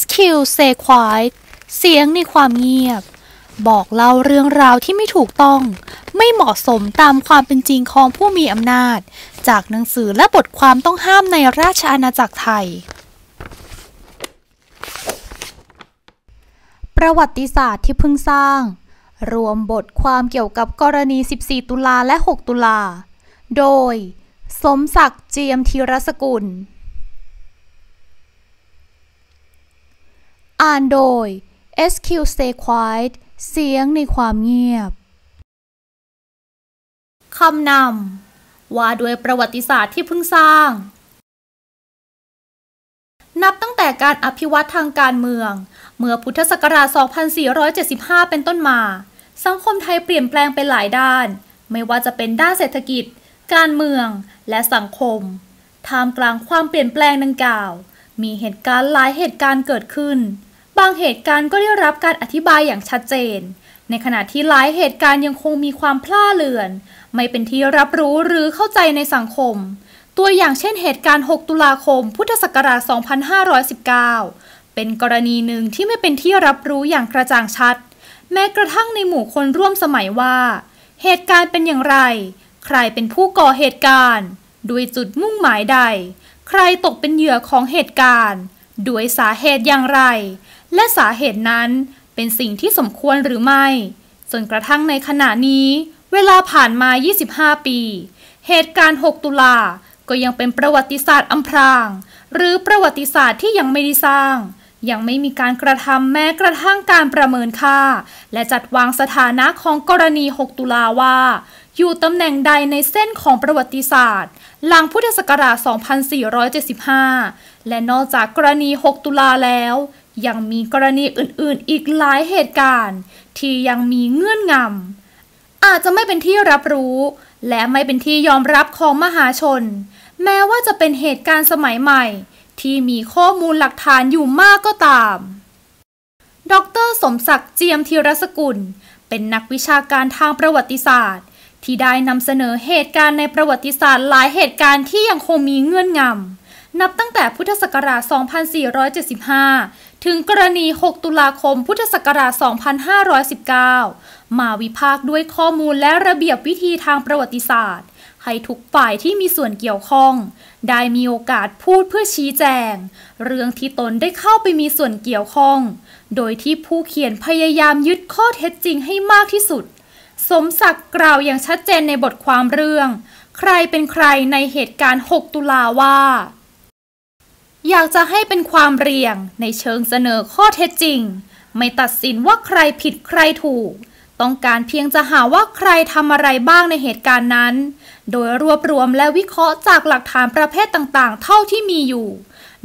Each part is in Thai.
SQ Say Quiet เสียงในความเงียบ บอกเล่าเรื่องราวที่ไม่ถูกต้อง ไม่เหมาะสมตามความเป็นจริงของผู้มีอำนาจ จากหนังสือและบทความต้องห้ามในราชอาณาจักรไทย ประวัติศาสตร์ที่เพิ่งสร้าง รวมบทความเกี่ยวกับกรณี 14 ตุลาและ 6 ตุลา โดย สมศักดิ์เจียมธีรสกุลอ่านโดย SQ Stay Quiet เสียงในความเงียบ คำนำว่าด้วยประวัติศาสตร์ที่เพิ่งสร้าง นับตั้งแต่การอภิวัตทางการเมือง เมื่อพุทธศักราช2475 เป็นต้นมา สังคมไทยเปลี่ยนแปลงไปหลายด้าน ไม่ว่าจะเป็นด้านเศรษฐกิจ การเมือง และสังคม ท่ามกลางความเปลี่ยนแปลงดังกล่าว มีเหตุการณ์หลายเหตุการณ์เกิดขึ้นบางเหตุการณ์ก็ได้รับการอธิบายอย่างชัดเจน ในขณะที่หลายเหตุการณ์ยังคงมีความพล่าเลือน ไม่เป็นที่รับรู้หรือเข้าใจในสังคม ตัวอย่างเช่นเหตุการณ์ 6 ตุลาคม พุทธศักราช 2519 เป็นกรณีหนึ่งที่ไม่เป็นที่รับรู้อย่างกระจ่างชัด แม้กระทั่งในหมู่คนร่วมสมัยว่า เหตุการณ์เป็นอย่างไร ใครเป็นผู้ก่อเหตุการณ์ ด้วยจุดมุ่งหมายใด ใครตกเป็นเหยื่อของเหตุการณ์ ด้วยสาเหตุอย่างไรและสาเหตุนั้นเป็นสิ่งที่สมควรหรือไม่จนกระทั่งในขณะนี้ เวลาผ่านมา 25 ปี เหตุการณ์ 6 ตุลาก็ยังเป็นประวัติศาสตร์อำพราง หรือประวัติศาสตร์ที่ยังไม่ได้สร้าง ยังไม่มีการกระทำแม้กระทั่งการประเมินค่า และจัดวางสถานะของกรณี 6 ตุลาว่า อยู่ตำแหน่งใดในเส้นของประวัติศาสตร์หลังพุทธศักราช 2475 และนอกจากกรณี 6 ตุลาแล้วยังมีกรณีอื่นๆ อีกหลายเหตุการณ์ ที่ยังมีเงื่อนงำ อาจจะไม่เป็นที่รับรู้ และไม่เป็นที่ยอมรับของมหาชน แม้ว่าจะเป็นเหตุการณ์สมัยใหม่ ที่มีข้อมูลหลักฐานอยู่มากก็ตาม ดร สมศักดิ์เจียมธีรสกุล เป็นนักวิชาการทางประวัติศาสตร์ ที่ได้นำเสนอเหตุการณ์ในประวัติศาสตร์หลายเหตุการณ์ที่ยังคงมีเงื่อนงำนับตั้งแต่พุทธศักราช 2475ถึงกรณี 6 ตุลาคม พุทธศักราช 2519 มาวิพากษ์ด้วยข้อมูลและระเบียบวิธีทางประวัติศาสตร์ ให้ทุกฝ่ายที่มีส่วนเกี่ยวข้อง ได้มีโอกาสพูดเพื่อชี้แจง เรื่องที่ตนได้เข้าไปมีส่วนเกี่ยวข้อง โดยที่ผู้เขียนพยายามยึดข้อเท็จจริงให้มากที่สุด สมศักดิ์กล่าวอย่างชัดเจนในบทความเรื่อง ใครเป็นใครในเหตุการณ์ 6 ตุลาว่าอยากจะให้เป็นความเรียงในเชิงเสนอข้อเท็จจริง ไม่ตัดสินว่าใครผิดใครถูก ต้องการเพียงจะหาว่าใครทำอะไรบ้างในเหตุการณ์นั้น โดยรวบรวมและวิเคราะห์จากหลักฐานประเภทต่างๆเท่าที่มีอยู่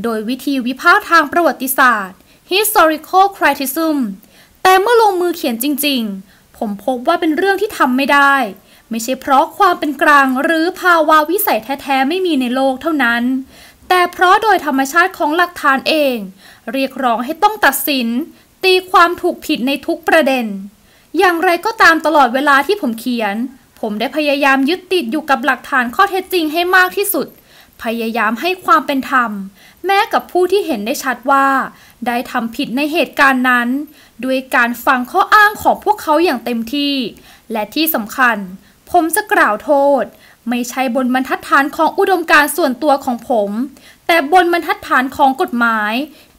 โดยวิธีวิพากษ์ทางประวัติศาสตร์ historical criticism แต่เมื่อลงมือเขียนจริงๆ ผมพบว่าเป็นเรื่องที่ทำไม่ได้ ไม่ใช่เพราะความเป็นกลางหรือภาวะวิสัยแท้ๆไม่มีในโลกเท่านั้นแต่เพราะโดยธรรมชาติของหลักฐานเอง เรียกร้องให้ต้องตัดสิน ตีความถูกผิดในทุกประเด็น อย่างไรก็ตามตลอดเวลาที่ผมเขียน ผมได้พยายามยึดติดอยู่กับหลักฐานข้อเท็จจริงให้มากที่สุด พยายามให้ความเป็นธรรม แม้กับผู้ที่เห็นได้ชัดว่า ได้ทำผิดในเหตุการณ์นั้นด้วยการฟังข้ออ้างของพวกเขาอย่างเต็มที่ และที่สำคัญ ผมจะกล่าวโทษไม่ใช่บนบรรทัดฐานของอุดมการส่วนตัวของผม แต่บนบรรทัดฐานของกฎหมาย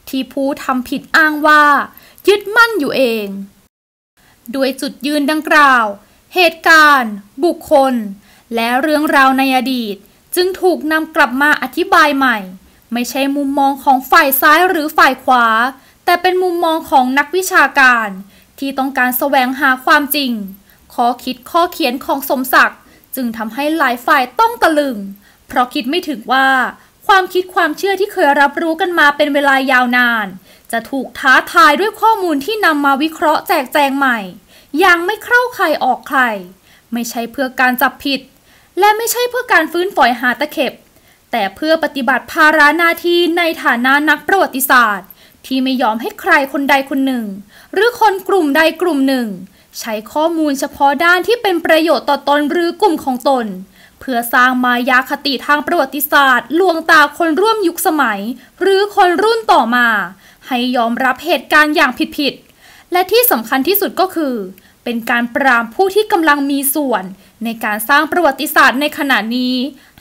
ที่ผู้ทำผิดอ้างว่า ยึดมั่นอยู่เองด้วยจุดยืนดังกล่าว เหตุการณ์ บุคคล และเรื่องราวในอดีตจึงถูกนำกลับมาอธิบายใหม่ ไม่ใช่มุมมองของฝ่ายซ้ายหรือฝ่ายขวา แต่เป็นมุมมองของนักวิชาการที่ต้องการแสวงหาความจริงข้อคิดข้อเขียนของสมศักดิ์จึงทำให้หลายฝ่ายต้องตะลึง เพราะคิดไม่ถึงว่า ความคิดความเชื่อที่เคยรับรู้กันมาเป็นเวลายาวนาน จะถูกท้าทายด้วยข้อมูลที่นำมาวิเคราะห์แจกแจงใหม่อย่างไม่เข้าใครออกใคร ไม่ใช่เพื่อการจับผิด และไม่ใช่เพื่อการฟื้นฝอยหาตะเข็บ แต่เพื่อปฏิบัติภาระหน้าที่ในฐานะนักประวัติศาสตร์ ที่ไม่ยอมให้ใครคนใดคนหนึ่ง หรือคนกลุ่มใดกลุ่มหนึ่งใช้ข้อมูลเฉพาะด้านที่เป็นประโยชน์ต่อตน หรือกลุ่มของตน เพื่อสร้างมายาคติทางประวัติศาสตร์ลวงตาคนร่วมยุคสมัยหรือคนรุ่นต่อมา ให้ยอมรับเหตุการณ์อย่างผิดๆและที่สำคัญที่สุดก็คือ เป็นการปรามผู้ที่กำลังมีส่วน ในการสร้างประวัติศาสตร์ในขณะนี้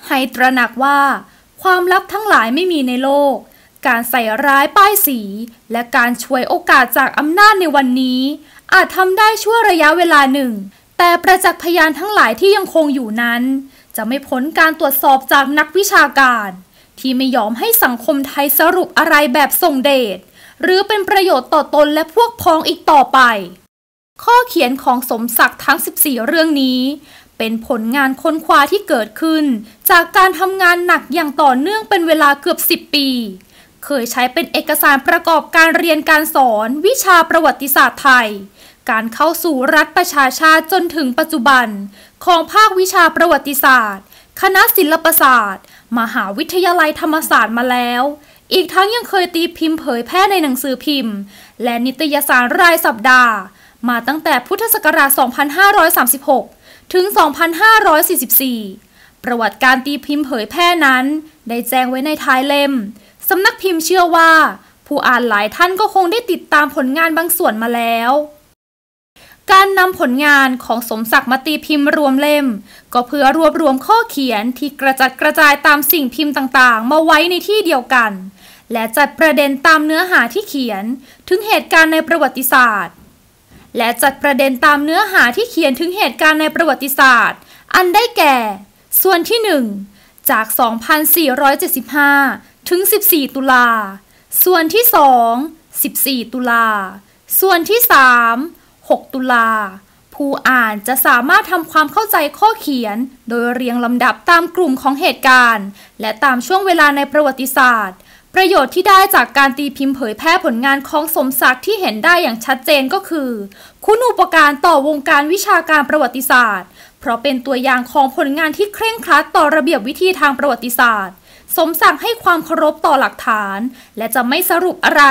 ให้ตระหนักว่า ความลับทั้งหลายไม่มีในโลก การใส่ร้ายป้ายสี และการช่วยโอกาสจากอำนาจในวันนี้อาจทำได้ชั่วระยะเวลาหนึ่ง แต่ประจักษ์พยานทั้งหลายที่ยังคงอยู่นั้น จะไม่พ้นการตรวจสอบจากนักวิชาการ ที่ไม่ยอมให้สังคมไทยสรุปอะไรแบบส่งเดช หรือเป็นประโยชน์ต่อตนและพวกพ้องอีกต่อไป ข้อเขียนของสมศักดิ์ทั้ง 14 เรื่องนี้ เป็นผลงานค้นคว้าที่เกิดขึ้น จากการทำงานหนักอย่างต่อเนื่องเป็นเวลาเกือบ10ปี เคยใช้เป็นเอกสารประกอบการเรียนการสอนวิชาประวัติศาสตร์ไทยการเข้าสู่รัฐประชาชาติจนถึงปัจจุบัน ของภาควิชาประวัติศาสตร์ คณะศิลปศาสตร์ มหาวิทยาลัยธรรมศาสตร์มาแล้ว อีกทั้งยังเคยตีพิมพ์เผยแพร่ในหนังสือพิมพ์ และนิตยสารรายสัปดาห์ มาตั้งแต่พุทธศักราช 2536 ถึง 2544 ประวัติการตีพิมพ์เผยแพร่นั้น ได้แจ้งไว้ในท้ายเล่ม สำนักพิมพ์เชื่อว่า ผู้อ่านหลายท่านก็คงได้ติดตามผลงานบางส่วนมาแล้วการนำผลงานของสมศักดิ์มาตีพิมพ์รวมเล่ม ก็เพื่อรวบรวมข้อเขียนที่กระจัดกระจายตามสิ่งพิมพ์ต่างๆ มาไว้ในที่เดียวกัน และจัดประเด็นตามเนื้อหาที่เขียนถึงเหตุการณ์ในประวัติศาสตร์ และจัดประเด็นตามเนื้อหาที่เขียนถึงเหตุการณ์ในประวัติศาสตร์ อันได้แก่ ส่วนที่ 1 จาก 2475 ถึง 14 ตุลา ส่วนที่2 14 ตุลาส่วนที่3 6ตุลาผู้อ่านจะสามารถทำความเข้าใจข้อเขียน โดยเรียงลำดับตามกลุ่มของเหตุการณ์ และตามช่วงเวลาในประวัติศาสตร์ ประโยชน์ที่ได้จากการตีพิมพ์เผยแพร่ผลงานของสมศักดิ์ที่เห็นได้อย่างชัดเจนก็คือ คุณอุปการต่อวงการวิชาการประวัติศาสตร์ เพราะเป็นตัวอย่างของผลงานที่เคร่งครัดต่อระเบียบวิธีทางประวัติศาสตร์สมศักดิ์ให้ความเคารพต่อหลักฐาน และจะไม่สรุปอะไร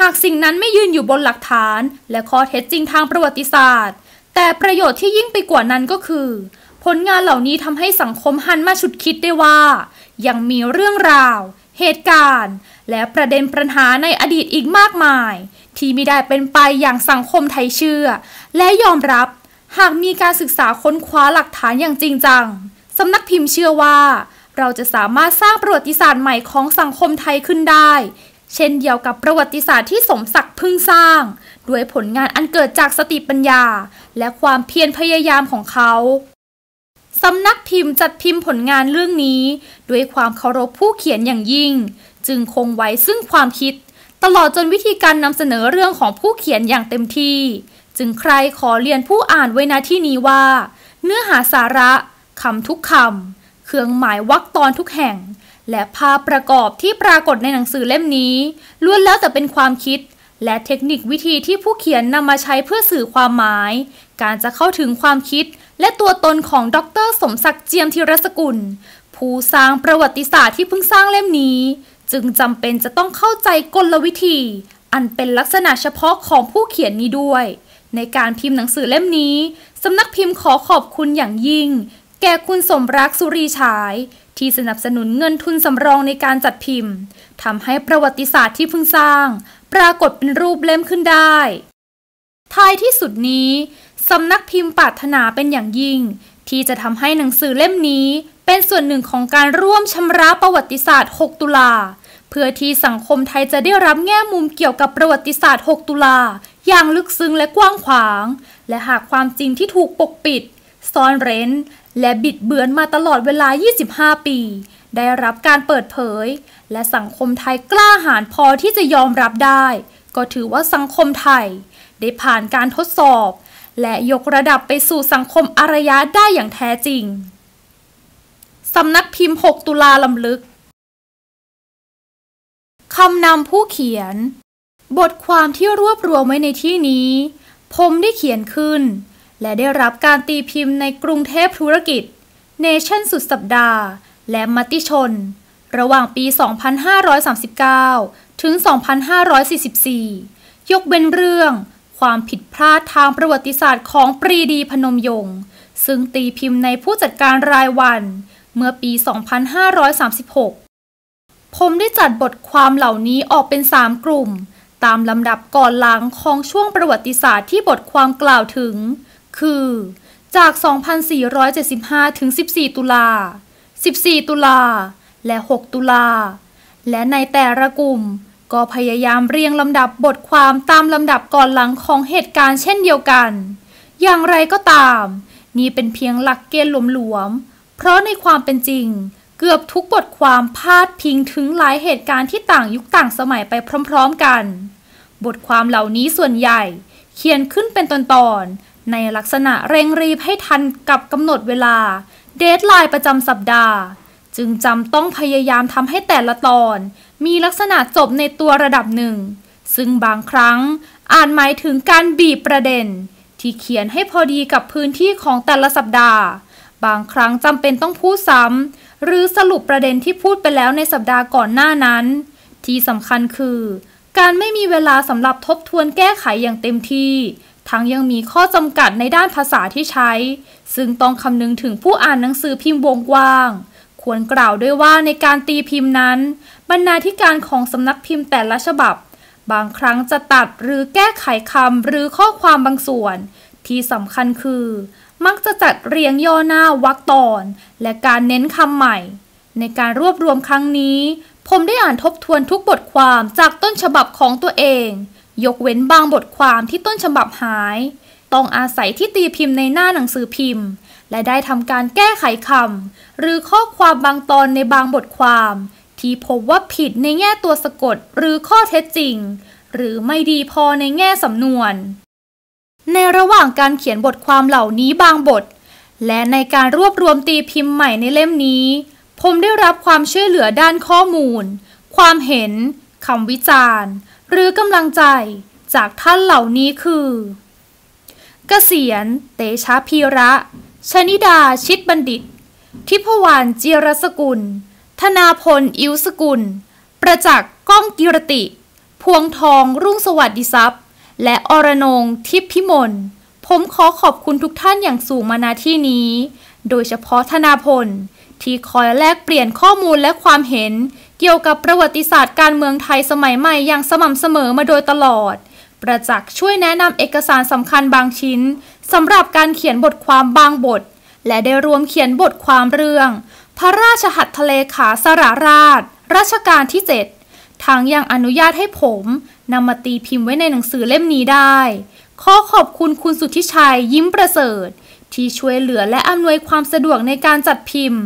หากสิ่งนั้นไม่ยืนอยู่บนหลักฐานและข้อเท็จจริงทางประวัติศาสตร์ แต่ประโยชน์ที่ยิ่งไปกว่านั้นก็คือ ผลงานเหล่านี้ทำให้สังคมหันมาฉุดคิดได้ว่า ยังมีเรื่องราว เหตุการณ์ และประเด็นปัญหาในอดีตอีกมากมาย ที่ไม่ได้เป็นไปอย่างสังคมไทยเชื่อ และยอมรับหากมีการศึกษาค้นคว้าหลักฐานอย่างจริงจังสำนักพิมพ์เชื่อว่าเราจะสามารถสร้างประวัติศาสตร์ใหม่ของสังคมไทยขึ้นได้ เช่นเดียวกับประวัติศาสตร์ที่สมศักดิ์พึ่งสร้าง ด้วยผลงานอันเกิดจากสติปัญญา และความเพียรพยายามของเขาสำนักพิมพ์จัดพิมพ์ผลงานเรื่องนี้ ด้วยความเคารพผู้เขียนอย่างยิ่ง จึงคงไว้ซึ่งความคิด ตลอดจนวิธีการนำเสนอเรื่องของผู้เขียนอย่างเต็มที่ จึงใครขอเรียนผู้อ่านไว้นะที่นี้ว่า เนื้อหาสาระคำทุกคำเครื่องหมายวรรคตอนทุกแห่ง และภาพประกอบที่ปรากฏในหนังสือเล่มนี้ล้วนแล้วแต่เป็นความคิด และเทคนิควิธีที่ผู้เขียนนำมาใช้เพื่อสื่อความหมาย การจะเข้าถึงความคิดและตัวตนของดร สมศักดิ์เจียมธีรสกุล ผู้สร้างประวัติศาสตร์ที่เพิ่งสร้างเล่มนี้ จึงจำเป็นจะต้องเข้าใจกลวิธี อันเป็นลักษณะเฉพาะของผู้เขียนนี้ด้วย ในการพิมพ์หนังสือเล่มนี้สำนักพิมพ์ขอขอบคุณอย่างยิ่งแก่คุณสมรักสุรีฉาย ที่สนับสนุนเงินทุนสำรองในการจัดพิมพ์ทำให้ประวัติศาสตร์ที่เพิ่งสร้าง ปรากฏเป็นรูปเล่มขึ้นได้ท้ายที่สุดนี้ สำนักพิมพ์ปรารถนาเป็นอย่างยิ่ง ที่จะทำให้หนังสือเล่มนี้ เป็นส่วนหนึ่งของการร่วมชำระประวัติศาสตร์ 6 ตุลา เพื่อที่สังคมไทยจะได้รับแง่มุมเกี่ยวกับประวัติศาสตร์ 6 ตุลาอย่างลึกซึ้งและกว้างขวาง และหากความจริงที่ถูกปกปิดซ่อนเร้นและบิดเบือนมาตลอดเวลา 25 ปี ได้รับการเปิดเผย และสังคมไทยกล้าหาญพอที่จะยอมรับได้ ก็ถือว่าสังคมไทย ได้ผ่านการทดสอบ และยกระดับไปสู่สังคมอารยะได้อย่างแท้จริง สำนักพิมพ์ 6 ตุลาลำลึก คำนำผู้เขียน บทความที่รวบรวมไว้ในที่นี้ ผมได้เขียนขึ้นและได้รับการตีพิมพ์ในกรุงเทพธุรกิจ เนชั่นสุดสัปดาห์ และมติชน ระหว่างปี 2539 ถึง 2544 ยกเว้นเรื่อง ความผิดพลาดทางประวัติศาสตร์ของปรีดีพนมยงค์ซึ่งตีพิมพ์ในผู้จัดการรายวัน เมื่อปี 2536 ผมได้จัดบทความเหล่านี้ออกเป็น 3 กลุ่ม ตามลำดับก่อนหลังของช่วงประวัติศาสตร์ที่บทความกล่าวถึงคือจาก2,475ถึง14ตุลา14 ตุลา และ 6 ตุลา และในแต่ละกลุ่มก็พยายามเรียงลำดับบทความตามลำดับก่อนหลังของเหตุการณ์เช่นเดียวกัน อย่างไรก็ตามนี่เป็นเพียงหลักเกณฑ์หลวมๆ เพราะในความเป็นจริงเกือบทุกบทความพาดพิงถึงหลายเหตุการณ์ที่ต่างยุคต่างสมัยไปพร้อมๆกัน บทความเหล่านี้ส่วนใหญ่ เขียนขึ้นเป็นตอนในลักษณะเร่งรีบให้ทันกับกำหนดเวลาเดทไลน์ประจำสัปดาห์ จึงจำต้องพยายามทำให้แต่ละตอน มีลักษณะจบในตัวระดับหนึ่ง ซึ่งบางครั้งอาจหมายถึงการบีบประเด็น ที่เขียนให้พอดีกับพื้นที่ของแต่ละสัปดาห์ บางครั้งจำเป็นต้องพูดซ้ำหรือสรุปประเด็นที่พูดไปแล้วในสัปดาห์ก่อนหน้านั้น ที่สำคัญคือ การไม่มีเวลาสำหรับทบทวนแก้ไขอย่างเต็มที่ทั้งยังมีข้อจำกัดในด้านภาษาที่ใช้ ซึ่งต้องคำนึงถึงผู้อ่านหนังสือพิมพ์วงกว้าง ควรกล่าวด้วยว่าในการตีพิมพ์นั้น บรรณาธิการของสำนักพิมพ์แต่ละฉบับ บางครั้งจะตัดหรือแก้ไขคำหรือข้อความบางส่วน ที่สำคัญคือ มักจะจัดเรียงย่อหน้าวรรคตอน และการเน้นคำใหม่ ในการรวบรวมครั้งนี้ผมได้อ่านทบทวนทุกบทความจากต้นฉบับของตัวเองยกเว้นบางบทความที่ต้นฉบับหาย ต้องอาศัยที่ตีพิมพ์ในหน้าหนังสือพิมพ์ และได้ทำการแก้ไขคำหรือข้อความบางตอนในบางบทความ ที่พบว่าผิดในแง่ตัวสะกดหรือข้อเท็จจริง หรือไม่ดีพอในแง่สำนวน ในระหว่างการเขียนบทความเหล่านี้บางบท และในการรวบรวมตีพิมพ์ใหม่ในเล่มนี้ ผมได้รับความช่วยเหลือด้านข้อมูล ความเห็นคำวิจารณ์หรือกำลังใจจากท่านเหล่านี้คือ เกษียณเตชะพีระ ชนิดาชิดบัณฑิต ทิพวานจยรสกุลธนาพลอิวสกุล ประจักษ์ก้องกิรติ พวงทองรุ่งสวัสดิทรัพย์ และอรนงทิพพิมลผมขอขอบคุณทุกท่านอย่างสูงมาณที่นี้ โดยเฉพาะธนาพล ที่คอยแลกเปลี่ยนข้อมูลและความเห็นเกี่ยวกับประวัติศาสตร์การเมืองไทยสมัยใหม่อย่างสม่ำเสมอมาโดยตลอด ประจักษ์ช่วยแนะนำเอกสารสำคัญบางชิ้นสำหรับการเขียนบทความบางบท และได้รวมเขียนบทความเรื่อง พระราชหัตถเลขาสระราชรัชกาลที่7ทางยังอนุญาตให้ผมนำมาตีพิมพ์ไว้ในหนังสือเล่มนี้ได้ ขอขอบคุณคุณสุทธิชัยยิ้มประเสริฐ ที่ช่วยเหลือและอำนวยความสะดวกในการจัดพิมพ์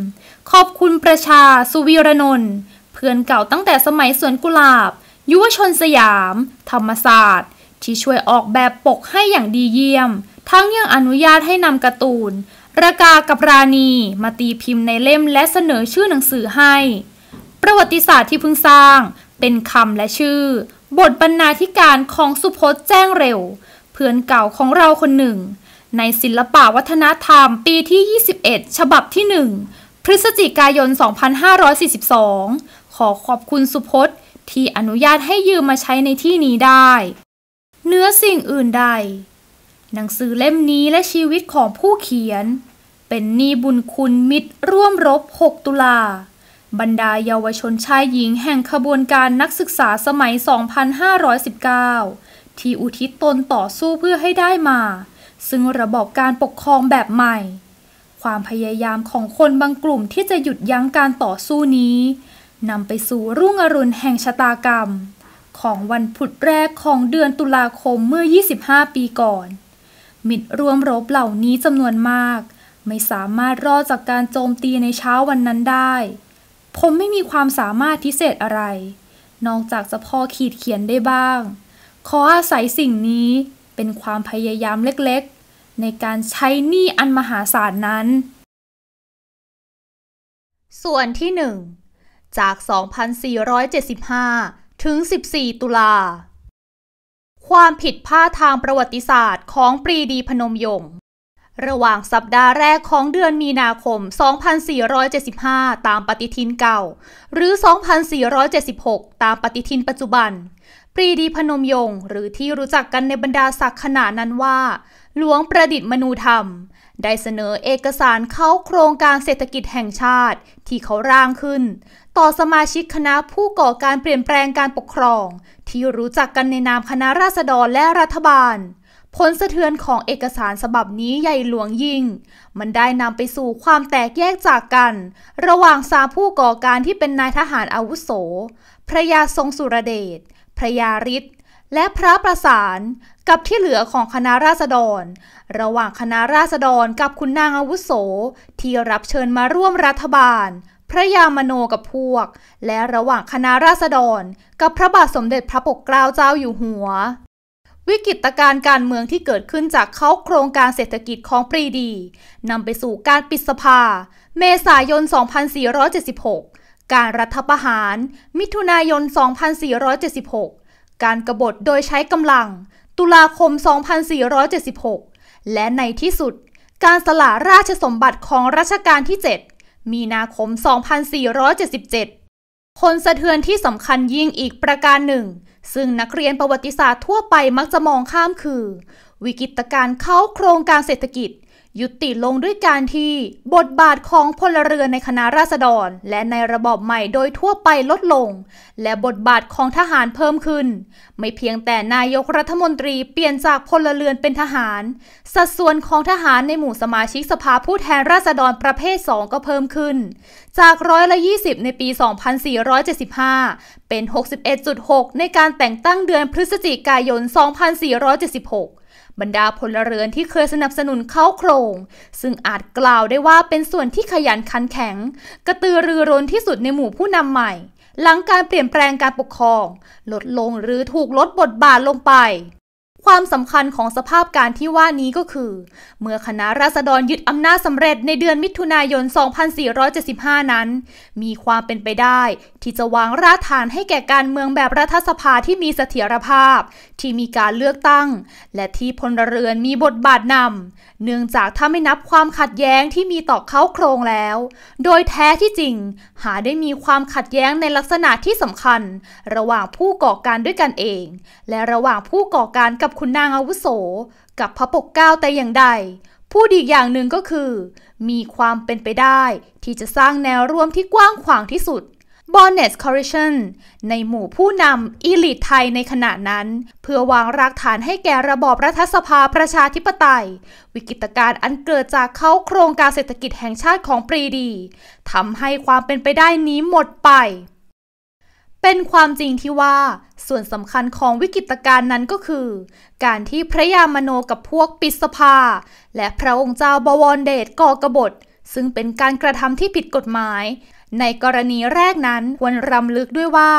ขอบคุณประชา สุวีรนนท์พื่อนเก่าตั้งแต่สมัยสวนกุหลาบ ยุวชนสยาม ธรรมศาสตร์ ที่ช่วยออกแบบปกให้อย่างดีเยี่ยม ทั้งยังอนุญาตให้นำการ์ตูนระกากับราณี มาตีพิมพ์ในเล่มและเสนอชื่อหนังสือให้ ประวัติศาสตร์ที่พึงสร้าง เป็นคำและชื่อ บทบรรณาธิการของสุพจน์แจ้งเร็ว เพื่อนเก่าของเราคนหนึ่ง ในศิลปวัฒนธรรมปีที่ 21 ฉบับที่ 1 พฤศจิกายน 2542ขอขอบคุณสุพจน์ ที่อนุญาตให้ยืมมาใช้ในที่นี้ได้ เนื้อสิ่งอื่นใด หนังสือเล่มนี้และชีวิตของผู้เขียน เป็นนีบุญคุณมิตรร่วมรบ 6 ตุลาบรรดาเยาวชนชายหญิงแห่งขบวนการนักศึกษาสมัย 2519 ที่อุทิศตนต่อสู้เพื่อให้ได้มา ซึ่งระบบการปกครองแบบใหม่ ความพยายามของคนบางกลุ่มที่จะหยุดยั้งการต่อสู้นี้นำไปสู่รุ่งอรุณแห่งชะตากรรม ของวันผุดแรกของเดือนตุลาคมเมื่อ 25 ปีก่อน มิตรรวมรบเหล่านี้จำนวนมาก ไม่สามารถรอดจากการโจมตีในเช้าวันนั้นได้ ผมไม่มีความสามารถพิเศษอะไร นอกจากจะพอขีดเขียนได้บ้าง ขออาศัยสิ่งนี้เป็นความพยายามเล็กๆ ในการใช้หนี้อันมหาศาลนั้น ส่วนที่หนึ่งจาก 2,475 ถึง 14 ตุลา ความผิดพลาดทางประวัติศาสตร์ของปรีดีพนมยงค์ ระหว่างสัปดาห์แรกของเดือนมีนาคม 2475 ตามปฏิทินเก่า หรือ 2476 ตามปฏิทินปัจจุบัน ปรีดีพนมยงค์หรือที่รู้จักกันในบรรดาศักดิ์ขนาดนั้นว่า หลวงประดิษฐ์มนูธรรม ได้เสนอเอกสารเข้าโครงการเศรษฐกิจแห่งชาติที่เขาร่างขึ้นต่อสมาชิกคณะผู้ก่อการเปลี่ยนแปลงการปกครอง ที่รู้จักกันในนามคณะราษฎรและรัฐบาล ผลสะเทือนของเอกสารฉบับนี้ใหญ่หลวงยิ่ง มันได้นำไปสู่ความแตกแยกจากกัน ระหว่างสามผู้ก่อการที่เป็นนายทหารอาวุโส พระยาทรงสุรเดชพระยาฤทธิ์และพระประสาน กับที่เหลือของคณะราษฎร ระหว่างคณะราษฎร กับคุณนางอาวุโส ที่รับเชิญมาร่วมรัฐบาลพระยามโนกับพวก และระหว่างคณะราษฎรกับพระบาทสมเด็จพระปกเกล้าเจ้าอยู่หัว วิกฤตการณ์การเมืองที่เกิดขึ้นจากเข้าโครงการเศรษฐกิจของปรีดี นำไปสู่การปิดสภา เมษายน 2476 การรัฐประหาร มิถุนายน 2476 การกรบฏโดยใช้กำลัง ตุลาคม 2476 และในที่สุด การสละราชสมบัติของรัชกาลที่7มีนาคม 2477 คนสะเทือนที่สำคัญยิ่งอีกประการหนึ่ง ซึ่งนักเรียนประวัติศาสตร์ทั่วไปมักจะมองข้ามคือ วิกฤตการเข้าโครงการเศรษฐกิจยุติลงด้วยการที่บทบาทของพลเรือนในคณะราษฎร และในระบอบใหม่โดยทั่วไปลดลง และบทบาทของทหารเพิ่มขึ้น ไม่เพียงแต่นายกรัฐมนตรีเปลี่ยนจากพลเรือนเป็นทหาร สัดส่วนของทหารในหมู่สมาชิกสภาผู้แทนราษฎรประเภท2ก็เพิ่มขึ้น จากร้อยละ20 ในปี 2475 เป็น 61.6 ในการแต่งตั้งเดือนพฤศจิกายน 2476บรรดาพลเรือนที่เคยสนับสนุนเขาโครง ซึ่งอาจกล่าวได้ว่าเป็นส่วนที่ขยันขันแข็ง กระตือรือร้นที่สุดในหมู่ผู้นำใหม่ หลังการเปลี่ยนแปลงการปกครอง ลดลงหรือถูกลดบทบาทลงไปความสำคัญของสภาพการที่ว่านี้ก็คือ เมื่อคณะราษฎรยึดอำนาจสำเร็จในเดือนมิถุนายน 2475 นั้น มีความเป็นไปได้ ที่จะวางรากฐานให้แก่การเมืองแบบรัฐสภาที่มีเสถียรภาพ ที่มีการเลือกตั้ง และที่พลเรือนมีบทบาทนำเนื่องจากถ้าไม่นับความขัดแย้งที่มีต่อเขาโครงแล้ว โดยแท้ที่จริง หาได้มีความขัดแย้งในลักษณะที่สำคัญ ระหว่างผู้ก่อการด้วยกันเอง และระหว่างผู้ก่อการกับคุณนางอาวุโสกับพระปกเก้าแต่อย่างใดพูดอีกอย่างหนึ่งก็คือ มีความเป็นไปได้ ที่จะสร้างแนวร่วมที่กว้างขวางที่สุด b o n เ e t c o r ์ o ิชั i o n ในหมู่ผู้นำอีลิทไทยในขณะนั้น เพื่อวางรากฐานให้แก่ระบอบรัฐสภาประชาธิปไตย วิกฤตการณ์อันเกิดจากเขาโครงการเศรษฐกิจแห่งชาติของปรีดีทำให้ความเป็นไปได้นี้หมดไป เป็นความจริงที่ว่า ส่วนสำคัญของวิกฤตการณ์นั้นก็คือ การที่พระยามโนกับพวกปิดสภา และพระองค์เจ้าบวรเดชก่อกบฏ ซึ่งเป็นการกระทำที่ผิดกฎหมายในกรณีแรกนั้นควรรำลึกด้วยว่า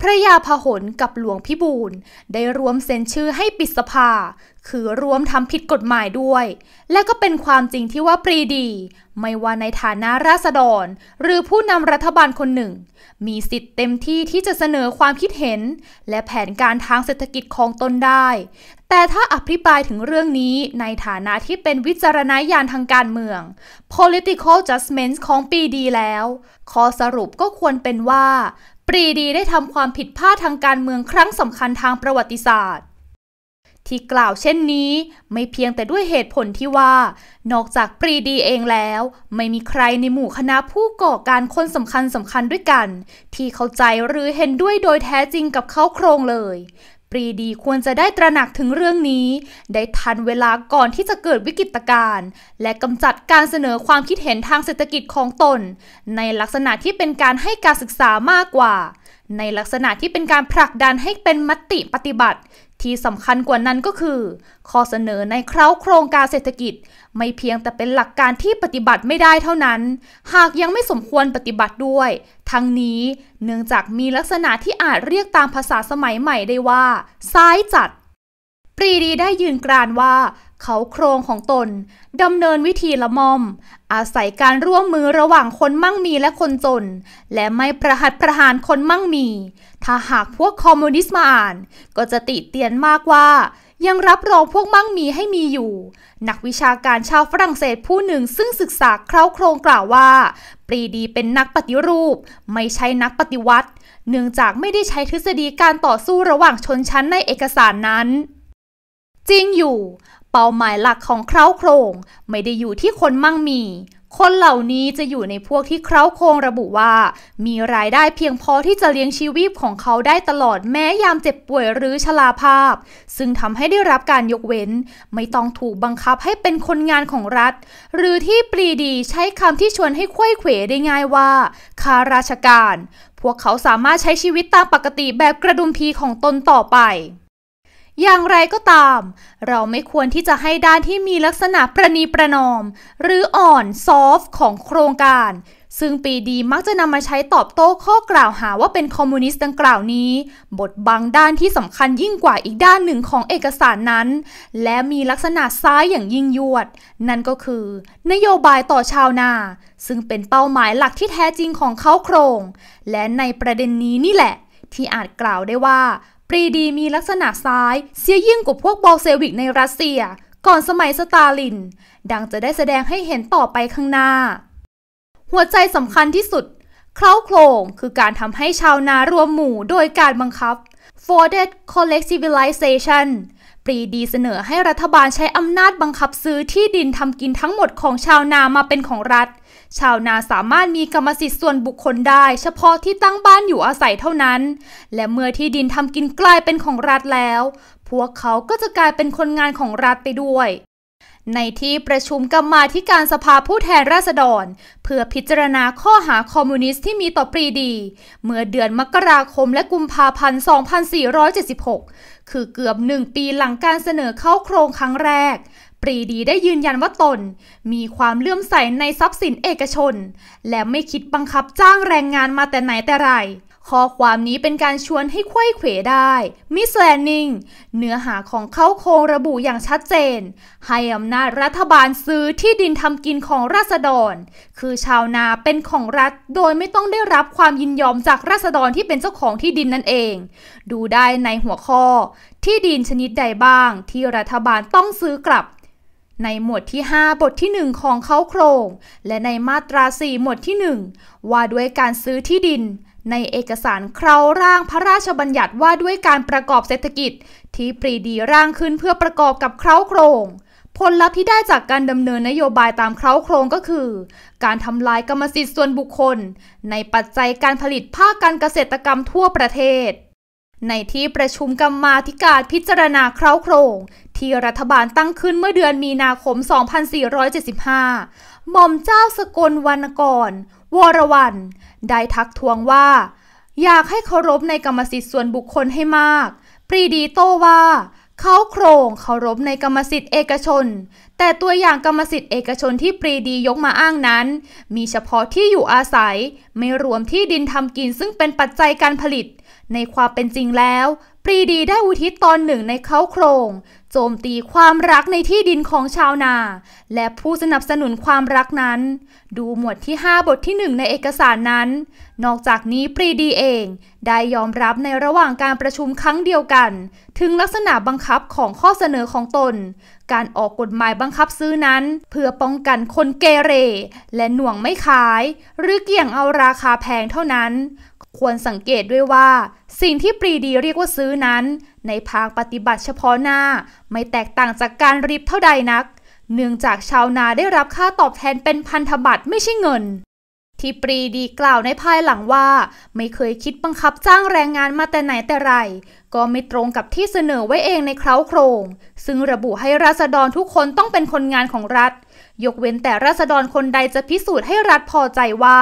พระยาพหลกับหลวงพิบูลได้รวมเซ็นชื่อให้ปิดสภา คือรวมทำผิดกฎหมายด้วย และก็เป็นความจริงที่ว่าปรีดี ไม่ว่าในฐานะราษฎร หรือผู้นำรัฐบาลคนหนึ่ง มีสิทธิ์เต็มที่ที่จะเสนอความคิดเห็น และแผนการทางเศรษฐกิจของตนได้แต่ถ้าอภิปรายถึงเรื่องนี้ในฐานะที่เป็นวิจารณญาณทางการเมือง political judgments ของปีดีแล้ว ข้อสรุปก็ควรเป็นว่าปรีดีได้ทำความผิดพลาดทางการเมืองครั้งสำคัญทางประวัติศาสตร์ ที่กล่าวเช่นนี้ไม่เพียงแต่ด้วยเหตุผลที่ว่า นอกจากปรีดีเองแล้ว ไม่มีใครในหมู่คณะผู้ก่อการคนสำคัญสำคัญด้วยกัน ที่เข้าใจหรือเห็นด้วยโดยแท้จริงกับเขาโครงเลยรีดีควรจะได้ตระหนักถึงเรื่องนี้ ได้ทันเวลาก่อนที่จะเกิดวิกฤตการณ์และกำจัดการเสนอความคิดเห็นทางเศรษฐกิจของตน ในลักษณะที่เป็นการให้การศึกษามากกว่า ในลักษณะที่เป็นการผลักดันให้เป็นมติปฏิบัติที่สำคัญกว่านั้นก็คือข้อเสนอในเคราโครงการเศรษฐกิจ ไม่เพียงแต่เป็นหลักการที่ปฏิบัติไม่ได้เท่านั้น หากยังไม่สมควรปฏิบัติด้วย ทั้งนี้เนื่องจากมีลักษณะที่อาจเรียกตามภาษาสมัยใหม่ได้ว่า ซ้ายจัด ปรีดีได้ยืนกรานว่า เขาโครงของตนดำเนินวิธีละมอม อาศัยการร่วมมือระหว่างคนมั่งมีและคนจน และไม่ประหัดประหารคนมั่งมีถ้าหากพวกคอมมิวนิสต์มาอ่าน ก็จะติเตียนมากว่า ยังรับรองพวกมั่งมีให้มีอยู่ นักวิชาการชาวฝรั่งเศสผู้หนึ่งซึ่งศึกษาเคร้าโครงกล่าวว่า ปรีดีเป็นนักปฏิรูปไม่ใช่นักปฏิวัติ เนื่องจากไม่ได้ใช้ทฤษฎีการต่อสู้ระหว่างชนชั้นในเอกสารนั้น จริงอยู่ เป้าหมายหลักของเคร้าโครงไม่ได้อยู่ที่คนมั่งมีคนเหล่านี้จะอยู่ในพวกที่เคราโครงระบุว่า มีรายได้เพียงพอที่จะเลี้ยงชีวิตของเขาได้ตลอดแม้ยามเจ็บป่วยหรือชราภาพ ซึ่งทำให้ได้รับการยกเว้น ไม่ต้องถูกบังคับให้เป็นคนงานของรัฐ หรือที่ปรีดีใช้คำที่ชวนให้ควยเขวได้ง่ายว่าข้าราชการ พวกเขาสามารถใช้ชีวิตตามปกติแบบกระดุมพีของตนต่อไปอย่างไรก็ตาม เราไม่ควรที่จะให้ด้านที่มีลักษณะประนีประนอม หรืออ่อนซอฟของโครงการ ซึ่งปีดีมักจะนำมาใช้ตอบโต้ข้อกล่าวหาว่าเป็นคอมมิวนิสต์ดังกล่าวนี้บทบังด้านที่สำคัญยิ่งกว่าอีกด้านหนึ่งของเอกสารนั้น และมีลักษณะซ้ายอย่างยิ่งยวด นั่นก็คือ นโยบายต่อชาวนา ซึ่งเป็นเป้าหมายหลักที่แท้จริงของเขาโครง และในประเด็นนี้นี่แหละ ที่อาจกล่าวได้ว่าปรีดีมีลักษณะซ้ายเสียยิ่งกว่าพวกบอลเซวิกในรัสเซียก่อนสมัยสตาลิน ดังจะได้แสดงให้เห็นต่อไปข้างหน้า หัวใจสำคัญที่สุดเคล้าโคลงคือการทำให้ชาวนารวมหมู่โดยการบังคับ f o r h e Collectivization ปรีดีเสนอให้รัฐบาลใช้อำนาจบังคับซื้อที่ดินทำกินทั้งหมดของชาวนามาเป็นของรัฐชาวนาสามารถมีกรรมสิทธิ์ส่วนบุคคลได้เฉพาะที่ตั้งบ้านอยู่อาศัยเท่านั้น และเมื่อที่ดินทำกินกลายเป็นของรัฐแล้ว พวกเขาก็จะกลายเป็นคนงานของรัฐไปด้วย ในที่ประชุมกรรมาธิการสภาผู้แทนราษฎร เพื่อพิจารณาข้อหาคอมมิวนิสต์ที่มีต่อปรีดี เมื่อเดือนมกราคมและกุมภาพันธ์2476 คือเกือบหนึ่งปีหลังการเสนอเข้าโครงครั้งแรกปรีดีได้ยืนยันว่าตน มีความเลื่อมใสในทรัพย์สินเอกชน และไม่คิดบังคับจ้างแรงงานมาแต่ไหนแต่ไร ข้อความนี้เป็นการชวนให้ควยเขวได้ มิสแลนนิง เนื้อหาของเขาโครงระบุอย่างชัดเจน ให้อำนาจรัฐบาลซื้อที่ดินทำกินของราษฎร คือชาวนาเป็นของรัฐโดยไม่ต้องได้รับความยินยอมจากราษฎรที่เป็นเจ้าของที่ดินนั่นเอง ดูได้ในหัวข้อ ที่ดินชนิดใดบ้าง ที่รัฐบาลต้องซื้อกลับในหมวดที่ 5 บทที่ 1 ของเขาโครง และในมาตรา 4 หมวดที่ 1 ว่าด้วยการซื้อที่ดิน ในเอกสารเคราร่างพระราชบัญญัติว่าด้วยการประกอบเศรษฐกิจ ที่ ปรีดีร่างขึ้นเพื่อประกอบกับเคราโครง ผลลัพธ์ที่ได้จากการดำเนินนโยบายตามเคราโครงก็คือ การทำลายกรรมสิทธิ์ ส่วนบุคคล ในปัจจัยการผลิตภาคการเกษตรกรรมทั่วประเทศ ในที่ประชุมกรรมาธิการพิจารณาเคราโครงที่รัฐบาลตั้งขึ้นเมื่อเดือนมีนาคม 2475 หม่อมเจ้าสกลวรรณกรวรวัน ได้ทักท้วงว่า อยากให้เคารพในกรรมสิทธิ์ส่วนบุคคลให้มาก ปรีดีโต้ว่าเขาโครงเคารพในกรรมสิทธิ์เอกชน แต่ตัวอย่างกรรมสิทธิ์เอกชนที่ปรีดียกมาอ้างนั้น มีเฉพาะที่อยู่อาศัย ไม่รวมที่ดินทำกินซึ่งเป็นปัจจัยการผลิต ในความเป็นจริงแล้ว ปรีดีได้อุทิศตอนหนึ่งในเขาโครงโจมตีความรักในที่ดินของชาวนา และผู้สนับสนุนความรักนั้น ดูหมวดที่ 5 บทที่1ในเอกสารนั้น นอกจากนี้ปรีดีเองได้ยอมรับในระหว่างการประชุมครั้งเดียวกัน ถึงลักษณะบังคับของข้อเสนอของตน การออกกฎหมายบังคับซื้อนั้น เพื่อป้องกันคนเกเร และหน่วงไม่ขาย หรือเกี่ยงเอาราคาแพงเท่านั้น ควรสังเกตด้วยว่า สิ่งที่ปรีดีเรียกว่าซื้อนั้นในพางปฏิบัติเฉพาะหน้า ไม่แตกต่างจากการริบเท่าใดนัก เนื่องจากชาวนาได้รับค่าตอบแทนเป็นพันธบัตรไม่ใช่เงิน ที่ปรีดีกล่าวในภายหลังว่า ไม่เคยคิดบังคับจ้างแรงงานมาแต่ไหนแต่ไร ก็ไม่ตรงกับที่เสนอไว้เองในคราวโครง ซึ่งระบุให้ราษฎรทุกคนต้องเป็นคนงานของรัฐยกเว้นแต่ราษฎรคนใดจะพิสูจน์ให้รัฐพอใจว่า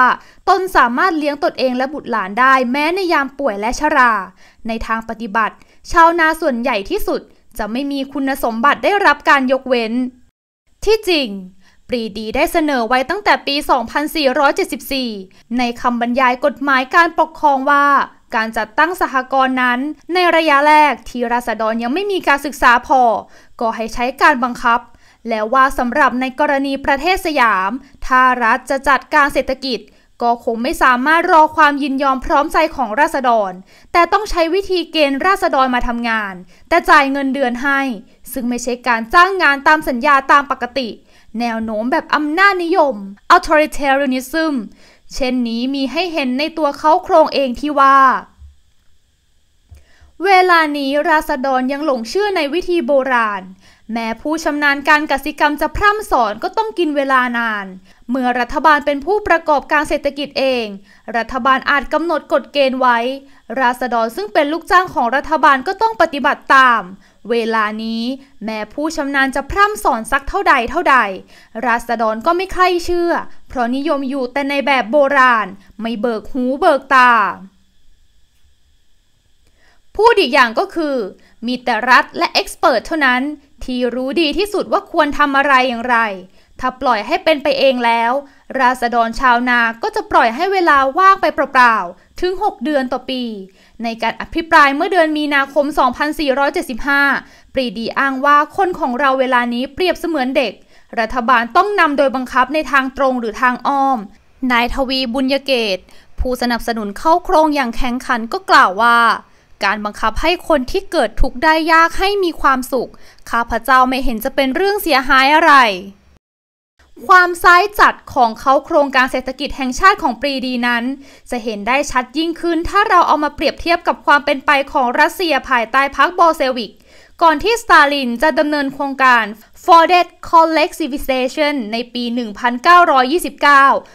ตนสามารถเลี้ยงตนเองและบุตรหลานได้แม้ในยามป่วยและชรา ในทางปฏิบัติ ชาวนาส่วนใหญ่ที่สุดจะไม่มีคุณสมบัติได้รับการยกเว้น ที่จริง ปรีดีได้เสนอไว้ตั้งแต่ปี 2474 ในคำบรรยายกฎหมายการปกครองว่า การจัดตั้งสหกรณ์นั้น ในระยะแรกที่ราษฎรยังไม่มีการศึกษาพอก็ให้ใช้การบังคับแล้วว่าสำหรับในกรณีประเทศสยามถ้ารัฐจะจัดการเศรษฐกิจ ก็คงไม่สามารถรอความยินยอมพร้อมใจของราษฎร แต่ต้องใช้วิธีเกณฑ์ราษฎรมาทำงาน แต่จ่ายเงินเดือนให้ ซึ่งไม่ใช่การจ้างงานตามสัญญาตามปกติ แนวโน้มแบบอำนาจนิยม authoritarianism เช่นนี้มีให้เห็นในตัวเขาโครงเองที่ว่า เวลานี้ราษฎรยังหลงเชื่อในวิธีโบราณแม้ผู้ชำนาญการกสิกรรมจะพร่ำสอนก็ต้องกินเวลานาน เมื่อรัฐบาลเป็นผู้ประกอบการเศรษฐกิจเอง รัฐบาลอาจกำหนดกฎเกณฑ์ไว้ ราษฎรซึ่งเป็นลูกจ้างของรัฐบาลก็ต้องปฏิบัติตาม เวลานี้ แม้ผู้ชำนาญจะพร่ำสอนสักเท่าใดเท่าใด ราษฎรก็ไม่ใคร่เชื่อ เพราะนิยมอยู่แต่ในแบบโบราณไม่เบิกหูเบิกตาพูดอีกอย่างก็คือ มีแต่รัฐและเอ็กซ์เพรสเท่านั้นที่รู้ดีที่สุดว่าควรทำอะไรอย่างไร ถ้าปล่อยให้เป็นไปเองแล้ว ราษฎรชาวนาก็จะปล่อยให้เวลาว่างไปเปล่าๆ ถึง 6 เดือนต่อปี ในการอภิปรายเมื่อเดือนมีนาคม 2475 ปรีดีอ้างว่าคนของเราเวลานี้เปรียบเสมือนเด็ก รัฐบาลต้องนำโดยบังคับในทางตรงหรือทางอ้อม นายทวีบุญยเกต ผู้สนับสนุนเข้าโครงอย่างแข็งขันก็กล่าวว่าการบังคับให้คนที่เกิดทุกข์ได้ยากให้มีความสุขข้าพเจ้าไม่เห็นจะเป็นเรื่องเสียหายอะไร ความซ้ายจัดของเขาโครงการเศรษฐกิจแห่งชาติของปรีดีนั้น จะเห็นได้ชัดยิ่งขึ้นถ้าเราเอามาเปรียบเทียบกับความเป็นไปของรัสเซียภายใต้พรรคบอลเซวิกก่อนที่สตาลินจะดำเนินโครงการ For Dead Collectivization ในปี 1929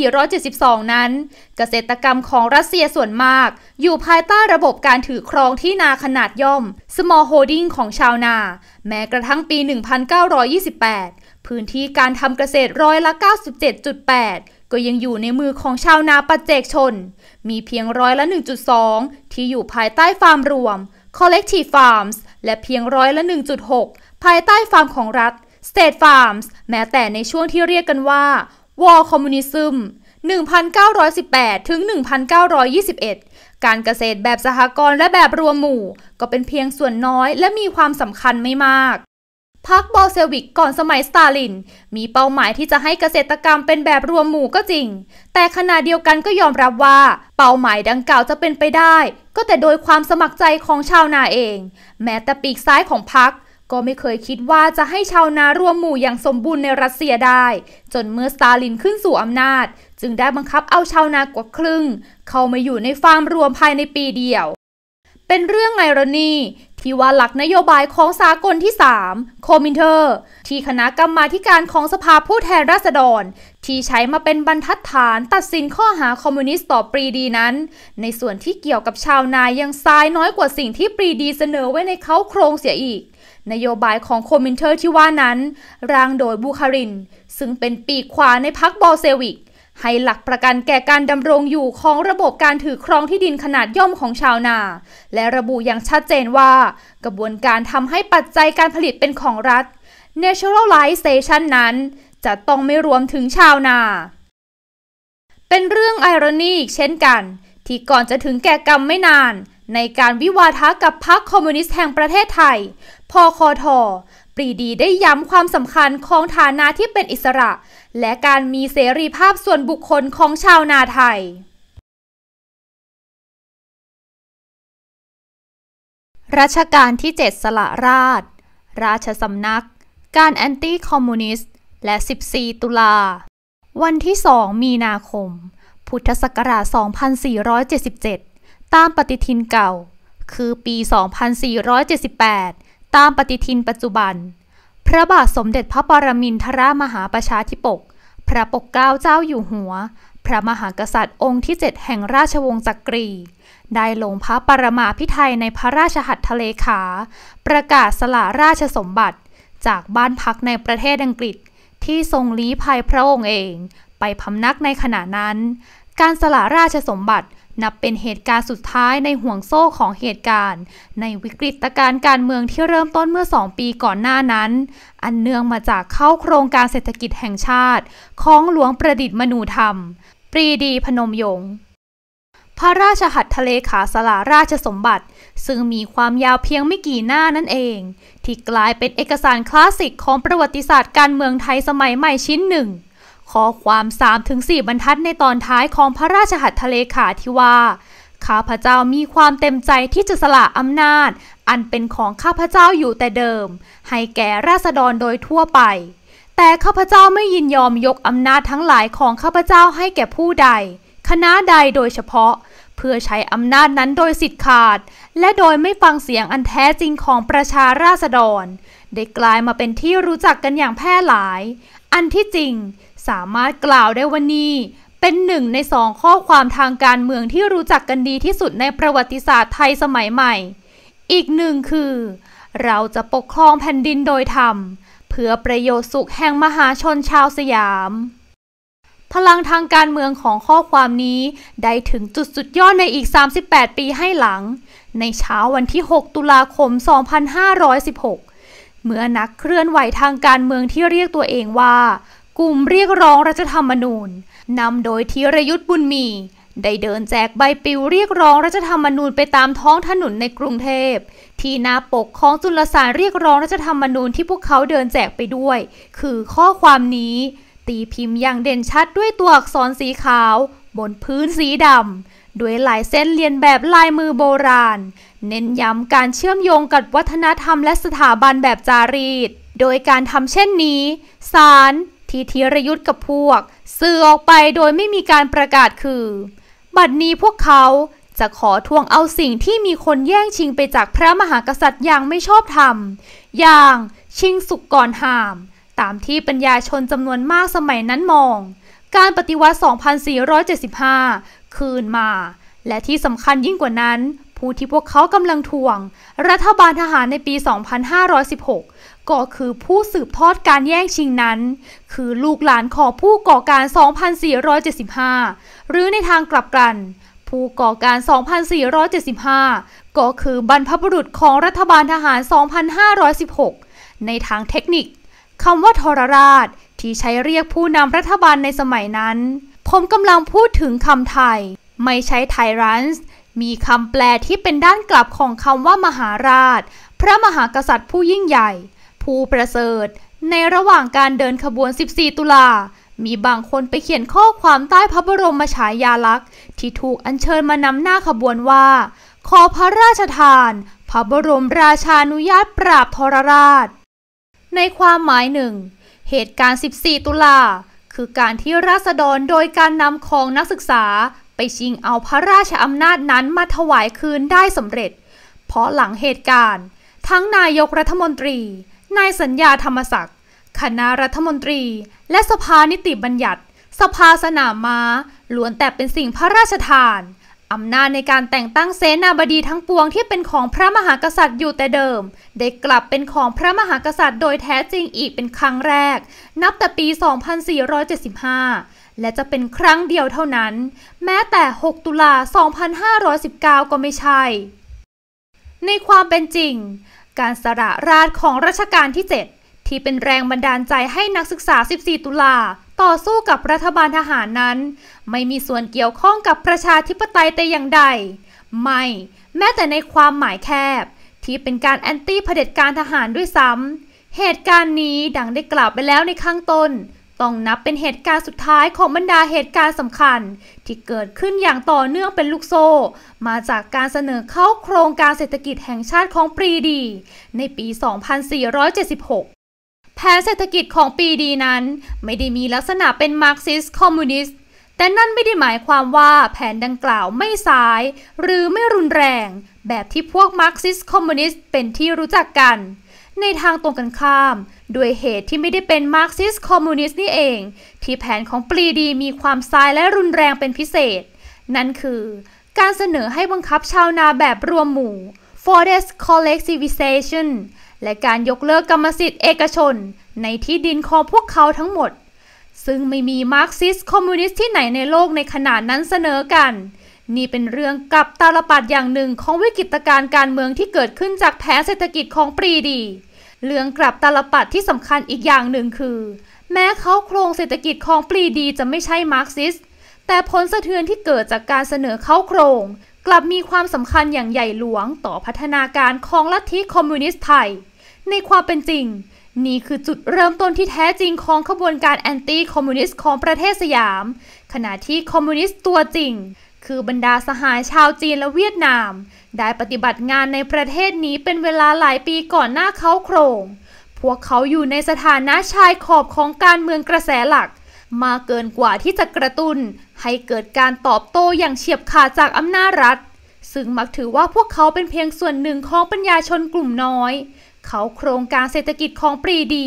2472 นั้น เกษตรกรรมของรัสเซียส่วนมาก อยู่ภายใต้ระบบการถือครองที่นาขนาดย่อม small holding ของชาวนา แม้กระทั่งปี 1928 พื้นที่การทำเกษตรร้อยละ 97.8 ก็ยังอยู่ในมือของชาวนาปัจเจกชน มีเพียงร้อยละ 1.2 ที่อยู่ภายใต้ฟาร์มรวม Collective Farms และเพียงร้อยละ 1.6 ภายใต้ฟาร์มของรัฐ State Farms แม้แต่ในช่วงที่เรียกกันว่า War Communism 1918 ถึง 1921 การเกษตรแบบสหกรณ์และแบบรวมหมู่ ก็เป็นเพียงส่วนน้อยและมีความสำคัญไม่มากพรรคบอลเซวิกก่อนสมัยสตาลิน มีเป้าหมายที่จะให้เกษตรกรรมเป็นแบบรวมหมู่ก็จริง แต่ขณะเดียวกันก็ยอมรับว่า เป้าหมายดังกล่าวจะเป็นไปได้ ก็แต่โดยความสมัครใจของชาวนาเอง แม้แต่ปีกซ้ายของพรรคก็ไม่เคยคิดว่าจะให้ชาวนารวมหมู่อย่างสมบูรณ์ในรัสเซียได้ จนเมื่อสตาลินขึ้นสู่อำนาจ จึงได้บังคับเอาชาวนากว่าครึ่ง เข้ามาอยู่ในฟาร์มรวมภายในปีเดียว เป็นเรื่องไอรอนีที่ว่าหลักนโยบายของสากลที่3โคมินเทอร์ ที่คณะกรรมาการของสภาผู้แทนราษฎร ที่ใช้มาเป็นบรรทัดฐานตัดสินข้อหาคอมมิวนิสต์ต่อปรีดีนั้น ในส่วนที่เกี่ยวกับชาวนายยังซ้ายน้อยกว่าสิ่งที่ปรีดีเสนอไว้ในเขาโครงเสียอีก นโยบายของโคมินเทอร์ที่ว่านั้นร่างโดยบูคารินซึ่งเป็นปีกขวาในพรรคบอลเซวิกให้หลักประกันแก่การดำรงอยู่ของระบบการถือครองที่ดินขนาดย่อมของชาวนา และระบุอย่างชัดเจนว่ากระบวนการทำให้ปัจจัยการผลิตเป็นของรัฐ naturalization นั้นจะต้องไม่รวมถึงชาวนา เป็นเรื่องไอรอนีอีกเช่นกัน ที่ก่อนจะถึงแก่กรรมไม่นาน ในการวิวาทะกับพรรคคอมมิวนิสต์แห่งประเทศไทยพคทรีดีได้ย้ำความสำคัญของฐานะที่เป็นอิสระและการมีเสรีภาพส่วนบุคคลของชาวนาไทย รัชกาลที่ 7 สละราช ราชสำนัก การแอนตี้คอมมิวนิสต์ และ 14 ตุลา วันที่ 2 มีนาคม พุทธศักราช 2477 ตามปฏิทินเก่า คือปี 2478ตามปฏิทินปัจจุบัน พระบาทสมเด็จพระปรมินทรมหาประชาธิปก พระปกเกล้าเจ้าอยู่หัว พระมหากษัตริย์องค์ที่7แห่งราชวงศ์จักรีได้ลงพระปรมาพิไทยในพระราชหัตถเลขา ประกาศสละราชสมบัติจากบ้านพักในประเทศอังกฤษที่ทรงลี้ภัยพระองค์เอง ไปพำนักในขณะนั้น การสละราชสมบัตินับเป็นเหตุการณ์สุดท้ายในห่วงโซ่ของเหตุการณ์ ในวิกฤตการณ์การเมืองที่เริ่มต้นเมื่อ 2 ปีก่อนหน้านั้น อันเนื่องมาจากเข้าโครงการเศรษฐกิจแห่งชาติ ของหลวงประดิษฐ์มนูธรรมปรีดีพนมยงค์พระราชหัตถเลขาสลาราชสมบัติ ซึ่งมีความยาวเพียงไม่กี่หน้านั่นเอง ที่กลายเป็นเอกสารคลาสสิกของประวัติศาสตร์การเมืองไทยสมัยใหม่ชิ้นหนึ่งข้อความ3-4บรรทัดในตอนท้ายของพระราชหัตถเลขาที่ว่าข้าพเจ้ามีความเต็มใจที่จะสละอำนาจ อันเป็นของข้าพเจ้าอยู่แต่เดิม ให้แก่ราษฎรโดยทั่วไป แต่ข้าพเจ้าไม่ยินยอมยกอำนาจทั้งหลายของข้าพเจ้าให้แก่ผู้ใด คณะใดโดยเฉพาะเพื่อใช้อำนาจนั้นโดยสิทธิ์ขาด และโดยไม่ฟังเสียงอันแท้จริงของประชาราษฎร ได้กลายมาเป็นที่รู้จักกันอย่างแพร่หลาย อันที่จริงสามารถกล่าวได้ว่านี้เป็นหนึ่งในสองข้อความทางการเมืองที่รู้จักกันดีที่สุดในประวัติศาสตร์ไทยสมัยใหม่ อีกหนึ่งคือ เราจะปกครองแผ่นดินโดยธรรม เพื่อประโยชน์สุขแห่งมหาชนชาวสยาม พลังทางการเมืองของข้อความนี้ ได้ถึงจุดสุดยอดในอีก 38 ปีให้หลัง ในเช้าวันที่ 6 ตุลาคม 2516 เมื่อนักเคลื่อนไหวทางการเมืองที่เรียกตัวเองว่ากลุ่มเรียกร้องรัฐธรรมนูญนำโดยธีรยุทธ์บุญมี ได้เดินแจกใบปลิวเรียกร้องรัฐธรรมนูญไปตามท้องถนนในกรุงเทพที่หน้าปกของจุลสารเรียกร้องรัฐธรรมนูญที่พวกเขาเดินแจกไปด้วย คือข้อความนี้ ตีพิมพ์อย่างเด่นชัดด้วยตัวอักษรสีขาว บนพื้นสีดำด้วยลายเส้นเลียนแบบลายมือโบราณ เน้นย้ำการเชื่อมโยงกับวัฒนธรรมและสถาบันแบบจารีต โดยการทำเช่นนี้สารที่ธีรยุทธ์กับพวกสื่อออกไปโดยไม่มีการประกาศคือ บัดนี้พวกเขาจะขอทวงเอาสิ่งที่มีคนแย่งชิงไปจากพระมหากษัตริย์อย่างไม่ชอบธรรมอย่างชิงสุกก่อนหาม ตามที่ปัญญาชนจำนวนมากสมัยนั้นมอง การปฏิวัติ 2475 คืนมา และที่สำคัญยิ่งกว่านั้น ผู้ที่พวกเขากำลังทวงรัฐบาลทหารในปี 2516ก็คือผู้สืบทอดการแย่งชิงนั้น คือลูกหลานของผู้ก่อการ 2475 หรือในทางกลับกัน ผู้ก่อการ 2475 ก็คือบรรพบุรุษของรัฐบาลทหาร 2516 ในทางเทคนิคคำว่าทรราช ที่ใช้เรียกผู้นำรัฐบาลในสมัยนั้น ผมกำลังพูดถึงคำไทย ไม่ใช้ไทรันส์มีคำแปลที่เป็นด้านกลับของคำว่ามหาราช พระมหากษัตริย์ผู้ยิ่งใหญ่ผู้ประเสริฐ ในระหว่างการเดินขบวน 14 ตุลา มีบางคนไปเขียนข้อความใต้พระบรมฉายาลักษณ์ ที่ถูกอัญเชิญมานำหน้าขบวนว่า ขอพระราชทาน พระบรมราชานุญาตปราบทรราช ในความหมายหนึ่ง เหตุการณ์ 14 ตุลา คือการที่ราษฎรโดยการนำของนักศึกษาไปชิงเอาพระราชอำนาจนั้นมาถวายคืนได้สำเร็จ เพราะหลังเหตุการณ์ ทั้งนายกรัฐมนตรีนายสัญญาธรรมศักดิ์ คณะรัฐมนตรีและสภานิติบัญญัติ สภาสนามมา้าล้วนแต่เป็นสิ่งพระราชทานอำนาจในการแต่งตั้งเสนาบดีทั้งปวงที่เป็นของพระมหากษัตริย์อยู่แต่เดิม ได้กลับเป็นของพระมหากษัตริย์โดยแท้จริงอีกเป็นครั้งแรกนับแต่ปี 2475 และจะเป็นครั้งเดียวเท่านั้น แม้แต่ 6 ตุลา2519 ก็ไม่ใช่ ในความเป็นจริงการสระราชของรัชกาลที่ 7 ที่เป็นแรงบันดาลใจให้นักศึกษา 14 ตุลา ต่อสู้กับรัฐบาลทหารนั้น ไม่มีส่วนเกี่ยวข้องกับประชาธิปไตยแต่อย่างใด ไม่ แม้แต่ในความหมายแคบ ที่เป็นการแอนตี้เผด็จการทหารด้วยซ้ำ เหตุการณ์นี้ดังได้กล่าวไปแล้วในข้างต้นต้องนับเป็นเหตุการณ์สุดท้ายของบรรดาเหตุการณ์สำคัญ ที่เกิดขึ้นอย่างต่อเนื่องเป็นลูกโซ่ มาจากการเสนอเข้าโครงการเศรษฐกิจแห่งชาติของปรีดี ในปี 2476 แผนเศรษฐกิจของปีดีนั้น ไม่ได้มีลักษณะเป็นมาร์กซิสคอมมิวนิสต์แต่นั่นไม่ได้หมายความว่าแผนดังกล่าวไม่สาย หรือไม่รุนแรง แบบที่พวกมาร์กซิสคอมมิวนิสต์เป็นที่รู้จักกัน ในทางตรงกันข้ามด้วยเหตุที่ไม่ได้เป็นมาร์กซิสคอมมิวนิสต์นี่เอง ที่แผนของปรีดีมีความท้ายและรุนแรงเป็นพิเศษ นั่นคือการเสนอให้บังคับชาวนาแบบรวมหมู่ forest collectivization และการยกเลิกกรรมสิทธิ์เอกชน ในที่ดินของพวกเขาทั้งหมด ซึ่งไม่มีมาร์กซิสคอมมิวนิสต์ที่ไหนในโลกในขนาดนั้นเสนอกัน นี่เป็นเรื่องกับตาลปัดอย่างหนึ่งของวิกฤตการการเมืองที่เกิดขึ้นจากแผนเศรษฐกิจของปรีดีเรื่องกลับตาลปัดที่สำคัญอีกอย่างหนึ่งคือ แม้เขาโครงเศรษฐกิจของปรีดีจะไม่ใช่มาร์กซิสแต่ผลสะเทือนที่เกิดจากการเสนอเข้าโครง กลับมีความสำคัญอย่างใหญ่หลวงต่อพัฒนาการของลัทธิคอมมิวนิสต์ไทย ในความเป็นจริงนี่คือจุดเริ่มต้นที่แท้จริงของขบวนการแอนตี้คอมมิวนิสต์ของประเทศสยาม ขณะที่คอมมิวนิสต์ตัวจริงคือบรรดาสหายชาวจีนและเวียดนาม ได้ปฏิบัติงานในประเทศนี้เป็นเวลาหลายปีก่อนหน้าเขาโครง พวกเขาอยู่ในสถานะชายขอบของการเมืองกระแสหลัก มาเกินกว่าที่จะกระตุน้น ให้เกิดการตอบโต้อย่างเฉียบขาดจากอำนาจรัฐ ซึ่งมักถือว่าพวกเขาเป็นเพียงส่วนหนึ่งของปัญญาชนกลุ่มน้อย เขาโครงการเศรษฐกิจของปรีดี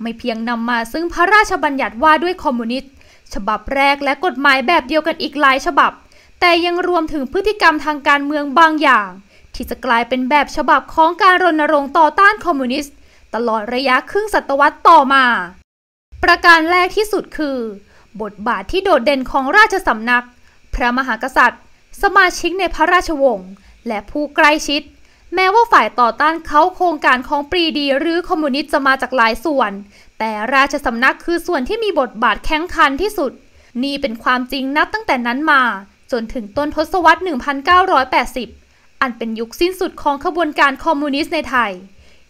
ไม่เพียงนำมาซึ่งพระราชบัญญัติว่าด้วยคอมมิวนิสต์ ฉบับแรกและกฎหมายแบบเดียวกันอีกหลายฉบับแต่ยังรวมถึงพฤติกรรมทางการเมืองบางอย่าง ที่จะกลายเป็นแบบฉบับของการรณรงค์ต่อต้านคอมมิวนิสต์ ตลอดระยะครึ่งศตวรรษต่อมา ประการแรกที่สุดคือ บทบาทที่โดดเด่นของราชสำนัก พระมหากษัตริย์ สมาชิกในพระราชวงศ์และผู้ใกล้ชิด แม้ว่าฝ่ายต่อต้านเขาโครงการของปรีดีหรือคอมมิวนิสต์จะมาจากหลายส่วน แต่ราชสำนักคือส่วนที่มีบทบาทแข็งขันที่สุดนี่เป็นความจริงนับตั้งแต่นั้นมาจนถึงต้นทศวรรษ 1980 อันเป็นยุคสิ้นสุดของขบวนการคอมมิวนิสต์ในไทย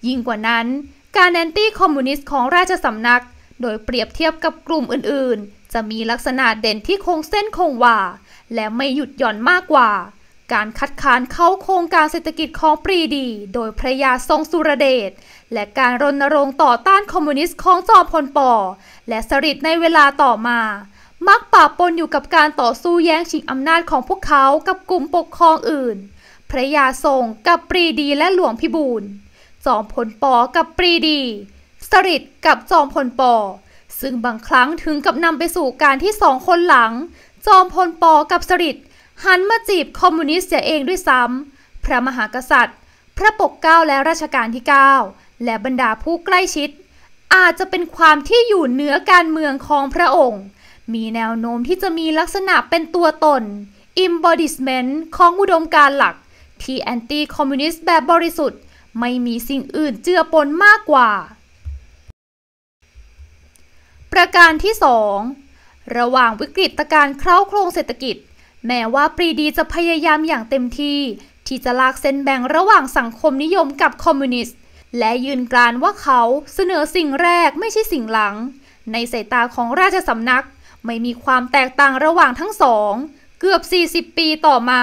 ยิ่งกว่านั้น การแอนตี้คอมมิวนิสต์ของราชสำนัก โดยเปรียบเทียบกับกลุ่มอื่นๆ จะมีลักษณะเด่นที่คงเส้นคงวา และไม่หยุดหย่อนมากกว่า การคัดค้านเข้าโครงการเศรษฐกิจของปรีดี โดยพระยาทรงสุรเดช และการรณรงค์ต่อต้านคอมมิวนิสต์ของจอมพลปอและสริดในเวลาต่อมามักปะปนอยู่กับการต่อสู้แย่งชิงอำนาจของพวกเขา กับกลุ่มปกครองอื่น พระยาทรง กับปรีดีและหลวงพิบูลจอมพลปอกับปรีดีสริดกับจอมพลปอซึ่งบางครั้งถึงกับนำไปสู่การที่สองคนหลัง จอมพลปอกับสริดหันมาจีบคอมมิวนิสต์เสียเองด้วยซ้ำพระมหากษัตริย์ พระปกเกล้าและราชการที่ 9 และบรรดาผู้ใกล้ชิด อาจจะเป็นความที่อยู่เหนือการเมืองของพระองค์มีแนวโน้มที่จะมีลักษณะเป็นตัวตน embodiment ของอุดมการหลัก ที่แอนตี้คอมมิวนิสต์แบบบริสุทธิ์ไม่มีสิ่งอื่นเจือปนมากกว่า ประการที่ 2 ระหว่างวิกฤตการเคร้าโครงเศรษฐกิจ แม้ว่าปรีดีจะพยายามอย่างเต็มที่ที่จะลากเส้นแบ่งระหว่างสังคมนิยมกับคอมมิวนิสต์และยืนกรานว่าเขาเสนอสิ่งแรกไม่ใช่สิ่งหลัง ในสายตาของราชสำนักไม่มีความแตกต่างระหว่างทั้งสอง เกือบ 40 ปีต่อมา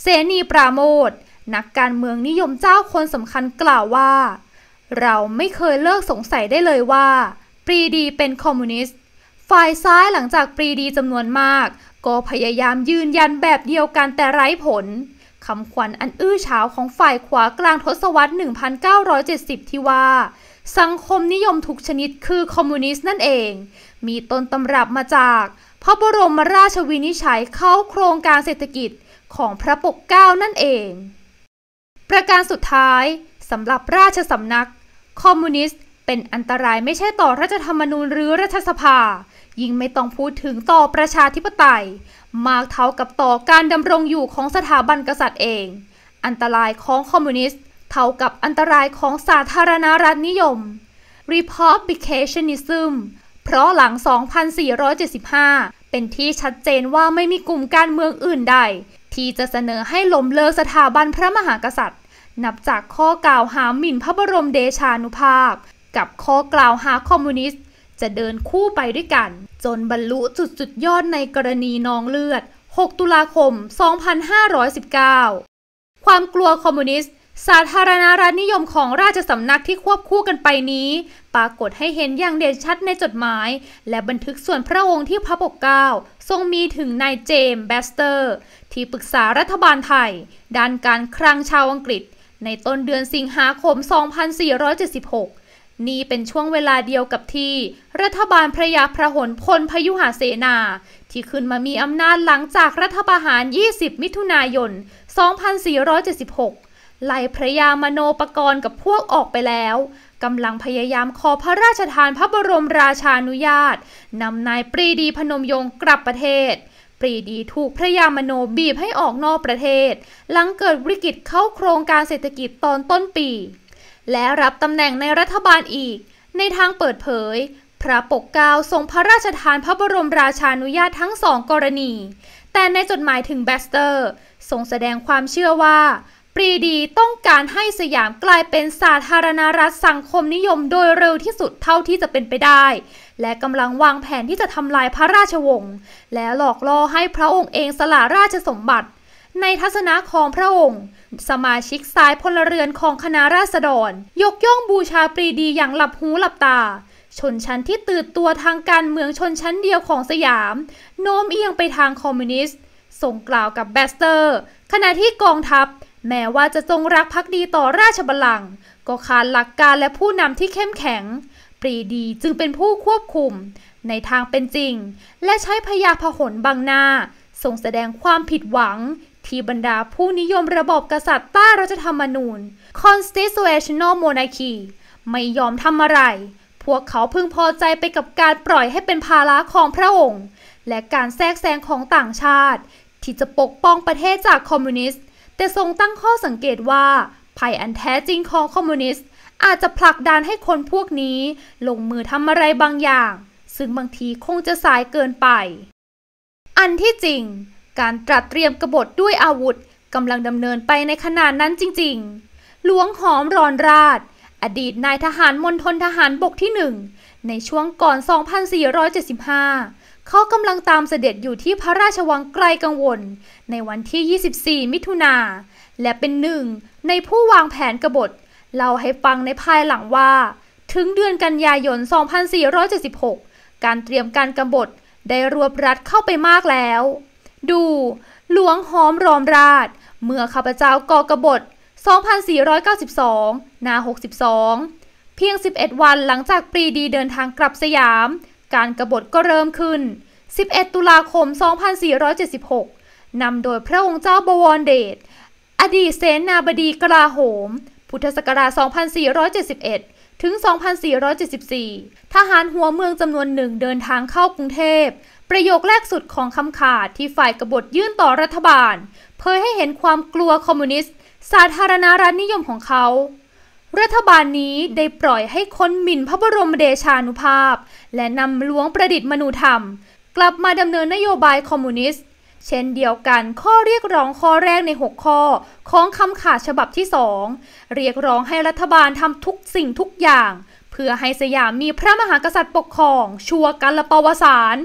เซนีปราโมท นักการเมืองนิยมเจ้าคนสำคัญกล่าวว่า เราไม่เคยเลิกสงสัยได้เลยว่า ปรีดีเป็นคอมมิวนิสต์ ฝ่ายซ้ายหลังจากปรีดีจำนวนมาก ก็พยายามยืนยันแบบเดียวกันแต่ไร้ผล คำขวัญอันอื้อเฉาของฝ่ายขวากลางทศวรรษ 1970 ที่ว่า สังคมนิยมทุกชนิดคือคอมมิวนิสต์นั่นเองมีต้นตำรับมาจากพระบรมราชวินิจฉัยเข้าโครงการเศรษฐกิจของพระปกเกล้านั่นเอง ประการสุดท้ายสำหรับราชสำนัก คอมมิวนิสต์เป็นอันตรายไม่ใช่ต่อรัฐธรรมนูญหรือรัฐสภา ยิ่งไม่ต้องพูดถึงต่อประชาธิปไตย มากเท่ากับต่อการดำรงอยู่ของสถาบันกษัตริย์เอง อันตรายของคอมมิวนิสต์เท่ากับอันตรายของสาธารณรัฐนิยม Republicanism เพราะหลัง 2475 เป็นที่ชัดเจนว่าไม่มีกลุ่มการเมืองอื่นใด ที่จะเสนอให้ล้มเลิกสถาบันพระมหากษัตริย์ นับจากข้อกล่าวหาหมิ่นพระบรมเดชานุภาพ กับข้อกล่าวหาคอมมิวนิสต์ จะเดินคู่ไปด้วยกัน จนบรรลุจุดสุดยอดในกรณีนองเลือด 6 ตุลาคม 2519 ความกลัวคอมมิวนิสต์สาธารณรัฐนิยมของราชสำนักที่ควบคู่กันไปนี้ ปรากฏให้เห็นอย่างเด่นชัดในจดหมาย และบันทึกส่วนพระองค์ที่พระปกเกล้า ทรงมีถึงนายเจมส์แบสเตอร์ ที่ปรึกษารัฐบาลไทย ด้านการคลังชาวอังกฤษ ในต้นเดือนสิงหาคม 2476 นี่เป็นช่วงเวลาเดียวกับที่ รัฐบาลพระยาพระหนพลพยุหเสนา ที่ขึ้นมามีอำนาจหลังจากรัฐประหาร 20 มิถุนายน 2476ไล่พระยามโนปกรณ์กับพวกออกไปแล้วกำลังพยายามขอพระราชทานพระบรมราชานุญาตนำนายปรีดีพนมยงกลับประเทศปรีดีถูกพระยามโนบีบให้ออกนอกประเทศหลังเกิดวิกฤตเข้าโครงการเศรษฐกิจตอนต้นปี และรับตำแหน่งในรัฐบาลอีก ในทางเปิดเผย พระปกเกล้าทรงพระราชทานพระบรมราชานุญาตทั้งสองกรณี แต่ในจดหมายถึงแบสเตอร์ทรงแสดงความเชื่อว่าปรีดีต้องการให้สยามกลายเป็นสาธารณรัฐสังคมนิยมโดยเร็วที่สุดเท่าที่จะเป็นไปได้ และกำลังวางแผนที่จะทำลายพระราชวงศ์และหลอกล่อให้พระองค์เองสละราชสมบัติ ในทัศนะของพระองค์ สมาชิกสายพลเรือนของคณะราษฎร ยกย่องบูชาปรีดีอย่างหลับหูหลับตา ชนชั้นที่ตื่นตัวทางการเมืองชนชั้นเดียวของสยาม โน้มเอียงไปทางคอมมิวนิสต์ส่งกล่าวกับแบสเตอร์ ขณะที่กองทัพแม้ว่าจะทรงรักพักดีต่อราชบัลลังก์ก็ขาดหลักการและผู้นำที่เข้มแข็ง ปรีดีจึงเป็นผู้ควบคุมในทางเป็นจริง และใช้พยาพหลบังหน้าส่งแสดงความผิดหวังที่บรรดาผู้นิยมระบอบกษัตริย์ต้ารัฐธรรมนูญ constitutional monarchy ไม่ยอมทำอะไร พวกเขาพึงพอใจไปกับการปล่อยให้เป็นภาระของพระองค์ และการแทรกแซงของต่างชาติที่จะปกป้องประเทศจากคอมมิวนิสต์แต่ทรงตั้งข้อสังเกตว่า ภัยอันแท้จริงของคอมมิวนิสต์ อาจจะผลักดันให้คนพวกนี้ลงมือทำอะไรบางอย่าง ซึ่งบางทีคงจะสายเกินไป อันที่จริง การตรัดเตรียมกบฏด้วยอาวุธกำลังดำเนินไปในขณะนั้นจริง ๆ หลวงหอมรอนราชอดีตนายทหารมณฑลทหารบกที่หนึ่งในช่วงก่อน 2475เขากำลังตามเสด็จอยู่ที่พระราชวังไกลกังวล ในวันที่ 24 มิถุนา และเป็นหนึ่งในผู้วางแผนกบฏเล่าให้ฟังในภายหลังว่า ถึงเดือนกันยายน 2476 การเตรียมการกบฏได้รวบรัดเข้าไปมากแล้ว ดู หลวงหอมรอมราช เมื่อข้าพเจ้าก่อกบฏ 2492 นา 62 เพียง 11 วันหลังจากปรีดีเดินทางกลับสยามการกรบฏก็เริ่มขึ้น 11 ตุลาคม 2476 นำโดยพระองค์เจ้าบวรเดช อดีตเสนนาบดีกลาโหม พุทธศักราช 2471 ถึง 2474 ทหารหัวเมืองจำนวนหนึ่งเดินทางเข้ากรุงเทพ ประโยคแรกสุดของคำขาดที่ฝ่ายกบฏยื่นต่อรัฐบาลเผยให้เห็นความกลัวคอมมิวนิสต์ สาธารณรัฐนิยมของเขารัฐบาลนี้ได้ปล่อยให้คนหมิ่นพระบรมเดชานุภาพ และนำหลวงประดิษฐ์มนุธรรม กลับมาดำเนินนโยบายคอมมิวนิสต์ เช่นเดียวกันข้อเรียกร้องข้อแรกใน6ข้อของคำขาดฉบับที่ 2 เรียกร้องให้รัฐบาลทำทุกสิ่งทุกอย่าง เพื่อให้สยามมีพระมหากษัตริย์ปกครอง ชัวกันละปวสาร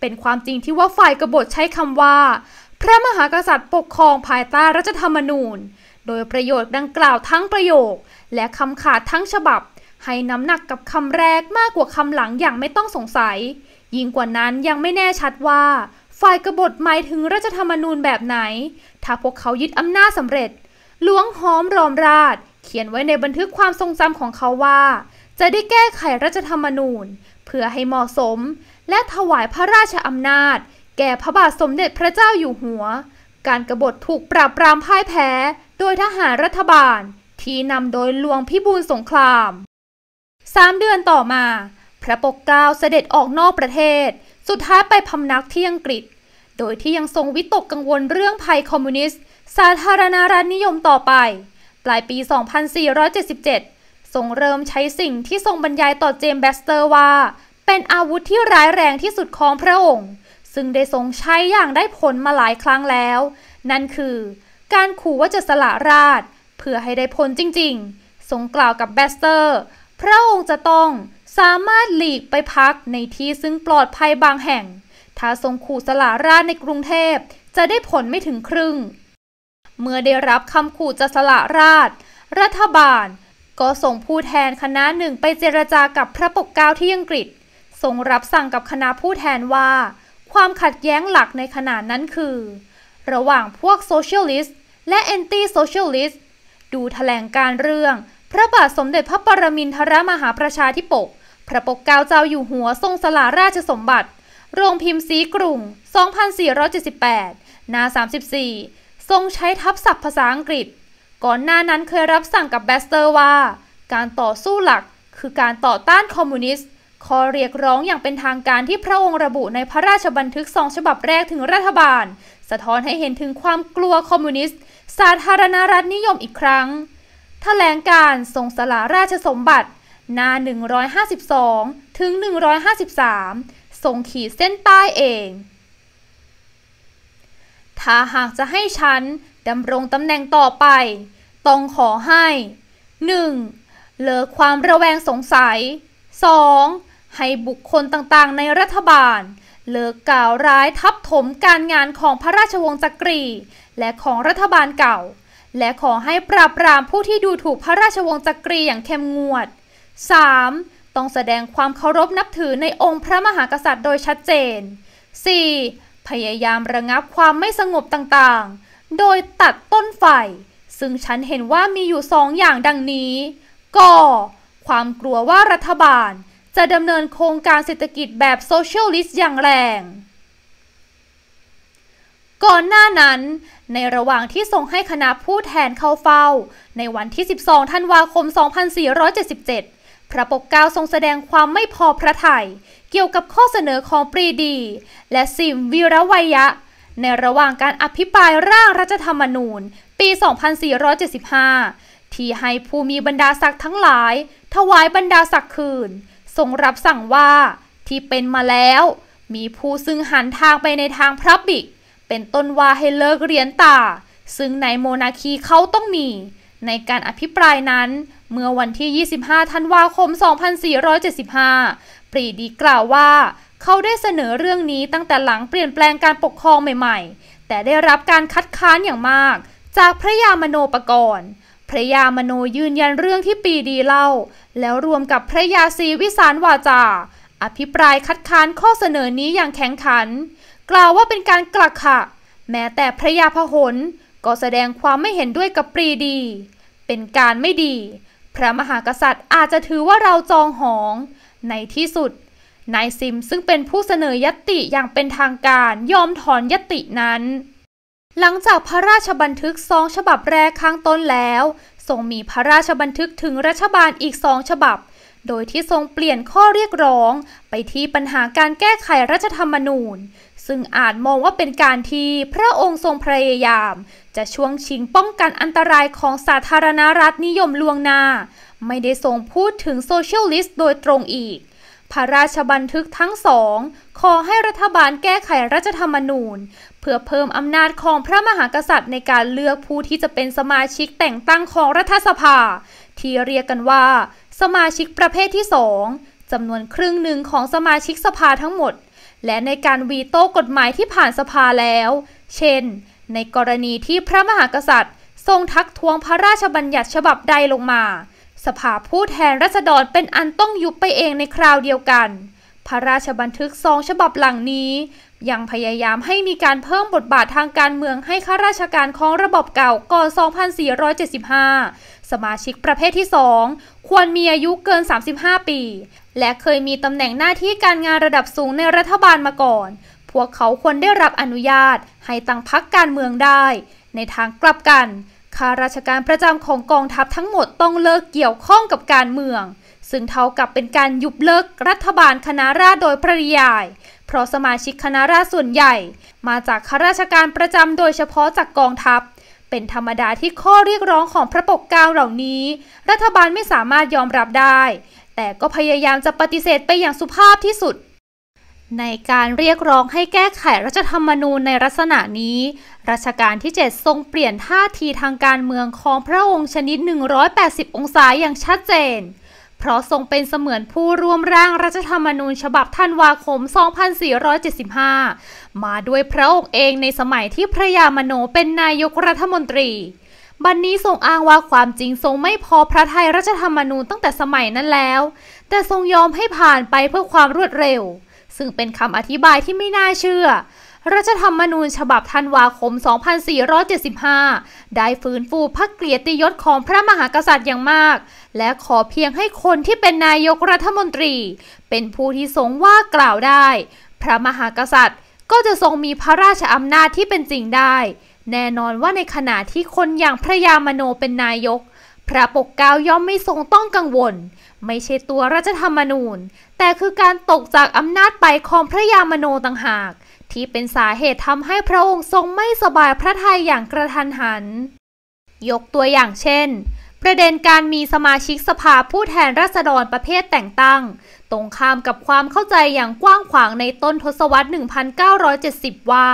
เป็นความจริงที่ว่าฝ่ายกบฏใช้คำว่า พระมหากษัตริย์ปกครองภายใต้รัฐธรรมนูญโดยประโยชน์ดังกล่าวทั้งประโยค และคำขาดทั้งฉบับ ให้น้ำหนักกับคำแรกมากกว่าคำหลังอย่างไม่ต้องสงสัย ยิ่งกว่านั้นยังไม่แน่ชัดว่า ฝ่ายกบฏหมายถึงรัฐธรรมนูญแบบไหน ถ้าพวกเขายึดอำนาจสำเร็จหลวงหอมรอมราช เขียนไว้ในบันทึกความทรงจำของเขาว่า จะได้แก้ไขรัฐธรรมนูญ เพื่อให้เหมาะสม และถวายพระราชอำนาจ แก่พระบาทสมเด็จพระเจ้าอยู่หัว การกรบฏถูกปราบปรามพ่ายแพ้โดยทหารรัฐบาลที่นำโดยหลวงพิบูลสงครามสามเดือนต่อมา พระปกเกล้าเสด็จออกนอกประเทศ สุดท้ายไปพำนักที่อังกฤษ โดยที่ยังทรงวิตกกังวลเรื่องภัยคอมมิวนิสต์ สาธารณรัฐนิยมต่อไป ปลายปี 2477 ทรงเริ่มใช้สิ่งที่ทรงบรรยายต่อเจมส์แบสเตอร์ว่า เป็นอาวุธที่ร้ายแรงที่สุดของพระองค์ ซึ่งได้ทรงใช้อย่างได้ผลมาหลายครั้งแล้ว นั่นคือการขู่ว่าจะสละราช เพื่อให้ได้ผลจริงๆ ทรงกล่าวกับแบสเตอร์ พระองค์จะต้องสามารถหลีกไปพักในที่ซึ่งปลอดภัยบางแห่ง ถ้าทรงขู่สละราชในกรุงเทพจะได้ผลไม่ถึงครึ่ง เมื่อได้รับคำขู่จะสละราช รัฐบาลก็ส่งผู้แทนคณะหนึ่งไปเจรจากับพระปกเกล้าที่อังกฤษทรงรับสั่งกับคณะผู้แทนว่า ความขัดแย้งหลักในขณะนั้นคือระหว่างพวกโซเชียลิสต์และแอนตี้โซเชียลิสต์ดูแถลงการเรื่อง พระบาทสมเด็จพระปรมินทรมหาประชาธิปก พระปกเกล้าเจ้าอยู่หัวทรงสละราชสมบัติ โรงพิมพ์สีกรุง 2478 หน้า 34 ทรงใช้ทับศัพท์ภาษาอังกฤษ ก่อนหน้านั้นเคยรับสั่งกับแบสเตอร์ว่า การต่อสู้หลักคือการต่อต้านคอมมิวนิสต์ข้อเรียกร้องอย่างเป็นทางการที่พระองค์ระบุในพระราชบัญทึกสองฉบับแรกถึงรัฐบาลสะท้อนให้เห็นถึงความกลัวคอมมิวนิสต์ สาธารณรัฐนิยมอีกครั้ง แถลงการส่งสละราชสมบัติ หน้า 152 ถึง 153ส่งขีดเส้นใต้เอง ถ้าหากจะให้ฉันดำรงตำแหน่งต่อไป ต้องขอให้ 1. เลิกความระแวงสงสัย 2. ให้บุคคลต่าง ๆ ในรัฐบาลเลิกกล่าวร้ายทับถมการงานของพระราชวงศ์จักรี และของรัฐบาลเก่า และขอให้ปราบปรามผู้ที่ดูถูกพระราชวงศ์จักรีอย่างเข้มงวด 3. ต้องแสดงความเคารพนับถือในองค์พระมหากษัตริย์โดยชัดเจน 4. พยายามระงับความไม่สงบต่างๆ โดยตัดต้นไฟ ซึ่งฉันเห็นว่ามีอยู่สองอย่างดังนี้ ก็ความกลัวว่ารัฐบาลจะดำเนินโครงการเศรษฐกิจแบบโซเชียลลิสต์ อย่างแรง ก่อนหน้านั้น ในระหว่างที่ส่งให้คณะผู้แทนเข้าเฝ้า ในวันที่ 12ธันวาคม 2477 พระปกเกล้าทรงแสดงความไม่พอพระทัยเกี่ยวกับข้อเสนอของปรีดี และสิมวิรวัยยะ ในระหว่างการอภิปรายร่างรัฐธรรมนูญ ปี 2475 ที่ให้ผู้มีบรรดาศักดิ์ทั้งหลาย ถวายบรรดาศักดิ์คืนทรงรับสั่งว่าที่เป็นมาแล้ว มีผู้ซึ่งหันทางไปในทางพระบิก เป็นต้นว่าให้เลิกเรียนตา ซึ่งในโมนาคีเขาต้องมี ในการอภิปรายนั้นเมื่อวันที่ 25 ธันวาคม 2475 ปรีดีกล่าวว่าเขาได้เสนอเรื่องนี้ตั้งแต่หลังเปลี่ยนแปลงการปกครองใหม่ๆ แต่ได้รับการคัดค้านอย่างมาก จากพระยามโนปกรณ์พระยามโนยืนยันเรื่องที่ปีดีเล่าแล้วรวมกับพระยาศรีวิสารวาจา อภิปรายคัดค้านข้อเสนอนี้อย่างแข็งขัน กล่าวว่าเป็นการกลักขะ แม้แต่พระยาพหลก็แสดงความไม่เห็นด้วยกับปรีดี เป็นการไม่ดี พระมหากษัตริย์อาจจะถือว่าเราจองหอง ในที่สุดนายซิมซึ่งเป็นผู้เสนอยติอย่างเป็นทางการยอมถอนยตินั้นหลังจากพระราชบัญทึกสองฉบับแรกข้างต้นแล้วทรงมีพระราชบัญทึกถึงรัฐบาลอีกสองฉบับ โดยที่ทรงเปลี่ยนข้อเรียกร้องไปที่ปัญหาการแก้ไขรัฐธรรมนูญ ซึ่งอาจมองว่าเป็นการที่พระองค์ทรงพยายามจะช่วงชิงป้องกันอันตรายของสาธารณรัฐนิยมลวงหน้า ไม่ได้ทรงพูดถึงโซเชียลิสต์โดยตรงอีกพระราชบันทึกทั้งสองขอให้รัฐบาลแก้ไขรัฐธรรมนูญ เพื่อเพิ่มอำนาจของพระมหากษัตริย์ในการเลือกผู้ที่จะเป็นสมาชิกแต่งตั้งของรัฐสภา ที่เรียกกันว่า สมาชิกประเภทที่สองจำนวนครึ่งหนึ่งของสมาชิกสภาทั้งหมด และในการวีโต้กฎหมายที่ผ่านสภาแล้ว เช่น ในกรณีที่พระมหากษัตริย์ ทรงทักท้วงพระราชบัญญัติฉบับใดลงมาสภาผู้แทนราษฎรเป็นอันต้องยุบไปเองในคราวเดียวกัน พระราชบัญญัติสองฉบับหลังนี้ ยังพยายามให้มีการเพิ่มบทบาททางการเมืองให้ข้าราชการของระบบเก่าก่อน 2475 สมาชิกประเภทที่ 2 ควรมีอายุเกิน 35 ปี และเคยมีตำแหน่งหน้าที่การงานระดับสูงในรัฐบาลมาก่อน พวกเขาควรได้รับอนุญาตให้ตั้งพักการเมืองได้ ในทางกลับกันข้าราชการประจำของกองทัพทั้งหมดต้องเลิกเกี่ยวข้องกับการเมือง ซึ่งเท่ากับเป็นการยุบเลิกรัฐบาลคณะราษฎรโดยปริยาย เพราะสมาชิกคณะราษฎรส่วนใหญ่มาจากข้าราชการประจำโดยเฉพาะจากกองทัพ เป็นธรรมดาที่ข้อเรียกร้องของพระปกเกล้าเหล่านี้ รัฐบาลไม่สามารถยอมรับได้ แต่ก็พยายามจะปฏิเสธไปอย่างสุภาพที่สุดในการเรียกร้องให้แก้ไขรัฐธรรมนูญในลักษณะนี้ รัชกาลที่ 7 ทรงเปลี่ยนท่าทีทางการเมืองของพระองค์ชนิด 180 องศาอย่างชัดเจน เพราะทรงเป็นเสมือนผู้ร่วมร่างรัฐธรรมนูญฉบับธันวาคม 2475 มาด้วยพระองค์เองในสมัยที่พระยามโนเป็นนายกรัฐมนตรี บันนี้ทรงอ้างว่าความจริงทรงไม่พอพระทัยรัฐธรรมนูญตั้งแต่สมัยนั้นแล้ว แต่ทรงยอมให้ผ่านไปเพื่อความรวดเร็วซึ่งเป็นคำอธิบายที่ไม่น่าเชื่อรัฐธรรมนูญฉบับธันวาคม 2475 ได้ฟื้นฟูพระเกียรติยศของพระมหากษัตริย์อย่างมาก และขอเพียงให้คนที่เป็นนายกรัฐมนตรี เป็นผู้ที่ทรงว่ากล่าวได้ พระมหากษัตริย์ก็จะทรงมีพระราชอำนาจที่เป็นจริงได้ แน่นอนว่าในขณะที่คนอย่างพระยามโนเป็นนายก พระปกเกล้าย่อมไม่ทรงต้องกังวลไม่ใช่ตัวรัฐธรรมนูญแต่คือการตกจากอำนาจไปของพระยามโนต่างหาก ที่เป็นสาเหตุทำให้พระองค์ทรงไม่สบายพระทัยอย่างกระทันหัน ยกตัวอย่างเช่น ประเด็นการมีสมาชิกสภาผู้แทนราษฎรประเภทแต่งตั้ง ตรงข้ามกับความเข้าใจอย่างกว้างขวางในต้นทศวรรษ 1970 ว่า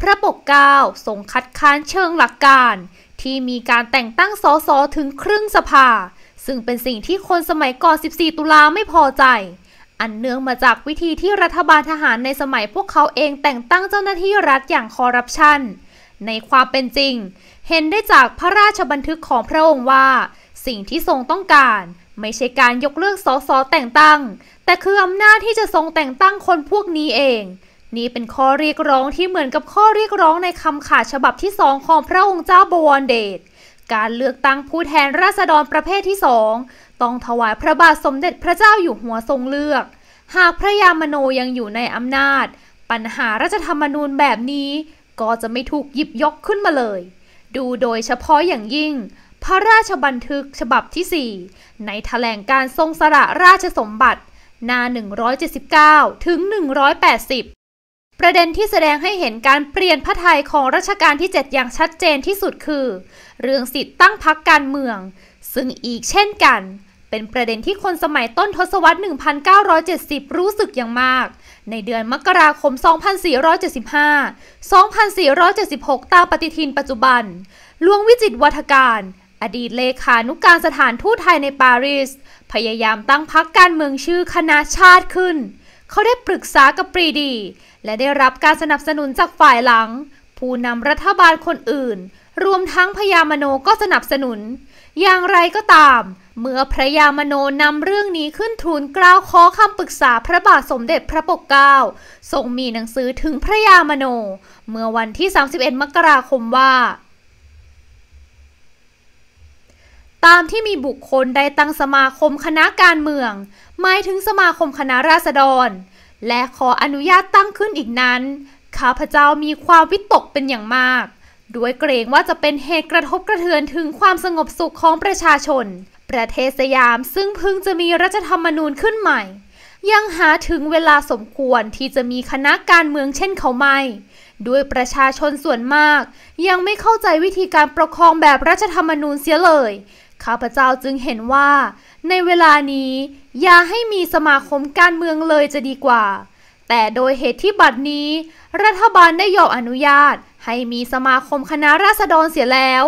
พระปกเกล้าทรงคัดค้านเชิงหลักการ ที่มีการแต่งตั้งสสถึงครึ่งสภาซึ่งเป็นสิ่งที่คนสมัยก่อน 14 ตุลาไม่พอใจ อันเนื่องมาจากวิธีที่รัฐบาลทหารในสมัยพวกเขาเองแต่งตั้งเจ้าหน้าที่รัฐอย่างคอร์รัปชัน ในความเป็นจริง เห็นได้จากพระราชบัญญัติของพระองค์ว่า สิ่งที่ทรงต้องการ ไม่ใช่การยกเลิกสสแต่งตั้ง แต่คืออำนาจที่จะทรงแต่งตั้งคนพวกนี้เองนี่เป็นข้อเรียกร้องที่เหมือนกับข้อเรียกร้องในคำขาดฉบับที่สองของพระองค์เจ้าบวรเดชการเลือกตั้งผู้แทนราษฎรประเภทที่สองต้องถวายพระบาทสมเด็จพระเจ้าอยู่หัวทรงเลือก หากพระยามโนยังอยู่ในอำนาจ ปัญหารัฐธรรมนูญแบบนี้ก็จะไม่ถูกหยิบยกขึ้นมาเลย ดูโดยเฉพาะอย่างยิ่ง พระราชบัญทึกฉบับที่ 4 ในถแถลงการทรงสละราชสมบัติ หน้า 179 ถึง 180ประเด็นที่แสดงให้เห็นการเปลี่ยนพระทัยของรัชกาลที่7อย่างชัดเจนที่สุดคือ เรื่องสิทธิ์ตั้งพรรคการเมือง ซึ่งอีกเช่นกัน เป็นประเด็นที่คนสมัยต้นทศวรรษ1970 รู้สึกอย่างมาก ในเดือนมกราคม 2475 2476 ตามปฏิทินปัจจุบันลวงวิจิตวัฒการ อดีตเลขานุกการสถานทูตไทยในปารีส พยายามตั้งพรรคการเมืองชื่อคณะชาติขึ้น เขาได้ปรึกษากับปรีดีและได้รับการสนับสนุนจากฝ่ายหลัง ผู้นำรัฐบาลคนอื่น รวมทั้งพญามโนก็สนับสนุน อย่างไรก็ตาม เมื่อพระยามโนนำเรื่องนี้ขึ้นทูลกล่าวขอคำปรึกษาพระบาทสมเด็จพระปกเกล้าทรงมีหนังสือถึงพระยามโน เมื่อวันที่31มกราคมว่า ตามที่มีบุคคลได้ตั้งสมาคมคณะการเมืองหมายถึงสมาคมคณะราษฎรและขออนุญาตตั้งขึ้นอีกนั้นข้าพเจ้ามีความวิตกเป็นอย่างมากด้วยเกรงว่าจะเป็นเหตุกระทบกระเทือนถึงความสงบสุขของประชาชน ประเทศสยามซึ่งพึ่งจะมีรัฐธรรมนูญขึ้นใหม่ ยังหาถึงเวลาสมควรที่จะมีคณะการเมืองเช่นเขาไม่ด้วยประชาชนส่วนมาก ยังไม่เข้าใจวิธีการปกครองแบบรัฐธรรมนูญเสียเลยข้าพเจ้าจึงเห็นว่าในเวลานี้ อย่าให้มีสมาคมการเมืองเลยจะดีกว่า แต่โดยเหตุที่บัดนี้ รัฐบาลได้ยอมอนุญาตให้มีสมาคมคณะราษฎรเสียแล้ว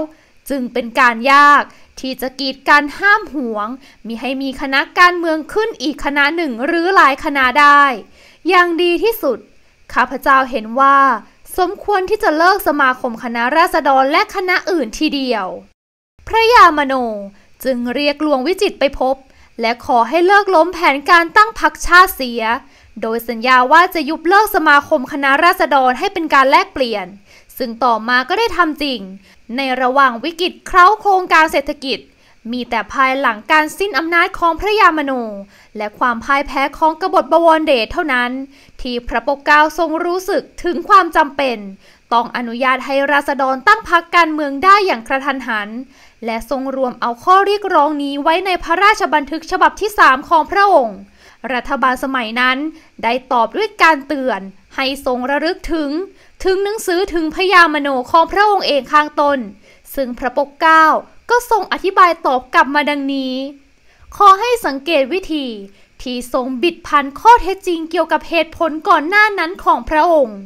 จึงเป็นการยากที่จะกีดการห้ามหวงมีให้มีคณะการเมืองขึ้นอีกคณะหนึ่งหรือหลายคณะได้ อย่างดีที่สุด ข้าพเจ้าเห็นว่า สมควรที่จะเลิกสมาคมคณะราษฎรและคณะอื่นทีเดียว พระยามโนจึงเรียกหลวงวิจิตไปพบ และขอให้เลิกล้มแผนการตั้งพรรคชาติเสีย โดยสัญญาว่าจะยุบเลิกสมาคมคณะราษฎรให้เป็นการแลกเปลี่ยน ซึ่งต่อมาก็ได้ทำจริง ในระหว่างวิกฤตเคร้าโครงการเศรษฐกิจ มีแต่ภายหลังการสิ้นอำนาจของพระยามโนและความพ่ายแพ้ของกบฏบวรเดชเท่านั้น ที่พระปกเกล้าทรงรู้สึกถึงความจำเป็น ต้องอนุญาตให้ราษฎรตั้งพรรคการเมืองได้อย่างกระทันหันและทรงรวมเอาข้อเรียกร้องนี้ไว้ในพระราชบันทึกฉบับที่ 3 ของพระองค์ รัฐบาลสมัยนั้นได้ตอบด้วยการเตือน ให้ทรงระลึกถึง ถึงหนังสือถึงพญามโนของพระองค์เองข้างตนซึ่งพระปกเกล้าก็ทรงอธิบายตอบกลับมาดังนี้ ขอให้สังเกตวิธี ที่ทรงบิดพันข้อเท็จจริงเกี่ยวกับเหตุผลก่อนหน้านั้นของพระองค์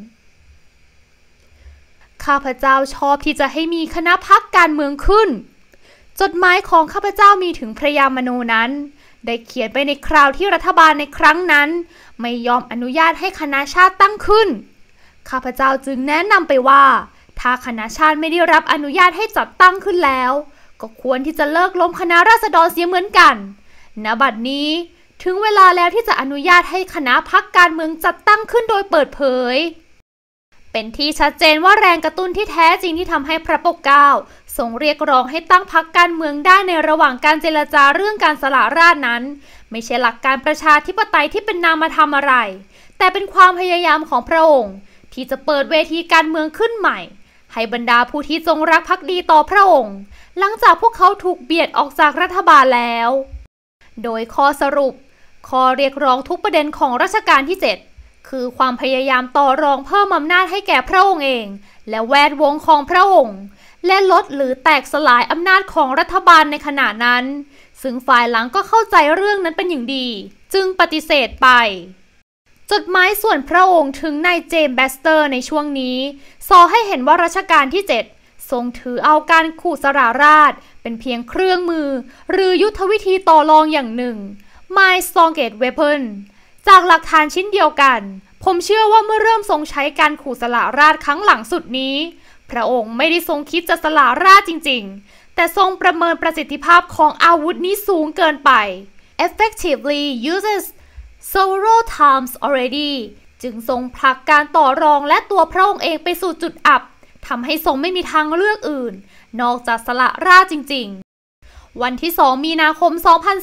ข้าพเจ้าชอบที่จะให้มีคณะพักการเมืองขึ้นจดหมายของข้าพเจ้ามีถึงพระยามนูนั้น ได้เขียนไปในคราวที่รัฐบาลในครั้งนั้น ไม่ยอมอนุญาตให้คณะชาติตั้งขึ้นข้าพเจ้าจึงแนะนำไปว่า ถ้าคณะชาติไม่ได้รับอนุญาตให้จัดตั้งขึ้นแล้ว ก็ควรที่จะเลิกล้มคณะราษฎรเสียเหมือนกันณบัดนี้ถึงเวลาแล้วที่จะอนุญาตให้คณะพักการเมืองจัดตั้งขึ้นโดยเปิดเผย เป็นที่ชัดเจนว่าแรงกระตุ้นที่แท้จริงที่ทำให้พระปกเกล้าทรงเรียกร้องให้ตั้งพรรคการเมืองได้ในระหว่างการเจรจาเรื่องการสละราชนั้น ไม่ใช่หลักการประชาธิปไตยที่เป็นนามธรรมอะไร แต่เป็นความพยายามของพระองค์ ที่จะเปิดเวทีการเมืองขึ้นใหม่ ให้บรรดาผู้ที่จงรักภักดีต่อพระองค์ หลังจากพวกเขาถูกเบียดออกจากรัฐบาลแล้ว โดยข้อสรุปข้อเรียกร้องทุกประเด็นของรัชกาลที่ 7 คือความพยายามต่อรองเพิ่มอำนาจให้แก่พระองค์เอง และแวดวงของพระองค์และลดหรือแตกสลายอำนาจของรัฐบาลในขณะนั้น ซึ่งฝ่ายหลังก็เข้าใจเรื่องนั้นเป็นอย่างดี จึงปฏิเสธไป จดหมายส่วนพระองค์ถึงนายเจมส์แบสเตอร์ในช่วงนี้สอให้เห็นว่ารัชกาลที่ 7 ทรงถือเอาการขู่สราราชเป็นเพียงเครื่องมือ หรือยุทธวิธีต่อรองอย่างหนึ่ง My s o n g e t Weapon จากหลักฐานชิ้นเดียวกัน ผมเชื่อว่าเมื่อเริ่มทรงใช้การขู่สละราชครั้งหลังสุดนี้พระองค์ไม่ได้ทรงคิดจะสละราชจริงๆ แต่ทรงประเมินประสิทธิภาพของอาวุธนี้สูงเกินไป effectively uses several times already จึงทรงผลักการต่อรองและตัวพระองค์เองไปสู่จุดอับทำให้ทรงไม่มีทางเลือกอื่น นอกจากสละราชจริงๆ วันที่ 2 มีนาคม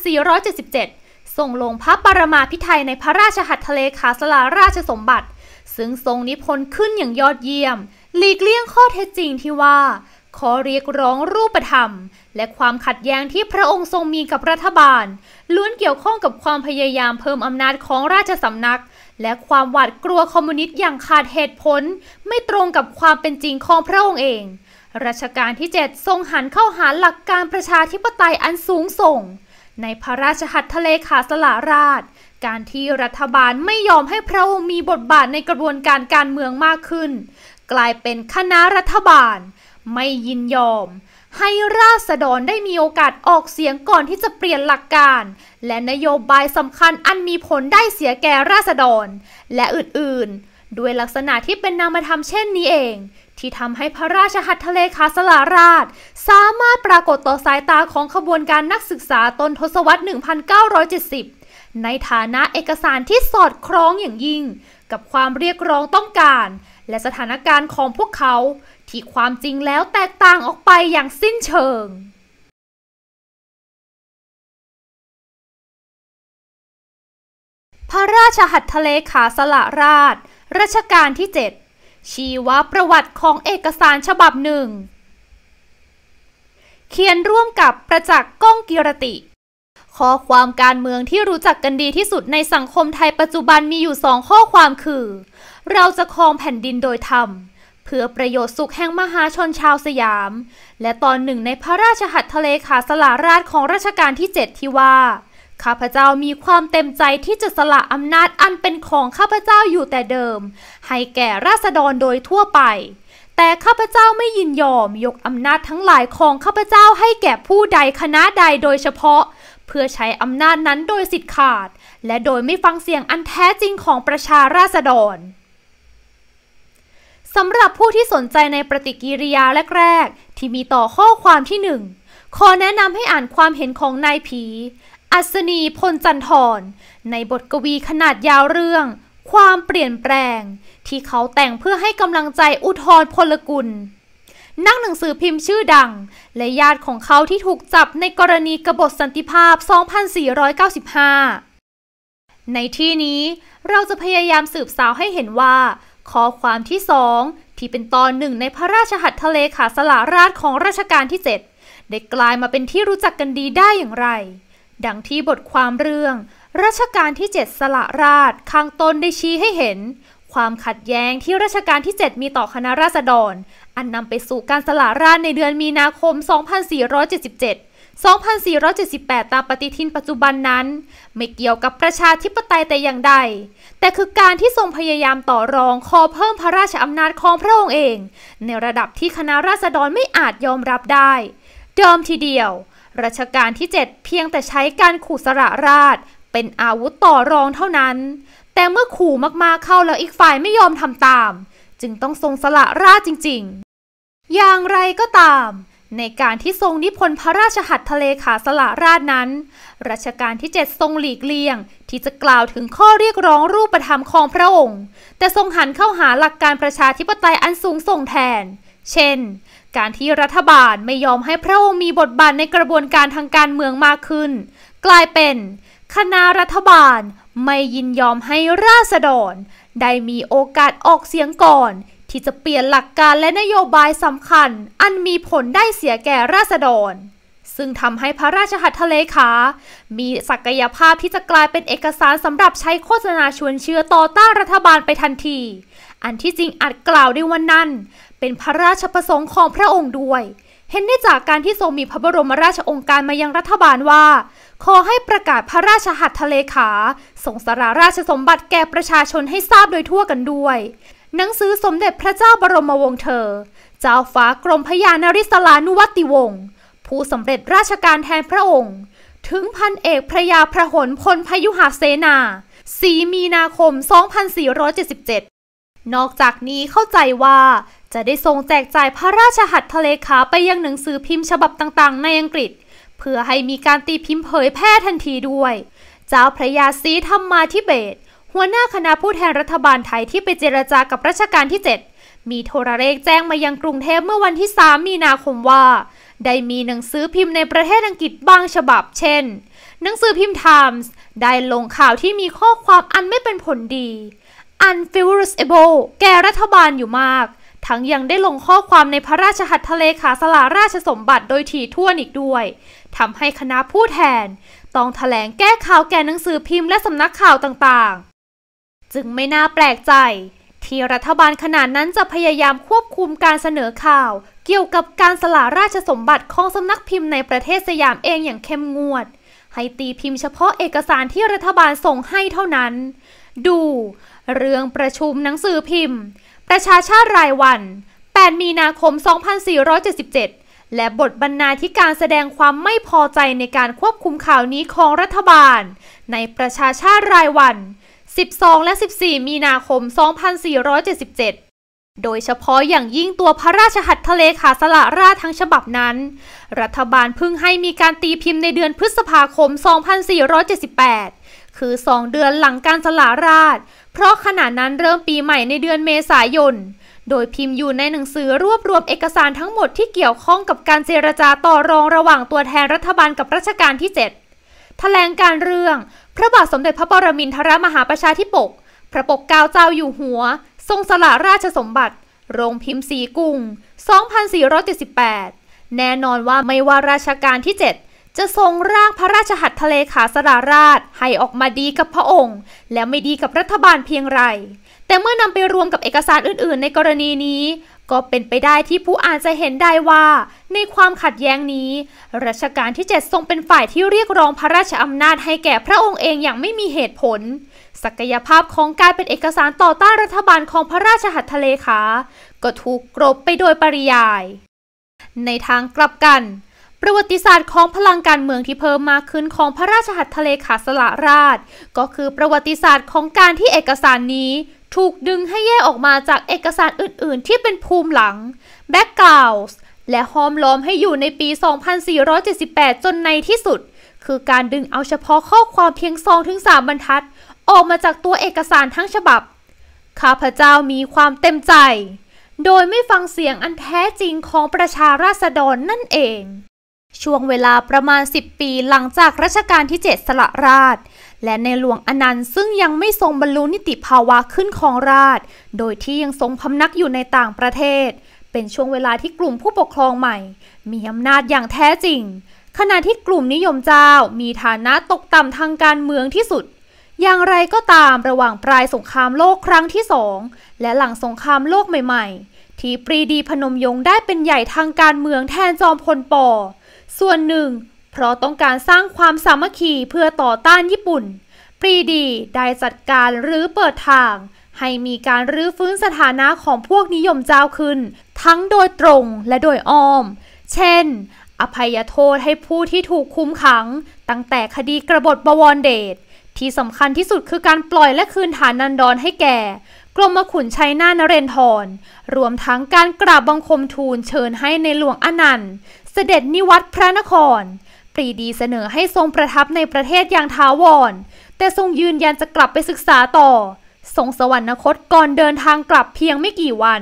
2477 ทรงลงพระปรมาพิไทยในพระราชหัตถเลขาสละราชสมบัติ ซึ่งทรงนิพนธ์ขึ้นอย่างยอดเยี่ยมหลีกเลี่ยงข้อเท็จจริงที่ว่า ขอเรียกร้องรูปธรรม และความขัดแย้งที่พระองค์ทรงมีกับรัฐบาลล้วนเกี่ยวข้องกับความพยายามเพิ่มอำนาจของราชสำนัก และความหวาดกลัวคอมมิวนิสต์อย่างขาดเหตุผล ไม่ตรงกับความเป็นจริงของพระองค์เองรัชกาลที่ 7 ทรงหันเข้าหาหลักการประชาธิปไตยอันสูงส่ง ในพระราชหัตถเลขาสละราช การที่รัฐบาลไม่ยอมให้พระองค์มีบทบาทในกระบวนการการเมืองมากขึ้นกลายเป็นคณะรัฐบาล ไม่ยินยอม ให้ราษฎรได้มีโอกาสออกเสียงก่อนที่จะเปลี่ยนหลักการ และนโยบายสำคัญอันมีผลได้เสียแก่ราษฎรและอื่น ๆ ด้วยลักษณะที่เป็นนามธรรมเช่นนี้เอง ที่ทำให้พระราชหัตถเลขาสลาราช สามารถปรากฏต่อสายตาของขบวนการนักศึกษาต้นทศวรรษ 1970 ในฐานะเอกสารที่สอดคล้องอย่างยิ่ง กับความเรียกร้องต้องการและสถานการณ์ของพวกเขาที่ความจริงแล้วแตกต่างออกไปอย่างสิ้นเชิง พระราชหัตถเลขาสละราช รัชกาลที่ 7 ชีวประวัติของเอกสารฉบับหนึ่ง เขียนร่วมกับประจักษ์ก้องกิรติ ข้อความการเมืองที่รู้จักกันดีที่สุดในสังคมไทยปัจจุบันมีอยู่สองข้อความคือเราจะครองแผ่นดินโดยธรรม เพื่อประโยชน์สุขแห่งมหาชนชาวสยาม และตอนหนึ่งในพระราชหัตถเลขาสลาราชของรัชกาลที่ 7 ที่ว่า ข้าพเจ้ามีความเต็มใจที่จะสละอำนาจอันเป็นของข้าพเจ้าอยู่แต่เดิม ให้แก่ราษฎรโดยทั่วไป แต่ข้าพเจ้าไม่ยินยอม ยกอำนาจทั้งหลายของข้าพเจ้าให้แก่ผู้ใดคณะใดโดยเฉพาะ เพื่อใช้อำนาจนั้นโดยสิทธิ์ขาด และโดยไม่ฟังเสียงอันแท้จริงของประชาราษฎรสำหรับผู้ที่สนใจในปฏิกิริยาแรกๆที่มีต่อข้อความที่หนึ่งขอแนะนำให้อ่านความเห็นของนายผี อัศนีพลจันทร์ในบทกวีขนาดยาวเรื่อง ความเปลี่ยนแปลง ที่เขาแต่งเพื่อให้กำลังใจอุทธรพลกุล นักหนังสือพิมพ์ชื่อดัง และญาติของเขาที่ถูกจับในกรณีกบฏสันติภาพ 2495 ในที่นี้เราจะพยายามสืบสาวให้เห็นว่าข้อความที่ 2 ที่เป็นตอนหนึ่งในพระราชหัตถเลขาสละราชของราชการที่7 ได้กลายมาเป็นที่รู้จักกันดีได้อย่างไร ดังที่บทความเรื่องราชการที่ 7 สละราชข้างต้นได้ชี้ให้เห็น ความขัดแย้งที่ราชการที่ 7 มีต่อคณะราษฎร อันนำไปสู่การสละราชในเดือนมีนาคม 2477 2478 ตามปฏิทินปัจจุบันนั้น ไม่เกี่ยวกับประชาธิปไตยแต่อย่างใด แต่คือการที่ทรงพยายามต่อรองขอเพิ่มพระราชอำนาจของพระองค์เอง ในระดับที่คณะราษฎรไม่อาจยอมรับได้ เดิมทีเดียวรัชกาลที่7เพียงแต่ใช้การขู่สระราช เป็นอาวุธต่อรองเท่านั้น แต่เมื่อขู่มาก ๆ เข้าแล้วอีกฝ่ายไม่ยอมทำตาม จึงต้องทรงสละราชจริง ๆ อย่างไรก็ตามในการที่ทรงนิพนธ์พระราชหัตถเลขาสละราชนั้น รัชกาลที่7ทรงหลีกเลี่ยงที่จะกล่าวถึงข้อเรียกร้องรูปธรรมของพระองค์ แต่ทรงหันเข้าหาหลักการประชาธิปไตยอันสูงส่งแทน เช่น การที่รัฐบาลไม่ยอมให้พระองค์มีบทบาทในกระบวนการทางการเมืองมากขึ้น กลายเป็นคณะรัฐบาลไม่ยินยอมให้ราษฎรได้มีโอกาสออกเสียงก่อนที่จะเปลี่ยนหลักการและนโยบายสำคัญ อันมีผลได้เสียแก่ราษฎร ซึ่งทำให้พระราชหัตถเลขา มีศักยภาพที่จะกลายเป็นเอกสารสำหรับใช้โฆษณาชวนเชื่อต่อต้านรัฐบาลไปทันที อันที่จริงอาจกล่าวได้ว่านั่นเป็นพระราชประสงค์ของพระองค์ด้วย เห็นได้จากการที่ทรงมีพระบรมราชองค์การมายังรัฐบาลว่าขอให้ประกาศพระราชหัตถเลขาส่งสาราราชสมบัติแก่ประชาชนให้ทราบโดยทั่วกันด้วยหนังสือสมเด็จพระเจ้าบรมวงศ์เธอ เจ้าฟ้ากรมพยานริศลานุวัติวงศ์ ผู้สำเร็จราชการแทนพระองค์ ถึงพันเอกพระยาพระหนพลพยุหเสนา4มีนาคม 2477 นอกจากนี้เข้าใจว่าจะได้ทรงแจกจ่ายพระราชหัตถเลขาไปยังหนังสือพิมพ์ฉบับต่างๆ ในอังกฤษ เพื่อให้มีการตีพิมพ์เผยแพร่ทันทีด้วย เจ้าพระยาซีธรรมมาทิเบตหัวหน้าคณะผู้แทนรัฐบาลไทยที่ไปเจรจากับรัชกาลที่ 7 มีโทรเลขแจ้งมายังกรุงเทพเมื่อวันที่ 3 มีนาคมว่า ได้มีหนังสือพิมพ์ในประเทศอังกฤษบางฉบับเช่น หนังสือพิมพ์ไทมส์ได้ลงข่าวที่มีข้อความอันไม่เป็นผลดี unfavorable แก่รัฐบาลอยู่มาก ทั้งยังได้ลงข้อความในพระราชหัตถเลขาสลาราชสมบัติโดยถี่ั่วนอีกด้วย ทำให้คณะผู้แทนต้องแถลงแก้ข่าวแก่หนังสือพิมพ์และสำนักข่าวต่างๆจึงไม่น่าแปลกใจ ที่รัฐบาลขนาดนั้นจะพยายามควบคุมการเสนอข่าว เกี่ยวกับการสละราชสมบัติของสำนักพิมพ์ในประเทศสยามเองอย่างเข้มงวด ให้ตีพิมพ์เฉพาะเอกสารที่รัฐบาลส่งให้เท่านั้น ดู เรื่องประชุมหนังสือพิมพ์ ประชาชาติรายวัน 8 มีนาคม 2477 และบทบรรณาธิการแสดงความไม่พอใจในการควบคุมข่าวนี้ของรัฐบาล ในประชาชาติรายวัน12 และ 14 มีนาคม 2477 โดยเฉพาะอย่างยิ่งตัวพระราชหัตถเลขาสละราชทั้งฉบับนั้น รัฐบาลเพิ่งให้มีการตีพิมพ์ในเดือนพฤษภาคม 2478 คือ 2 เดือนหลังการสละราช เพราะขณะนั้นเริ่มปีใหม่ในเดือนเมษายน โดยพิมพ์อยู่ในหนังสือรวบรวมเอกสารทั้งหมดที่เกี่ยวข้องกับการเจรจาต่อรองระหว่างตัวแทนรัฐบาลกับรัชกาลที่ 7ถลงการเรื่องพระบาทสมเด็จพระปรมินทรมหาประชาธิปก พระปกเกล้าเจ้าอยู่หัว ทรงสละราชสมบัติ โรงพิมพ์สีกุ้ง 2478 แน่นอนว่าไม่ว่าราชการที่ 7 จะทรงร่างพระราชหัตถเลขาสราราช ให้ออกมาดีกับพระองค์ และไม่ดีกับรัฐบาลเพียงไร แต่เมื่อนำไปรวมกับเอกสารอื่นๆ ในกรณีนี้ก็เป็นไปได้ที่ผู้อ่านจะเห็นได้ว่า ในความขัดแย้งนี้ รัชกาลที่ 7 ทรงเป็นฝ่ายที่เรียกร้องพระราชอำนาจให้แก่พระองค์เองอย่างไม่มีเหตุผล ศักยภาพของการเป็นเอกสารต่อต้านรัฐบาลของพระราชหัตถเลขา ก็ถูกกรบไปโดยปริยาย ในทางกลับกัน ประวัติศาสตร์ของพลังการเมืองที่เพิ่มมากขึ้นของพระราชหัตถเลขาสละราช ก็คือประวัติศาสตร์ของการที่เอกสารนี้ถูกดึงให้แยกออกมาจากเอกสารอื่น ๆ ที่เป็นภูมิหลัง backgrounds และห้อมล้อมให้อยู่ในปี 2478 จนในที่สุด คือการดึงเอาเฉพาะข้อความเพียง2ถึง3บรรทัด ออกมาจากตัวเอกสารทั้งฉบับ ข้าพเจ้ามีความเต็มใจ โดยไม่ฟังเสียงอันแท้จริงของประชาราษฎรนั่นเอง ช่วงเวลาประมาณ 10 ปีหลังจากรัชกาลที่7สละราชและในหลวงอนันต์ซึ่งยังไม่ทรงบรรลุนิติภาวะขึ้นครองราชโดยที่ยังทรงพำนักอยู่ในต่างประเทศ เป็นช่วงเวลาที่กลุ่มผู้ปกครองใหม่ มีอำนาจอย่างแท้จริง ขณะที่กลุ่มนิยมเจ้า มีฐานะตกต่ำทางการเมืองที่สุด อย่างไรก็ตามระหว่างปลายสงครามโลกครั้งที่สอง และหลังสงครามโลกใหม่ๆที่ปรีดีพนมยงค์ได้เป็นใหญ่ทางการเมืองแทนจอมพลปอส่วนหนึ่งเพราะต้องการสร้างความสามัคคี เพื่อต่อต้านญี่ปุ่น ปรีดีได้จัดการหรือเปิดทาง ให้มีการรื้อฟื้นสถานะของพวกนิยมเจ้าขึ้น ทั้งโดยตรงและโดยอ้อม เช่น อภัยโทษให้ผู้ที่ถูกคุมขัง ตั้งแต่คดีกระบฏบวรเดช ที่สำคัญที่สุดคือการปล่อยและคืนฐานนันดรให้แก่ กรมขุนชัยนาานเรนทร รวมทั้งการกราบบังคมทูลเชิญให้ในหลวงอนันต์ เสด็จนิวัตรพระนครปรีดีเสนอให้ทรงประทับในประเทศอย่างท้าวร แต่ทรงยืนยันจะกลับไปศึกษาต่อ ทรงสวรรคตก่อนเดินทางกลับเพียงไม่กี่วัน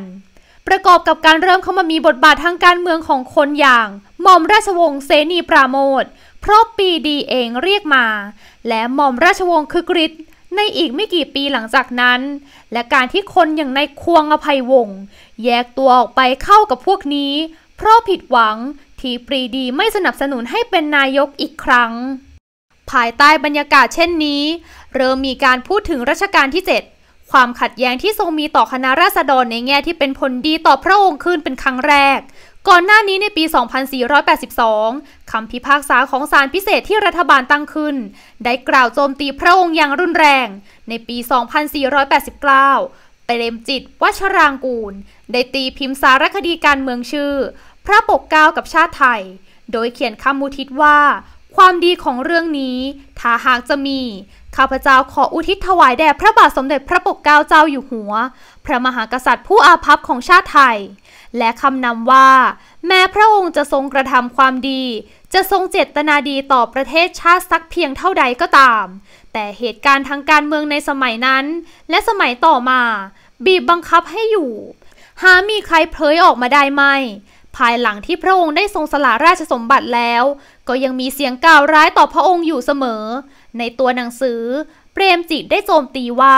ประกอบกับการเริ่มเข้ามามีบทบาททางการเมืองของคนอย่าง หม่อมราชวงศ์เสนีปราโมทเพราะปีดีเองเรียกมา และหม่อมราชวงศ์คึกฤทธิ์ในอีกไม่กี่ปีหลังจากนั้น และการที่คนอย่างในควงอภัยวงศ์แยกตัวออกไปเข้ากับพวกนี้ เพราะผิดหวังทีปรีดีไม่สนับสนุนให้เป็นนายกอีกครั้ง ภายใต้บรรยากาศเช่นนี้ เริ่มมีการพูดถึงรัชกาลที่7ความขัดแย้งที่ทรงมีต่อคณะราษฎรในแง่ที่เป็นผลดีต่อพระองค์ขึ้นเป็นครั้งแรก ก่อนหน้านี้ในปี 2482 คำพิพากษาของศาลพิเศษที่รัฐบาลตั้งขึ้น ได้กล่าวโจมตีพระองค์อย่างรุนแรง ในปี 2489 เปรมจิตวัชรางกูล ได้ตีพิมพ์สารคดีการเมืองชื่อพระปกเกล้ากับชาติไทย โดยเขียนคำมุทิตว่า ความดีของเรื่องนี้ ถ้าหากจะมีข้าพเจ้าขออุทิศถวายแด่พระบาทสมเด็จพระปกเกล้าเจ้าอยู่หัว พระมหากษัตริย์ผู้อาภัพของชาติไทย และคำนำว่า แม้พระองค์จะทรงกระทำความดี จะทรงเจตนาดีต่อประเทศชาติสักเพียงเท่าใดก็ตาม แต่เหตุการณ์ทางการเมืองในสมัยนั้น และสมัยต่อมา บีบบังคับให้อยู่ หามีใครเผยออกมาได้ไหมภายหลังที่พระองค์ได้ทรงสละราชสมบัติแล้ว ก็ยังมีเสียงกล่าวร้ายต่อพระองค์อยู่เสมอ ในตัวหนังสือ เปรมจิตได้โจมตีว่า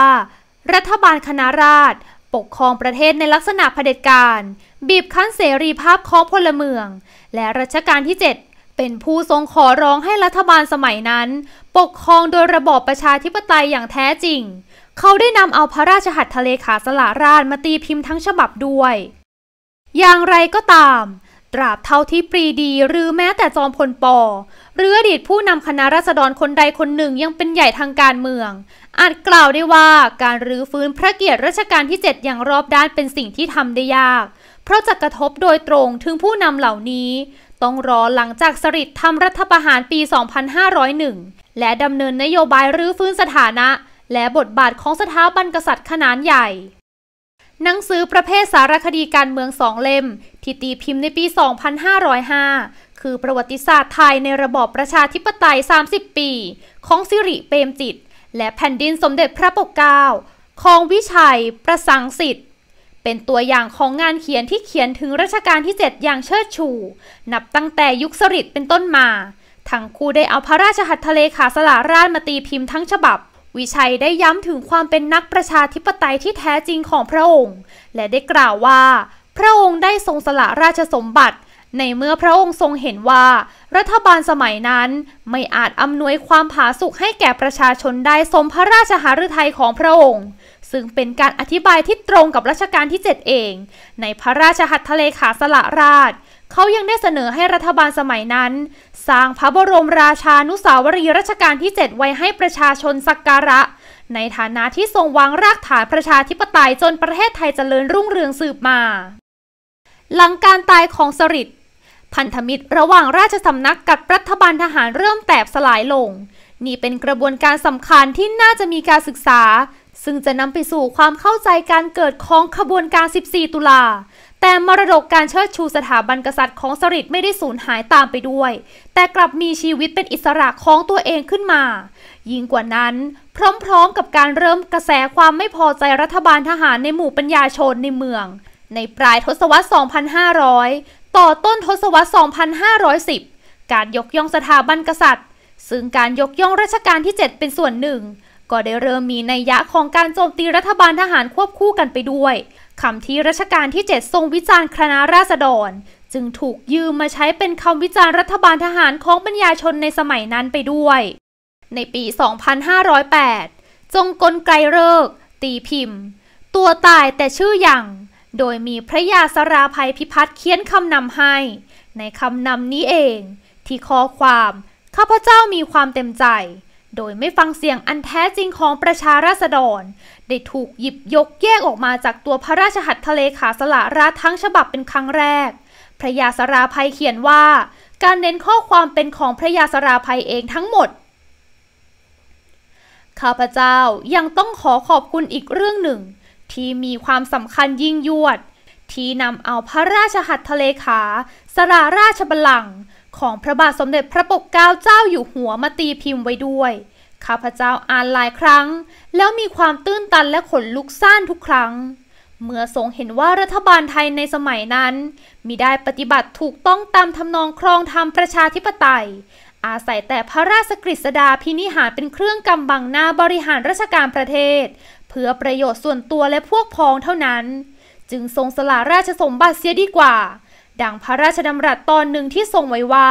รัฐบาลคณะราษฎรปกครองประเทศในลักษณะะเผด็จการบีบคั้นเสรีภาพของพลเมือง และรัชกาลที่ 7 เป็นผู้ทรงขอร้องให้รัฐบาลสมัยนั้น ปกครองโดยระบอบประชาธิปไตยอย่างแท้จริง เขาได้นำเอาพระราชหัตถเลขาสละราชมาตีพิมพ์ทั้งฉบับด้วยอย่างไรก็ตาม ตราบเท่าที่ปรีดีหรือแม้แต่จอมพลปอหรืออดีตผู้นำคณะราษฎรคนใดคนหนึ่งยังเป็นใหญ่ทางการเมือง อาจกล่าวได้ว่าการรื้อฟื้นพระเกียรติรัชกาลที่7อย่างรอบด้านเป็นสิ่งที่ทำได้ยาก เพราะจะกระทบโดยตรงถึงผู้นำเหล่านี้ ต้องรอหลังจากสริททำรัฐประหารปี 2501 และดำเนินนโยบายรื้อฟื้นสถานะ และบทบาทของสถาบันกษัตริย์ขนาดใหญ่หนังสือประเภทสารคดีการเมืองสองเล่ม ที่ตีพิมพ์ในปี 2505 คือประวัติศาสตร์ไทยในระบอบประชาธิปไตย 30 ปี ของสิริเปมจิต และแผ่นดินสมเด็จพระปกเกล้าของวิชัยประสังสิทธิ์ เป็นตัวอย่างของงานเขียนที่เขียนถึงรัชกาลที่7อย่างเชิดชู นับตั้งแต่ยุคสรดิ์เป็นต้นมา ทั้งคู่ได้เอาพระราชหัตถเลขาสลาราชมาตีพิมพ์ทั้งฉบับวิชัยได้ย้ำถึงความเป็นนักประชาธิปไตยที่แท้จริงของพระองค์ และได้กล่าวว่า พระองค์ได้ทรงสละราชสมบัติ ในเมื่อพระองค์ทรงเห็นว่า รัฐบาลสมัยนั้นไม่อาจอำนวยความผาสุกให้แก่ประชาชนได้สมพระราชหฤทัยของพระองค์ ซึ่งเป็นการอธิบายที่ตรงกับรัชกาลที่ 7 เอง ในพระราชหัตถเลขาสละราชเขายังได้เสนอให้รัฐบาลสมัยนั้น สร้างพระบรมราชานุสาวรีย์รัชกาลที่7ไว้ให้ประชาชนสักการะ ในฐานะที่ทรงวางรากฐานประชาธิปไตยจนประเทศไทยเจริญรุ่งเรืองสืบมา หลังการตายของสฤษดิ์พันธมิตรระหว่างราชสำนักกับรัฐบาลทหารเริ่มแตกสลายลง นี่เป็นกระบวนการสำคัญที่น่าจะมีการศึกษา ซึ่งจะนำไปสู่ความเข้าใจการเกิดของขบวนการ 14 ตุลาแต่มรดกการเชิดชูสถาบันกษัตริย์ของสริตไม่ได้สูญหายตามไปด้วย แต่กลับมีชีวิตเป็นอิสระของตัวเองขึ้นมา ยิ่งกว่านั้นพร้อมๆกับการเริ่มกระแสความไม่พอใจรัฐบาลทหารในหมู่ปัญญาชนในเมือง ในปลายทศวรรษ 2500 ต่อต้นทศวรรษ 2510 การยกย่องสถาบันกษัตริย์ ซึ่งการยกย่องรัชกาลที่ 7 เป็นส่วนหนึ่ง ก็ได้เริ่มมีในยะของการโจมตีรัฐบาลทหารควบคู่กันไปด้วยคำที่รัชกาลที่7ทรงวิจารณ์คณะราษฎรจึงถูกยืมมาใช้เป็นคำวิจารณ์รัฐบาลทหารของบรรดาชนในสมัยนั้นไปด้วย ในปี 2508 จงกลไกเลิก ตีพิมพ์ ตัวตายแต่ชื่ออย่าง โดยมีพระยาสราภัยพิพัฒน์เขียนคำนำให้ ในคำนำนี้เอง ที่ข้อความ ข้าพเจ้ามีความเต็มใจ โดยไม่ฟังเสียงอันแท้จริงของประชาราษฎรได้ถูกหยิบยกแยกออกมาจากตัวพระราชหัตถเลขาสละราทั้งฉบับเป็นครั้งแรก พระยาสราภัยเขียนว่าการเน้นข้อความเป็นของพระยาสราภัยเองทั้งหมด ข้าพเจ้ายังต้องขอขอบคุณอีกเรื่องหนึ่ง ที่มีความสำคัญยิ่งยวด ที่นำเอาพระราชหัตถเลขา สราราชบัลลังก์ของพระบาทสมเด็จพระปกเกล้าเจ้าอยู่หัวมาตีพิมพ์ไว้ด้วยข้าพเจ้าอ่านหลายครั้ง แล้วมีความตื้นตันและขนลุกซ่านทุกครั้ง เมื่อทรงเห็นว่ารัฐบาลไทยในสมัยนั้นมิได้ปฏิบัติถูกต้องตามทำนองครองธรรมประชาธิปไตย อาศัยแต่พระราชกฤษดาพินิหารเป็นเครื่องกำบังหน้าบริหารราชการประเทศ เพื่อประโยชน์ส่วนตัวและพวกพ้องเท่านั้น จึงทรงสละราชสมบัติเสียดีกว่า ดังพระราชดำรัสตอนหนึ่งที่ทรงไว้ว่า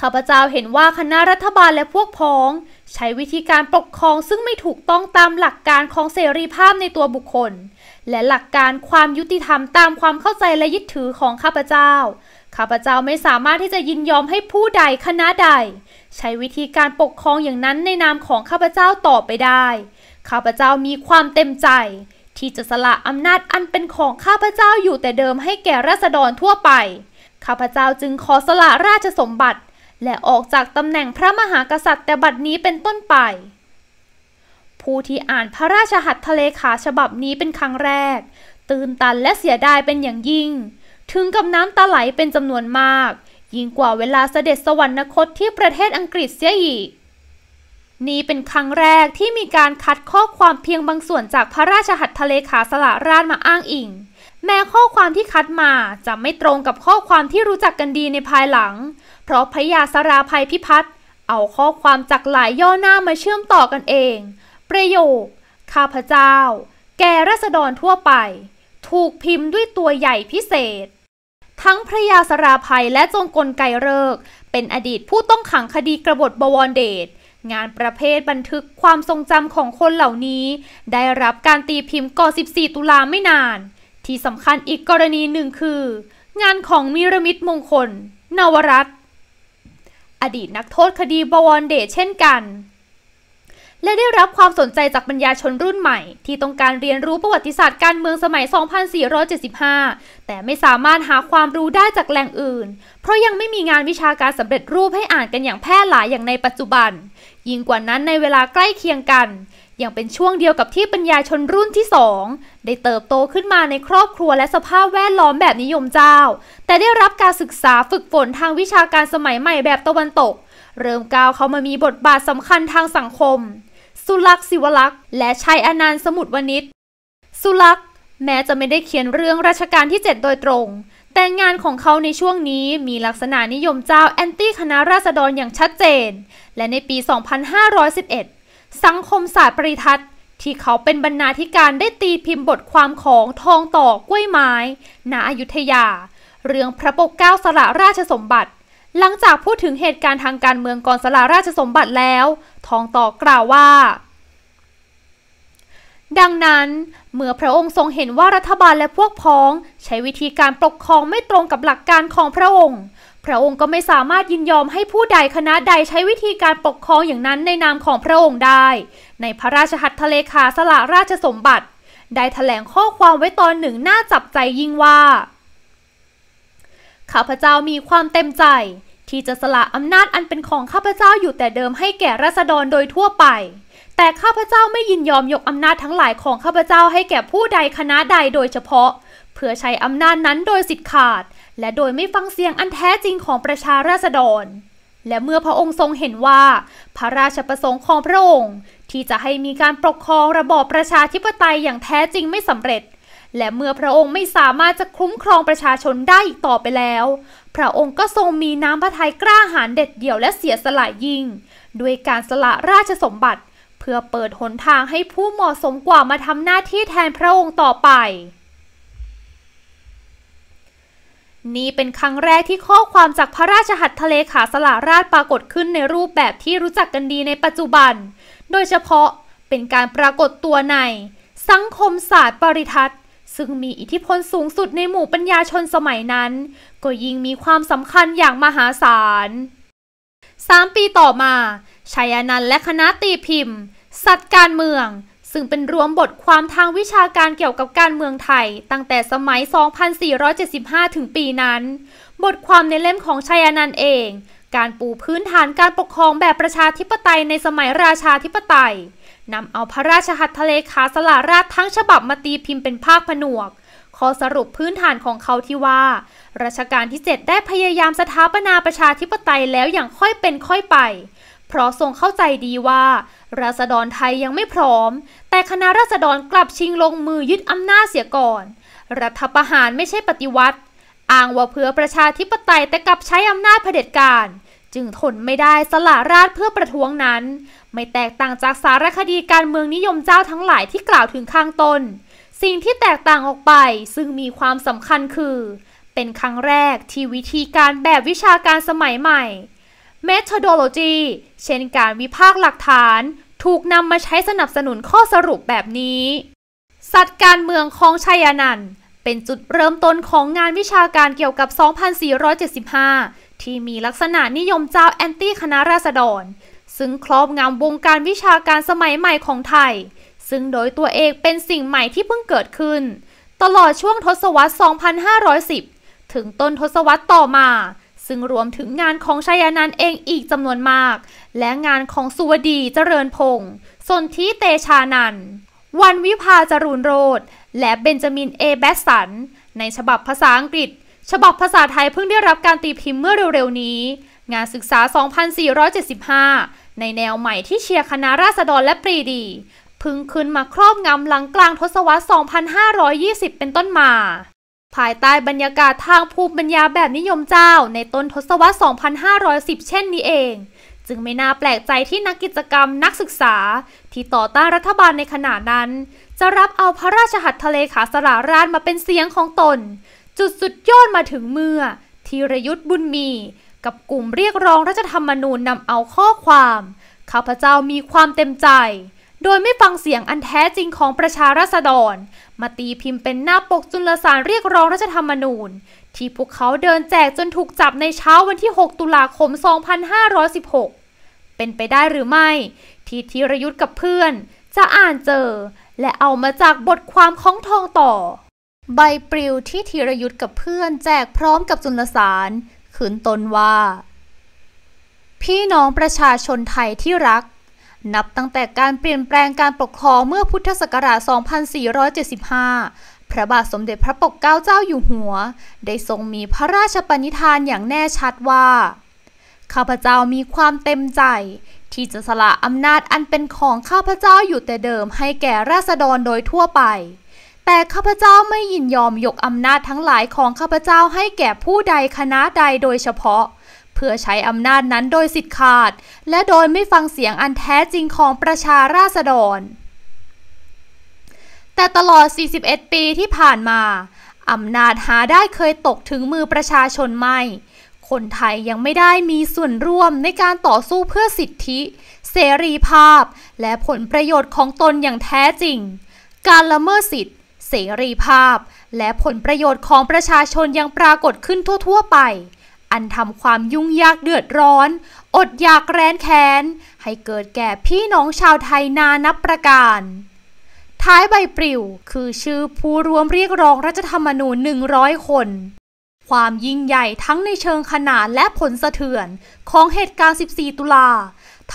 ข้าพเจ้าเห็นว่าคณะรัฐบาลและพวกพ้องใช้วิธีการปกครองซึ่งไม่ถูกต้องตามหลักการของเสรีภาพในตัวบุคคลและหลักการความยุติธรรมตามความเข้าใจและยึดถือของข้าพเจ้า ข้าพเจ้าไม่สามารถที่จะยินยอมให้ผู้ใดคณะใดใช้วิธีการปกครองอย่างนั้นในนามของข้าพเจ้าต่อไปได้ ข้าพเจ้ามีความเต็มใจที่จะสละอำนาจอันเป็นของข้าพเจ้าอยู่แต่เดิมให้แก่ราษฎรทั่วไป ข้าพเจ้าจึงขอสละราชสมบัติและออกจากตำแหน่งพระมหากษัตริย์ แต่บัดนี้เป็นต้นไป ผู้ที่อ่านพระราชหัตถเลขาฉบับนี้เป็นครั้งแรก ตื่นตันและเสียดายเป็นอย่างยิ่ง ถึงกับน้ำตาไหลเป็นจำนวนมากยิ่งกว่าเวลาเสด็จสวรรคตที่ประเทศอังกฤษเสียอีกนี่เป็นครั้งแรกที่มีการคัดข้อความเพียงบางส่วนจากพระราชหัตถเลขาสละราชมาอ้างอิง แม้ข้อความที่คัดมาจะไม่ตรงกับข้อความที่รู้จักกันดีในภายหลังเพราะพระยาสราภัยพิพัฒน์เอาข้อความจากหลายย่อหน้ามาเชื่อมต่อกันเอง ประโยค ข้าพเจ้า แก่รัษฎรทั่วไป ถูกพิมพ์ด้วยตัวใหญ่พิเศษ ทั้งพระยาสราภัยและจงกลไกเลิก เป็นอดีตผู้ต้องขังคดีกระบฏบวรเดชงานประเภทบันทึกความทรงจำของคนเหล่านี้ ได้รับการตีพิมพ์ก่อ 14 ตุลาไม่นาน ที่สำคัญอีกกรณีหนึ่งคือ งานของมิรมิตมงคล นวรัตน์อดีตนักโทษคดีบวรเดชเช่นกัน และได้รับความสนใจจากบรรยาชนรุ่นใหม่ ที่ต้องการเรียนรู้ประวัติศาสตร์การเมืองสมัย 2475 แต่ไม่สามารถหาความรู้ได้จากแหล่งอื่น เพราะยังไม่มีงานวิชาการสำเร็จรูปให้อ่านกันอย่างแพร่หลายอย่างในปัจจุบัน ยิ่งกว่านั้นในเวลาใกล้เคียงกันยังเป็นช่วงเดียวกับที่ปัญญาชนรุ่นที่สองได้เติบโตขึ้นมาในครอบครัวและสภาพแวดล้อมแบบนิยมเจ้า แต่ได้รับการศึกษาฝึกฝนทางวิชาการสมัยใหม่แบบตะวันตก เริ่มก้าวเข้ามามีบทบาทสำคัญทางสังคม สุลักษ์ิวลักษ์และชัยอนันต์สมุทรวณิช สุลักษ์ แม้จะไม่ได้เขียนเรื่องราชการที่ 7 โดยตรง แต่งานของเขาในช่วงนี้มีลักษณะนิยมเจ้าแอนตี้คณะราษฎรอย่างชัดเจน และในปี 2511สังคมศาสตร์ปริทัศน์ ที่เขาเป็นบรรณาธิการได้ตีพิมพ์บทความของทองต่อกล้วยไม้ณอยุธยา เรื่องพระปกเก้าสละราชสมบัติ หลังจากพูดถึงเหตุการณ์ทางการเมืองก่อนสละราชสมบัติแล้ว ทองต่อกล่าวว่า ดังนั้นเมื่อพระองค์ทรงเห็นว่ารัฐบาลและพวกพ้องใช้วิธีการปกครองไม่ตรงกับหลักการของพระองค์พระองค์ก็ไม่สามารถยินยอมให้ผู้ใดคณะใดใช้วิธีการปกครองอย่างนั้นในนามของพระองค์ได้ ในพระราชหัตถเลขา สละราชสมบัติได้ถแถลงข้อความไว้ตอนหนึ่งน่าจับใจยิ่งว่า ข้าพเจ้ามีความเต็มใจ ที่จะสละอำนาจอันเป็นของข้าพเจ้าอยู่แต่เดิมให้แก่ราษฎรโดยทั่วไป แต่ข้าพเจ้าไม่ยินยอมยกอำนาจทั้งหลายของข้าพเจ้าให้แก่ผู้ใดคณะใดโดยเฉพาะ เพื่อใช้อำนาจนั้นโดยสิทธิขาดและโดยไม่ฟังเสียงอันแท้จริงของประชา ราษฎร และเมื่อพระองค์ทรงเห็นว่า พระราชประสงค์ของพระองค์ ที่จะให้มีการปกครองระบอบประชาธิปไตยอย่างแท้จริงไม่สำเร็จ และเมื่อพระองค์ไม่สามารถจะคุ้มครองประชาชนได้อีกต่อไปแล้ว พระองค์ก็ทรงมีน้ำพระทัยกล้าหาญเด็ดเดี่ยวและเสียสละยิ่งด้วยการสละราชสมบัติ เพื่อเปิดหนทางให้ผู้เหมาะสมกว่ามาทำหน้าที่แทนพระองค์ต่อไปนี่เป็นครั้งแรกที่ข้อความจากพระราชหัตถเลขาสลาราชปรากฏขึ้นในรูปแบบที่รู้จักกันดีในปัจจุบัน โดยเฉพาะเป็นการปรากฏตัวในสังคมศาสตร์ปริทัศน์ ซึ่งมีอิทธิพลสูงสุดในหมู่ปัญญาชนสมัยนั้น ก็ยิ่งมีความสำคัญอย่างมหาศาลสามปีต่อมา ชัยนันและคณะตีพิมพ์สัตว์การเมืองซึ่งเป็นรวมบทความทางวิชาการเกี่ยวกับการเมืองไทย ตั้งแต่สมัย 2475 ถึงปีนั้น บทความในเล่มของชัยนัน์เอง การปูพื้นฐานการปกครองแบบประชาธิปไตยในสมัยราชาธิปไตยนำเอาพระราชหัตถเลขาสลาราชทั้งฉบับมาตีพิมพ์เป็นภาคผนวกข้อสรุปพื้นฐานของเขาที่ว่ารัชกาลที่7ได้พยายามสถาปนาประชาธิปไตยแล้วอย่างค่อยเป็นค่อยไปเพราะทรงเข้าใจดีว่า ราษฎรไทยยังไม่พร้อม แต่คณะราษฎรกลับชิงลงมือยึดอำนาจเสียก่อน รัฐประหารไม่ใช่ปฏิวัติอ้างว่าเพื่อประชาธิปไตยแต่กลับใช้อำนาจเผด็จการ จึงทนไม่ได้สละราชเพื่อประท้วงนั้น ไม่แตกต่างจากสารคดีการเมืองนิยมเจ้าทั้งหลายที่กล่าวถึงข้างต้น สิ่งที่แตกต่างออกไปซึ่งมีความสำคัญคือ เป็นครั้งแรกที่วิธีการแบบวิชาการสมัยใหม่ methodology เช่นการวิพากษ์หลักฐาน ถูกนำมาใช้สนับสนุนข้อสรุปแบบนี้ สัตว์การเมืองของชัยนันท์เป็นจุดเริ่มต้นของงานวิชาการเกี่ยวกับ 2475 ที่มีลักษณะนิยมเจ้าแอนตี้คณะราษฎร ซึ่งครอบงำวงการวิชาการสมัยใหม่ของไทย ซึ่งโดยตัวเองเป็นสิ่งใหม่ที่เพิ่งเกิดขึ้น ตลอดช่วงทศวรรษ 2510 ถึงต้นทศวรรษต่อมาซึ่งรวมถึงงานของชายานันเองอีกจำนวนมาก และงานของสุวดีเจริญพงศ์สนธิเตชานันวันวิภาจรุนโรดและเบนจามินเอแบสัน ในฉบับภาษาอังกฤษ ฉบับภาษาไทยเพิ่งได้รับการตีพิมพ์เมื่อเร็วๆนี้ งานศึกษา 2475 ในแนวใหม่ที่เชียร์คณะราษฎรและปรีดี พึ่งขึ้นมาครอบงำหลังกลางทศวรรษ 2520 เป็นต้นมาภายใต้บรรยากาศทางภูมิปัญญาแบบนิยมเจ้าในต้นทศวรรษ 2510 เช่นนี้เอง จึงไม่น่าแปลกใจที่นักกิจกรรมนักศึกษาที่ต่อต้านรัฐบาลในขณะนั้น จะรับเอาพระราชหัตถเลขาสราราชมาเป็นเสียงของตน จุดสุดยอดมาถึงเมื่อธีรยุทธ์บุญมี กับกลุ่มเรียกร้องรัฐธรรมนูญนำเอาข้อความข้าพเจ้ามีความเต็มใจโดยไม่ฟังเสียงอันแท้จริงของประชาราษฎร มาตีพิมพ์เป็นหน้าปกจุลสารเรียกร้องรัฐธรรมนูญ ที่พวกเขาเดินแจกจนถูกจับในเช้าวันที่ 6 ตุลาคม 2516 เป็นไปได้หรือไม่ ที่ธีรยุทธ์กับเพื่อนจะอ่านเจอ และเอามาจากบทความของทองต่อ ใบปลิวที่ธีรยุทธ์กับเพื่อนแจกพร้อมกับจุลสารขืนตนว่า พี่น้องประชาชนไทยที่รักนับตั้งแต่การเปลี่ยนแปลงการปกครองเมื่อพุทธศักราช 2475 พระบาทสมเด็จพระปกเกล้าเจ้าอยู่หัว ได้ทรงมีพระราชปณิธานอย่างแน่ชัดว่า ข้าพเจ้ามีความเต็มใจ ที่จะสละอำนาจอันเป็นของข้าพเจ้าอยู่แต่เดิมให้แก่ราษฎรโดยทั่วไป แต่ข้าพเจ้าไม่ยินยอมยกอำนาจทั้งหลายของข้าพเจ้าให้แก่ผู้ใดคณะใดโดยเฉพาะเพื่อใช้อำนาจนั้นโดยสิทธิขาด และโดยไม่ฟังเสียงอันแท้จริงของประชาราษฎร แต่ตลอด 41 ปีที่ผ่านมา อำนาจหาได้เคยตกถึงมือประชาชนไม่ คนไทยยังไม่ได้มีส่วนร่วมในการต่อสู้เพื่อสิทธิ เสรีภาพ และผลประโยชน์ของตนอย่างแท้จริง การละเมิดสิทธิเสรีภาพ และผลประโยชน์ของประชาชนยังปรากฏขึ้นทั่วๆไปอันทำความยุ่งยากเดือดร้อน อดอยากแร้นแค้น ให้เกิดแก่พี่น้องชาวไทยนานับประการ ท้ายใบปลิวคือชื่อผู้รวมเรียกร้องรัฐธรรมนูญ 100 คน ความยิ่งใหญ่ทั้งในเชิงขนาดและผลสะเทือน ของเหตุการณ์ 14 ตุลา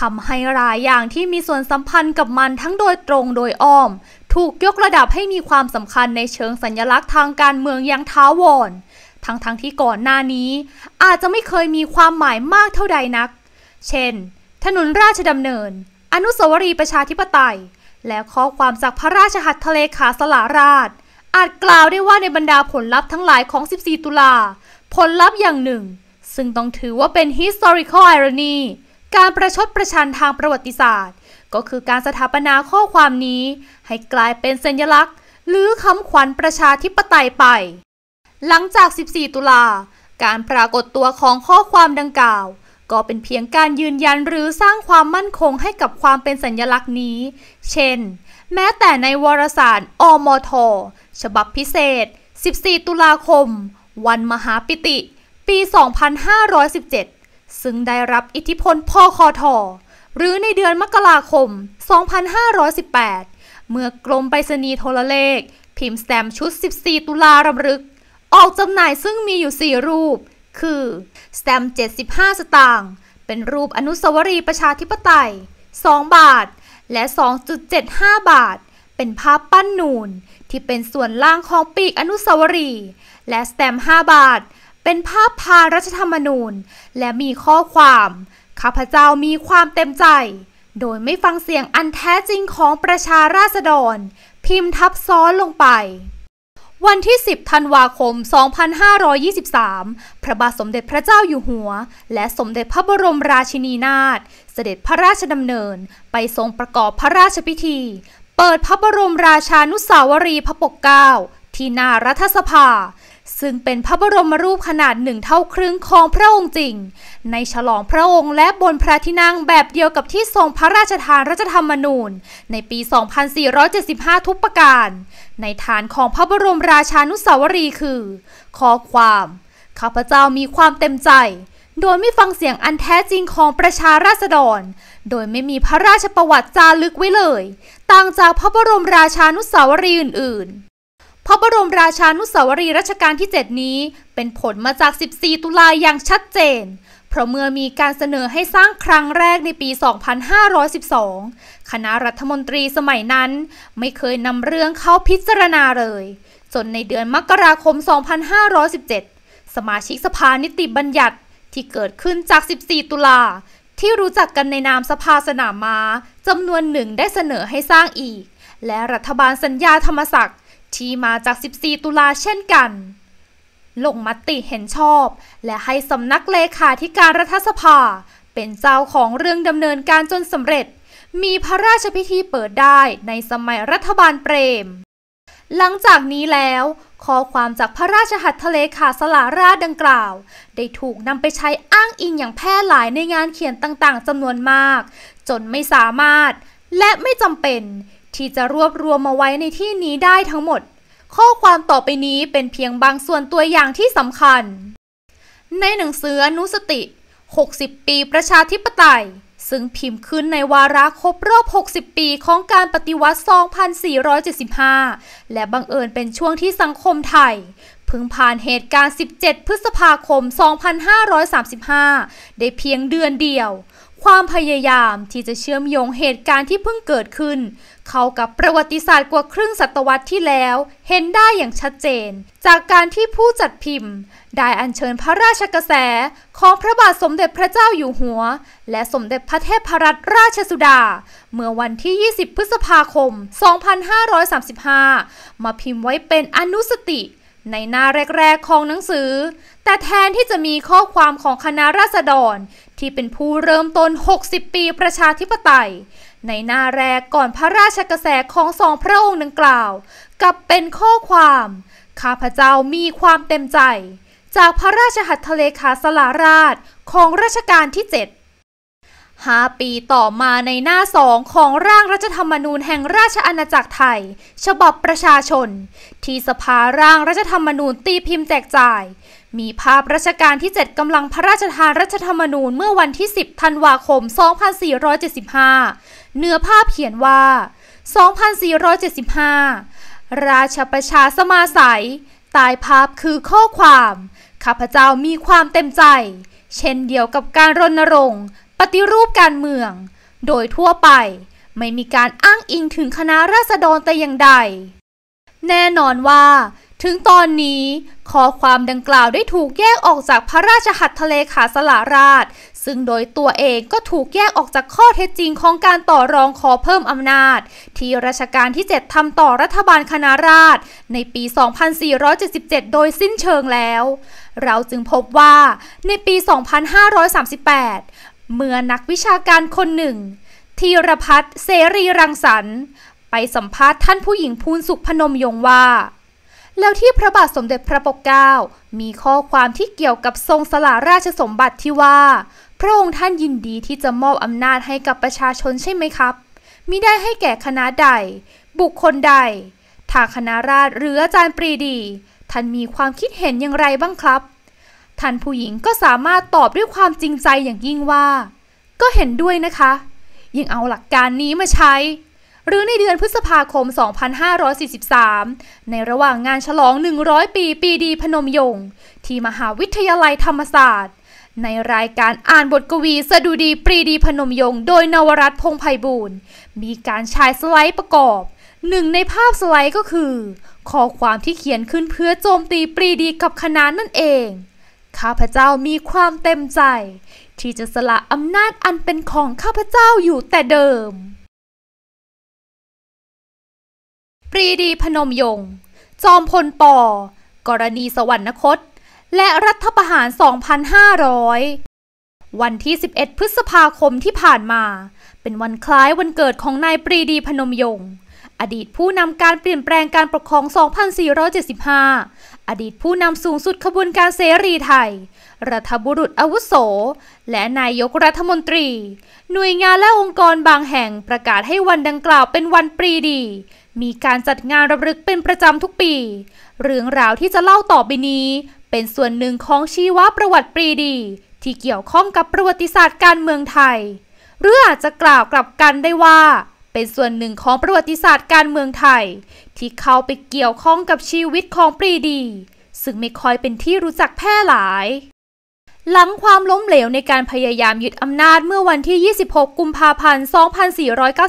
ทำให้รายอย่างที่มีส่วนสัมพันธ์กับมันทั้งโดยตรงโดยอ้อม ถูกยกระดับให้มีความสำคัญในเชิงสัญลักษณ์ทางการเมืองอย่างท้าวอนทั้งๆทที่ก่อนหน้านี้ อาจจะไม่เคยมีความหมายมากเท่าใดนัก เช่น ถนนราชดำเนิน อนุสาวรีย์ประชาธิปไตย และข้อความจากพระราชหัตถเลขาสลาราช อาจกล่าวได้ว่าในบรรดาผลลัพธ์ทั้งหลายของ 14 ตุลา ผลลัพธ์อย่างหนึ่ง ซึ่งต้องถือว่าเป็น historical irony การประชดประชันทางประวัติศาสตร์ ก็คือการสถาปนาข้อความนี้ ให้กลายเป็นสัญลักษณ์ หรือคำขวัญประชาธิปไตยไปหลังจาก 14 ตุลา การปรากฏตัวของข้อความดังกล่าว ก็เป็นเพียงการยืนยันหรือสร้างความมั่นคงให้กับความเป็นสัญญลักษณ์นี้ เช่น แม้แต่ในวารสาร อมท ฉบับพิเศษ 14 ตุลาคม วันมหาปิติ ปี 2517 ซึ่งได้รับอิทธิพลพ่อคอทอหรือในเดือนมกราคม 2518 เมื่อกรมไปรษณีย์โทรเลข พิมพ์แสมชุด 14 ตุลารำลึกออกจำหน่ายซึ่งมีอยู่ 4 รูป คือสแตมป์ 75 สตางค์ เป็นรูปอนุสาวรีย์ประชาธิปไตย 2 บาท และ 2.75 บาท เป็นภาพปั้นนูนที่เป็นส่วนล่างของปีกอนุสาวรีย์และสแตมป์ 5 บาท เป็นภาพพารัชธรรมนูญและมีข้อความ ข้าพเจ้ามีความเต็มใจ โดยไม่ฟังเสียงอันแท้จริงของประชาราษฎร พิมพ์ทับซ้อนลงไปวันที่ 10ธันวาคม 2523 พระบาทสมเด็จพระเจ้าอยู่หัว และสมเด็จพระบรมราชินีนาถ เสด็จพระราชดำเนินไปทรงประกอบพระราชพิธี เปิดพระบรมราชานุสาวรีพระปกเกล้า ที่หน้ารัฐสภาซึ่งเป็นพระบรมรูปขนาดหนึ่งเท่าครึ่งของพระองค์จริง ในฉลองพระองค์และบนพระที่นั่งแบบเดียวกับที่ทรงพระราชทานรัฐธรรมนูญ ในปี 2475 ทุกประการ ในฐานของพระบรมราชานุสาวรีคือ ข้อความ ข้าพเจ้ามีความเต็มใจ โดยไม่ฟังเสียงอันแท้จริงของประชาราษฎร โดยไม่มีพระราชประวัติจารึกไว้เลย ต่างจากพระบรมราชานุสาวรีอื่นๆพระบรมราชานุสาวรีรัชกาลที่ 7 นี้ เป็นผลมาจาก 14 ตุลายอย่างชัดเจน เพราะเมื่อมีการเสนอให้สร้างครั้งแรกในปี 2512 คณะรัฐมนตรีสมัยนั้น ไม่เคยนำเรื่องเข้าพิจารณาเลย จนในเดือนมกราคม 2517 สมาชิกสภานิติบัญญัติที่เกิดขึ้นจาก 14 ตุลา ที่รู้จักกันในนามสภาสนามมาจำนวนหนึ่งได้เสนอให้สร้างอีก และรัฐบาลสัญญาธรรมศักดิที่มาจาก 14 ตุลาเช่นกัน ลงมติเห็นชอบ และให้สำนักเลขาธิการรัฐสภา เป็นเจ้าของเรื่องดำเนินการจนสำเร็จ มีพระราชพิธีเปิดได้ในสมัยรัฐบาลเปรม หลังจากนี้แล้ว ข้อความจากพระราชหัตถเลขาสลาราชดังกล่าว ได้ถูกนำไปใช้อ้างอิงอย่างแพร่หลายในงานเขียนต่างๆ จำนวนมาก จนไม่สามารถและไม่จำเป็นที่จะรวบรวมมาไว้ในที่นี้ได้ทั้งหมด ข้อความต่อไปนี้เป็นเพียงบางส่วนตัวอย่างที่สำคัญ ในหนังสืออนุสติ 60 ปีประชาธิปไตย ซึ่งพิมพ์ขึ้นในวาระครบรอบ 60 ปีของการปฏิวัติ 2475 และบังเอิญเป็นช่วงที่สังคมไทย พึ่งผ่านเหตุการณ์ 17 พฤษภาคม 2535 ได้เพียงเดือนเดียวความพยายามที่จะเชื่อมโยงเหตุการณ์ที่เพิ่งเกิดขึ้น เข้ากับประวัติศาสตร์กว่าครึ่งศตวรรษที่แล้ว เห็นได้อย่างชัดเจน จากการที่ผู้จัดพิมพ์ ได้อัญเชิญพระราชกระแส ของพระบาทสมเด็จพระเจ้าอยู่หัว และสมเด็จพระเทพรัตนราชสุดา เมื่อวันที่ 20 พฤษภาคม 2535 มาพิมพ์ไว้เป็นอนุสติในหน้าแรกๆของหนังสือ แต่แทนที่จะมีข้อความของคณะราษฎรที่เป็นผู้เริ่มต้น60 ปีประชาธิปไตย ในหน้าแรกก่อนพระราชกระแสของสองพระองค์ดังกล่าวกับเป็นข้อความ ข้าพเจ้ามีความเต็มใจจากพระราชหัตถเลขาสลาราชของรัชกาลที่ 7 5ปีต่อมาในหน้าสองของร่างรัฐธรรมนูญแห่งราชอาณาจักรไทย ฉบับประชาชน ที่สภาร่างรัฐธรรมนูญตีพิมพ์แจกจ่าย มีภาพราชการที่ 7กำลังพระราชทานรัฐธรรมนูญเมื่อวันที่ 10ธันวาคม 2475เนื้อภาพเขียนว่า 2475 ราชประชาสมาสัย ตายภาพคือข้อความข้าพเจ้ามีความเต็มใจ เช่นเดียวกับการรณรงค์ปฏิรูปการเมือง โดยทั่วไปไม่มีการอ้างอิงถึงคณะราษฎรแต่อย่างใด แน่นอนว่า ถึงตอนนี้ข้อความดังกล่าวได้ถูกแยกออกจากพระราชหัตถเลขาสลาราช ซึ่งโดยตัวเองก็ถูกแยกออกจากข้อเท็จจริงของการต่อรองขอเพิ่มอำนาจ ที่รัชกาลที่7ทำต่อรัฐบาลคณะราษฎรในปี 2477 โดยสิ้นเชิงแล้ว เราจึงพบว่าในปี 2538เมื่อนักวิชาการคนหนึ่งธีรพัฒน์เสรีรังสรรค์ไปสัมภาษณ์ท่านผู้หญิงพูนสุขพนมยงว่า แล้วที่พระบาทสมเด็จพระปกเกล้ามีข้อความที่เกี่ยวกับทรงสละราชสมบัติที่ว่าพระองค์ท่านยินดีที่จะมอบอำนาจให้กับประชาชนใช่ไหมครับมิได้ให้แก่คณะใด บุคคลใดทางคณะราษฎรหรืออาจารย์ปรีดี ท่านมีความคิดเห็นอย่างไรบ้างครับท่านผู้หญิงก็สามารถตอบด้วยความจริงใจอย่างยิ่งว่า ก็เห็นด้วยนะคะ ยิ่งเอาหลักการนี้มาใช้ หรือในเดือนพฤษภาคม 2543 ในระหว่างงานฉลอง 100 ปีปีดีพนมยง ที่มหาวิทยาลัยธรรมศาสตร์ ในรายการอ่านบทกวีสดุดีปรีดีพนมยงโดยนวรัตพงไพบูรณ์ มีการฉายสไลด์ประกอบหนึ่งในภาพสไลด์ก็คือข้อความที่เขียนขึ้นเพื่อโจมตีปรีดีกับคณะนั่นเองข้าพเจ้ามีความเต็มใจที่จะสละอำนาจอันเป็นของข้าพเจ้าอยู่แต่เดิม ปรีดีพนมยงค์ จอมพลปอกรณีสวรรคต และรัฐประหาร 2,500 วันที่ 11 พฤษภาคมที่ผ่านมา เป็นวันคล้ายวันเกิดของนายปรีดีพนมยงค์อดีตผู้นำการเปลี่ยนแปลงการปกครอง 2475อดีตผู้นำสูงสุดขบวนการเสรีไทย รัฐบุรุษอาวุโส และนายกรัฐมนตรี หน่วยงานและองค์กรบางแห่งประกาศให้วันดังกล่าวเป็นวันปรีดี มีการจัดงานระลึกเป็นประจำทุกปี เรื่องราวที่จะเล่าต่อไปนี้เป็นส่วนหนึ่งของชีวประวัติปรีดีที่เกี่ยวข้องกับประวัติศาสตร์การเมืองไทยหรืออาจจะกล่าวกลับกันได้ว่า เป็นส่วนหนึ่งของประวัติศาสตร์การเมืองไทยที่เข้าไปเกี่ยวข้องกับชีวิตของปรีดี ซึ่งไม่ค่อยเป็นที่รู้จักแพร่หลาย หลังความล้มเหลวในการพยายามยึดอำนาจเมื่อวันที่ 26 กุมภาพันธ์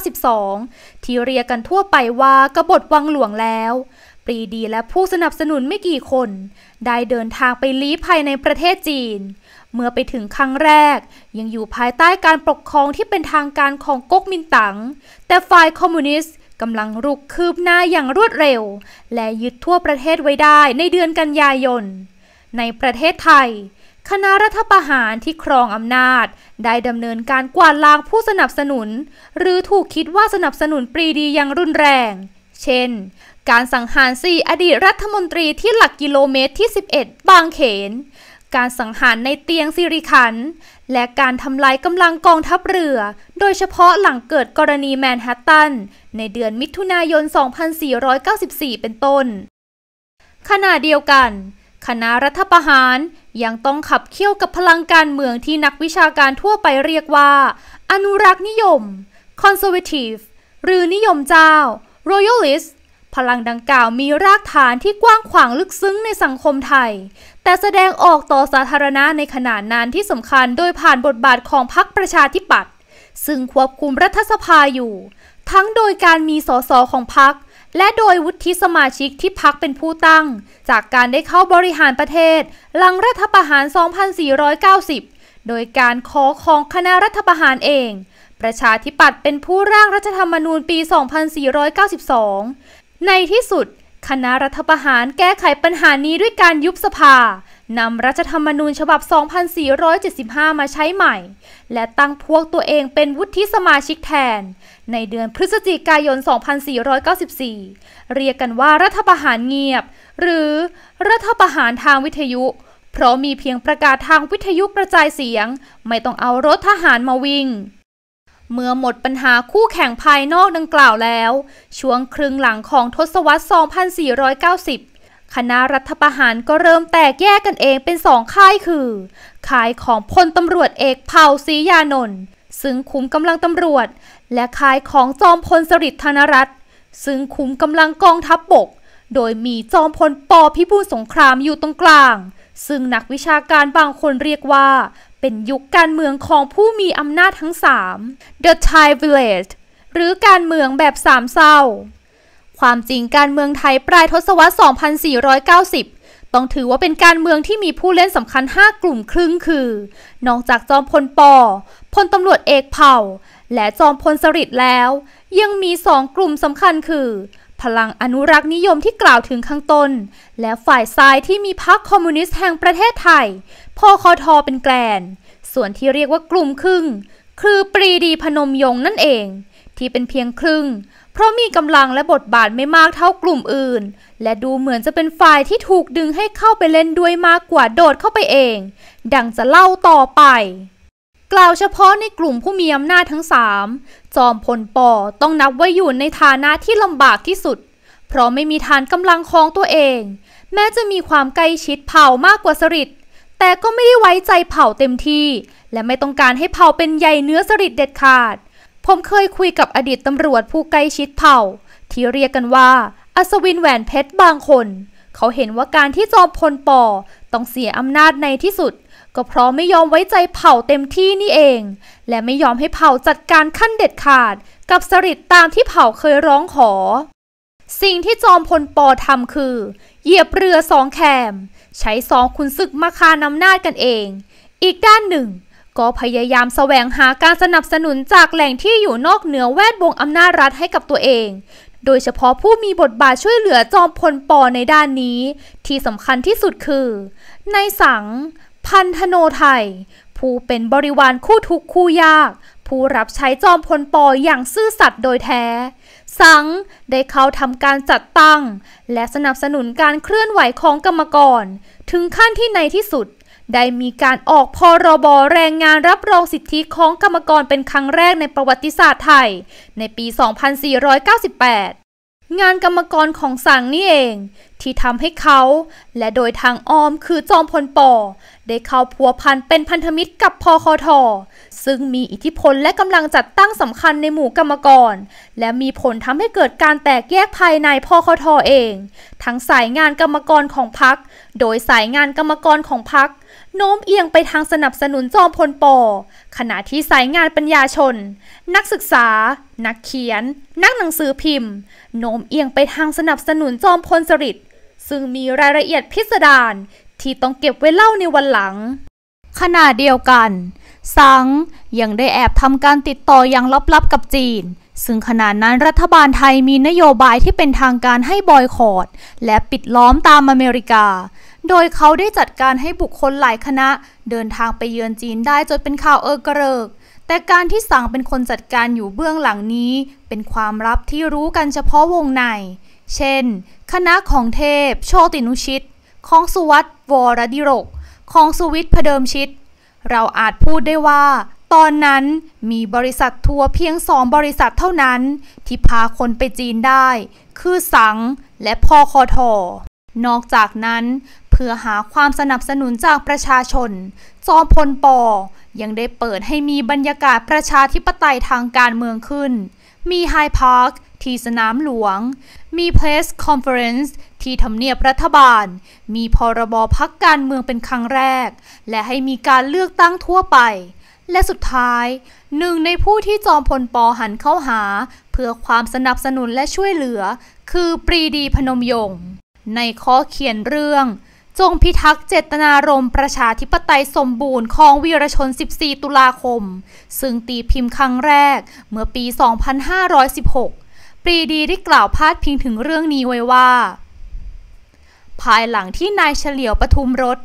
2492 ที่เรียกกันทั่วไปว่ากบฏวังหลวงแล้ว ปรีดีและผู้สนับสนุนไม่กี่คน ได้เดินทางไปลี้ภัยในประเทศจีน เมื่อไปถึงครั้งแรก ยังอยู่ภายใต้การปกครองที่เป็นทางการของก๊กมินตั๋งแต่ฝ่ายคอมมิวนิสต์กำลังรุกคืบหน้าอย่างรวดเร็ว และยึดทั่วประเทศไว้ได้ในเดือนกันยายน ในประเทศไทย คณะรัฐประหารที่ครองอำนาจ ได้ดำเนินการกวาดล้างผู้สนับสนุน หรือถูกคิดว่าสนับสนุนปรีดีอย่างรุนแรง เช่น การสังหารสี่อดีตรัฐมนตรีที่หลักกิโลเมตรที่ 11 บางเขนการสังหารในเตียงสิริขัน และการทำลายกำลังกองทัพเรือ โดยเฉพาะหลังเกิดกรณีแมนฮัตตัน ในเดือนมิถุนายน 2494 เป็นต้น ขณะเดียวกัน คณะรัฐประหารยังต้องขับเคี่ยวกับพลังการเมืองที่นักวิชาการทั่วไปเรียกว่า อนุรักษ์นิยม conservative หรือนิยมเจ้า royalist พลังดังกล่าวมีรากฐานที่กว้างขวางลึกซึ้งในสังคมไทย แต่แสดงออกต่อสาธารณะในขณะนั้นที่สำคัญโดยผ่านบทบาทของพรรคประชาธิปัตย์ซึ่งควบคุมรัฐสภาอยู่ ทั้งโดยการมีสสของพรรคและโดยวุฒิสมาชิกที่พรรคเป็นผู้ตั้ง จากการได้เข้าบริหารประเทศ หลังรัฐประหาร 2490 โดยการขอของคณะรัฐประหารเอง ประชาธิปัตย์เป็นผู้ร่างรัฐธรรมนูญปี 2492ในที่สุด คณะรัฐประหารแก้ไขปัญหานี้ด้วยการยุบสภานำรัฐธรรมนูญฉบับ 2475 มาใช้ใหม่ และตั้งพวกตัวเองเป็นวุฒิสมาชิกแทน ในเดือนพฤศจิกายน 2494 เรียกกันว่ารัฐประหารเงียบ หรือรัฐประหารทางวิทยุ เพราะมีเพียงประกาศทางวิทยุกระจายเสียง ไม่ต้องเอารถทหารมาวิ่งเมื่อหมดปัญหาคู่แข่งภายนอกดังกล่าวแล้ว ช่วงครึ่งหลังของทศวรรษ 2490 คณะรัฐประหารก็เริ่มแตกแยกกันเองเป็นสองค่ายคือค่ายของพลตำรวจเอกเผ่าศรียานนท์ซึ่งคุมกำลังตำรวจ และค่ายของจอมพลสฤษดิ์ธนรัตน์ซึ่งคุมกำลังกองทัพบบกโดยมีจอมพลปอพิบูลสงครามอยู่ตรงกลาง ซึ่งนักวิชาการบางคนเรียกว่าเป็นยุคการเมืองของผู้มีอำนาจทั้งสาม The Thai Village หรือการเมืองแบบสามเศร้า ความจริงการเมืองไทยปลายทศวรรษ 2490 ต้องถือว่าเป็นการเมืองที่มีผู้เล่นสำคัญ 5 กลุ่มครึ่ง คือ นอกจากจอมพลปอพลตำรวจเอกเผ่า และจอมพลสฤษดิ์แล้ว ยังมีสองกลุ่มสำคัญคือ พลังอนุรักษ์นิยมที่กล่าวถึงข้างต้น และฝ่ายซ้ายที่มีพรรคคอมมิวนิสต์แห่งประเทศไทยพคทเป็นแกลนส่วนที่เรียกว่ากลุ่มครึ่ง คือปรีดีพนมยงนั่นเอง ที่เป็นเพียงครึ่ง เพราะมีกำลังและบทบาทไม่มากเท่ากลุ่มอื่น และดูเหมือนจะเป็นฝ่ายที่ถูกดึงให้เข้าไปเล่นด้วยมากกว่าโดดเข้าไปเอง ดังจะเล่าต่อไป กล่าวเฉพาะในกลุ่มผู้มีอำนาจทั้งสามจอมพลปอต้องนับว่าอยู่ในฐานะที่ลำบากที่สุด เพราะไม่มีฐานกำลังของตัวเอง แม้จะมีความใกล้ชิดเผ่ามากกว่าสริทแต่ก็ไม่ได้ไว้ใจเผ่าเต็มที่ และไม่ต้องการให้เผ่าเป็นใหญ่เนื้อสริดเด็ดขาด ผมเคยคุยกับอดีตตำรวจผู้ใกล้ชิดเผ่า ที่เรียกกันว่าอัศวินแหวนเพชรบางคน เขาเห็นว่าการที่จอมพลปอต้องเสียอำนาจในที่สุด ก็เพราะไม่ยอมไว้ใจเผ่าเต็มที่นี่เอง และไม่ยอมให้เผ่าจัดการขั้นเด็ดขาดกับสริดตามที่เผ่าเคยร้องขอ สิ่งที่จอมพลปอทำคือเหยียบเรือสองแคมใช้ซองคุณศึกมาคานำหน้ากันเอง อีกด้านหนึ่งก็ พยายามแสวงหาการสนับสนุนจากแหล่งที่อยู่นอกเหนือแวดวงอำนาจ รัฐให้กับตัวเอง โดยเฉพาะผู้มีบทบาทช่วยเหลือจอมพลปอในด้านนี้ ที่สำคัญที่สุดคือ ในสังพันธโนไทย ผู้เป็นบริวารคู่ทุกคู่ยาก ผู้รับใช้จอมพลปออย่างซื่อสัตย์โดยแท้สังได้เข้าทำการจัดตั้ง และสนับสนุนการเคลื่อนไหวของกรรมกร ถึงขั้นที่ในที่สุด ได้มีการออกพรบรแรงงานรับรองสิทธิของกรรมกรเป็นครั้งแรกในประวัติศาสตร์ไทยในปี 2498 งานกรรมกรของสังนี่เองที่ทำให้เขา และโดยทางอ้อมคือจอมพลปได้เข้าพัวพันเป็นพันธมิตรกับพคทซึ่งมีอิทธิพลและกำลังจัดตั้งสำคัญในหมู่กรรมกร และมีผลทำให้เกิดการแตกแยกภายในพคทเอง ทั้งสายงานกรรมกรของพรรคโดยสายงานกรรมกรของพรรคโน้มเอียงไปทางสนับสนุนจอมพลปอ ขณะที่สายงานปัญญาชน นักศึกษา นักเขียน นักหนังสือพิมพ์ โน้มเอียงไปทางสนับสนุนจอมพลสฤษดิ์ซึ่งมีรายละเอียดพิสดารที่ต้องเก็บไว้เล่าในวันหลังขณะเดียวกัน สัง ยังได้แอบทำการติดต่ออย่างลับๆ กับจีน ซึ่งขณะนั้นรัฐบาลไทยมีนโยบายที่เป็นทางการให้บอยคอรดและปิดล้อมตามอเมริกา โดยเขาได้จัดการให้บุคคลหลายคณะเดินทางไปเยือนจีนได้จนเป็นข่าวเออกระเริก แต่การที่สั่งเป็นคนจัดการอยู่เบื้องหลังนี้ เป็นความลับที่รู้กันเฉพาะวงใน เช่น คณะของเทพ โชตินุชิตของสุวัตวรดิรก ของสุวิทย์พเดิมชิต เราอาจพูดได้ว่า ตอนนั้นมีบริษัททัวร์เพียงสองบริษัทเท่านั้นที่พาคนไปจีนได้ คือสังและพอคอทอ นอกจากนั้น เพื่อหาความสนับสนุนจากประชาชน จอมพลปอยังได้เปิดให้มีบรรยากาศประชาธิปไตยทางการเมืองขึ้น มีไฮพาร์คที่สนามหลวง มีเพลสคอนเฟอเรนซ์ที่ทำเนียบรัฐบาล มีพรบพักการเมืองเป็นครั้งแรก และให้มีการเลือกตั้งทั่วไป และสุดท้ายหนึ่งในผู้ที่จอมพลปอหันเข้าหา เพื่อความสนับสนุนและช่วยเหลือ คือปรีดีพนมยงค์ในข้อเขียนเรื่อง จงพิทักษ์เจตนารมณ์ประชาธิปไตยสมบูรณ์ของวีรชน 14 ตุลาคม ซึ่งตีพิมพ์ครั้งแรกเมื่อปี 2516ปรีดีได้กล่าวพาดพิงถึงเรื่องนี้ไว้ว่า ภายหลังที่นายเฉลียวปทุมรถ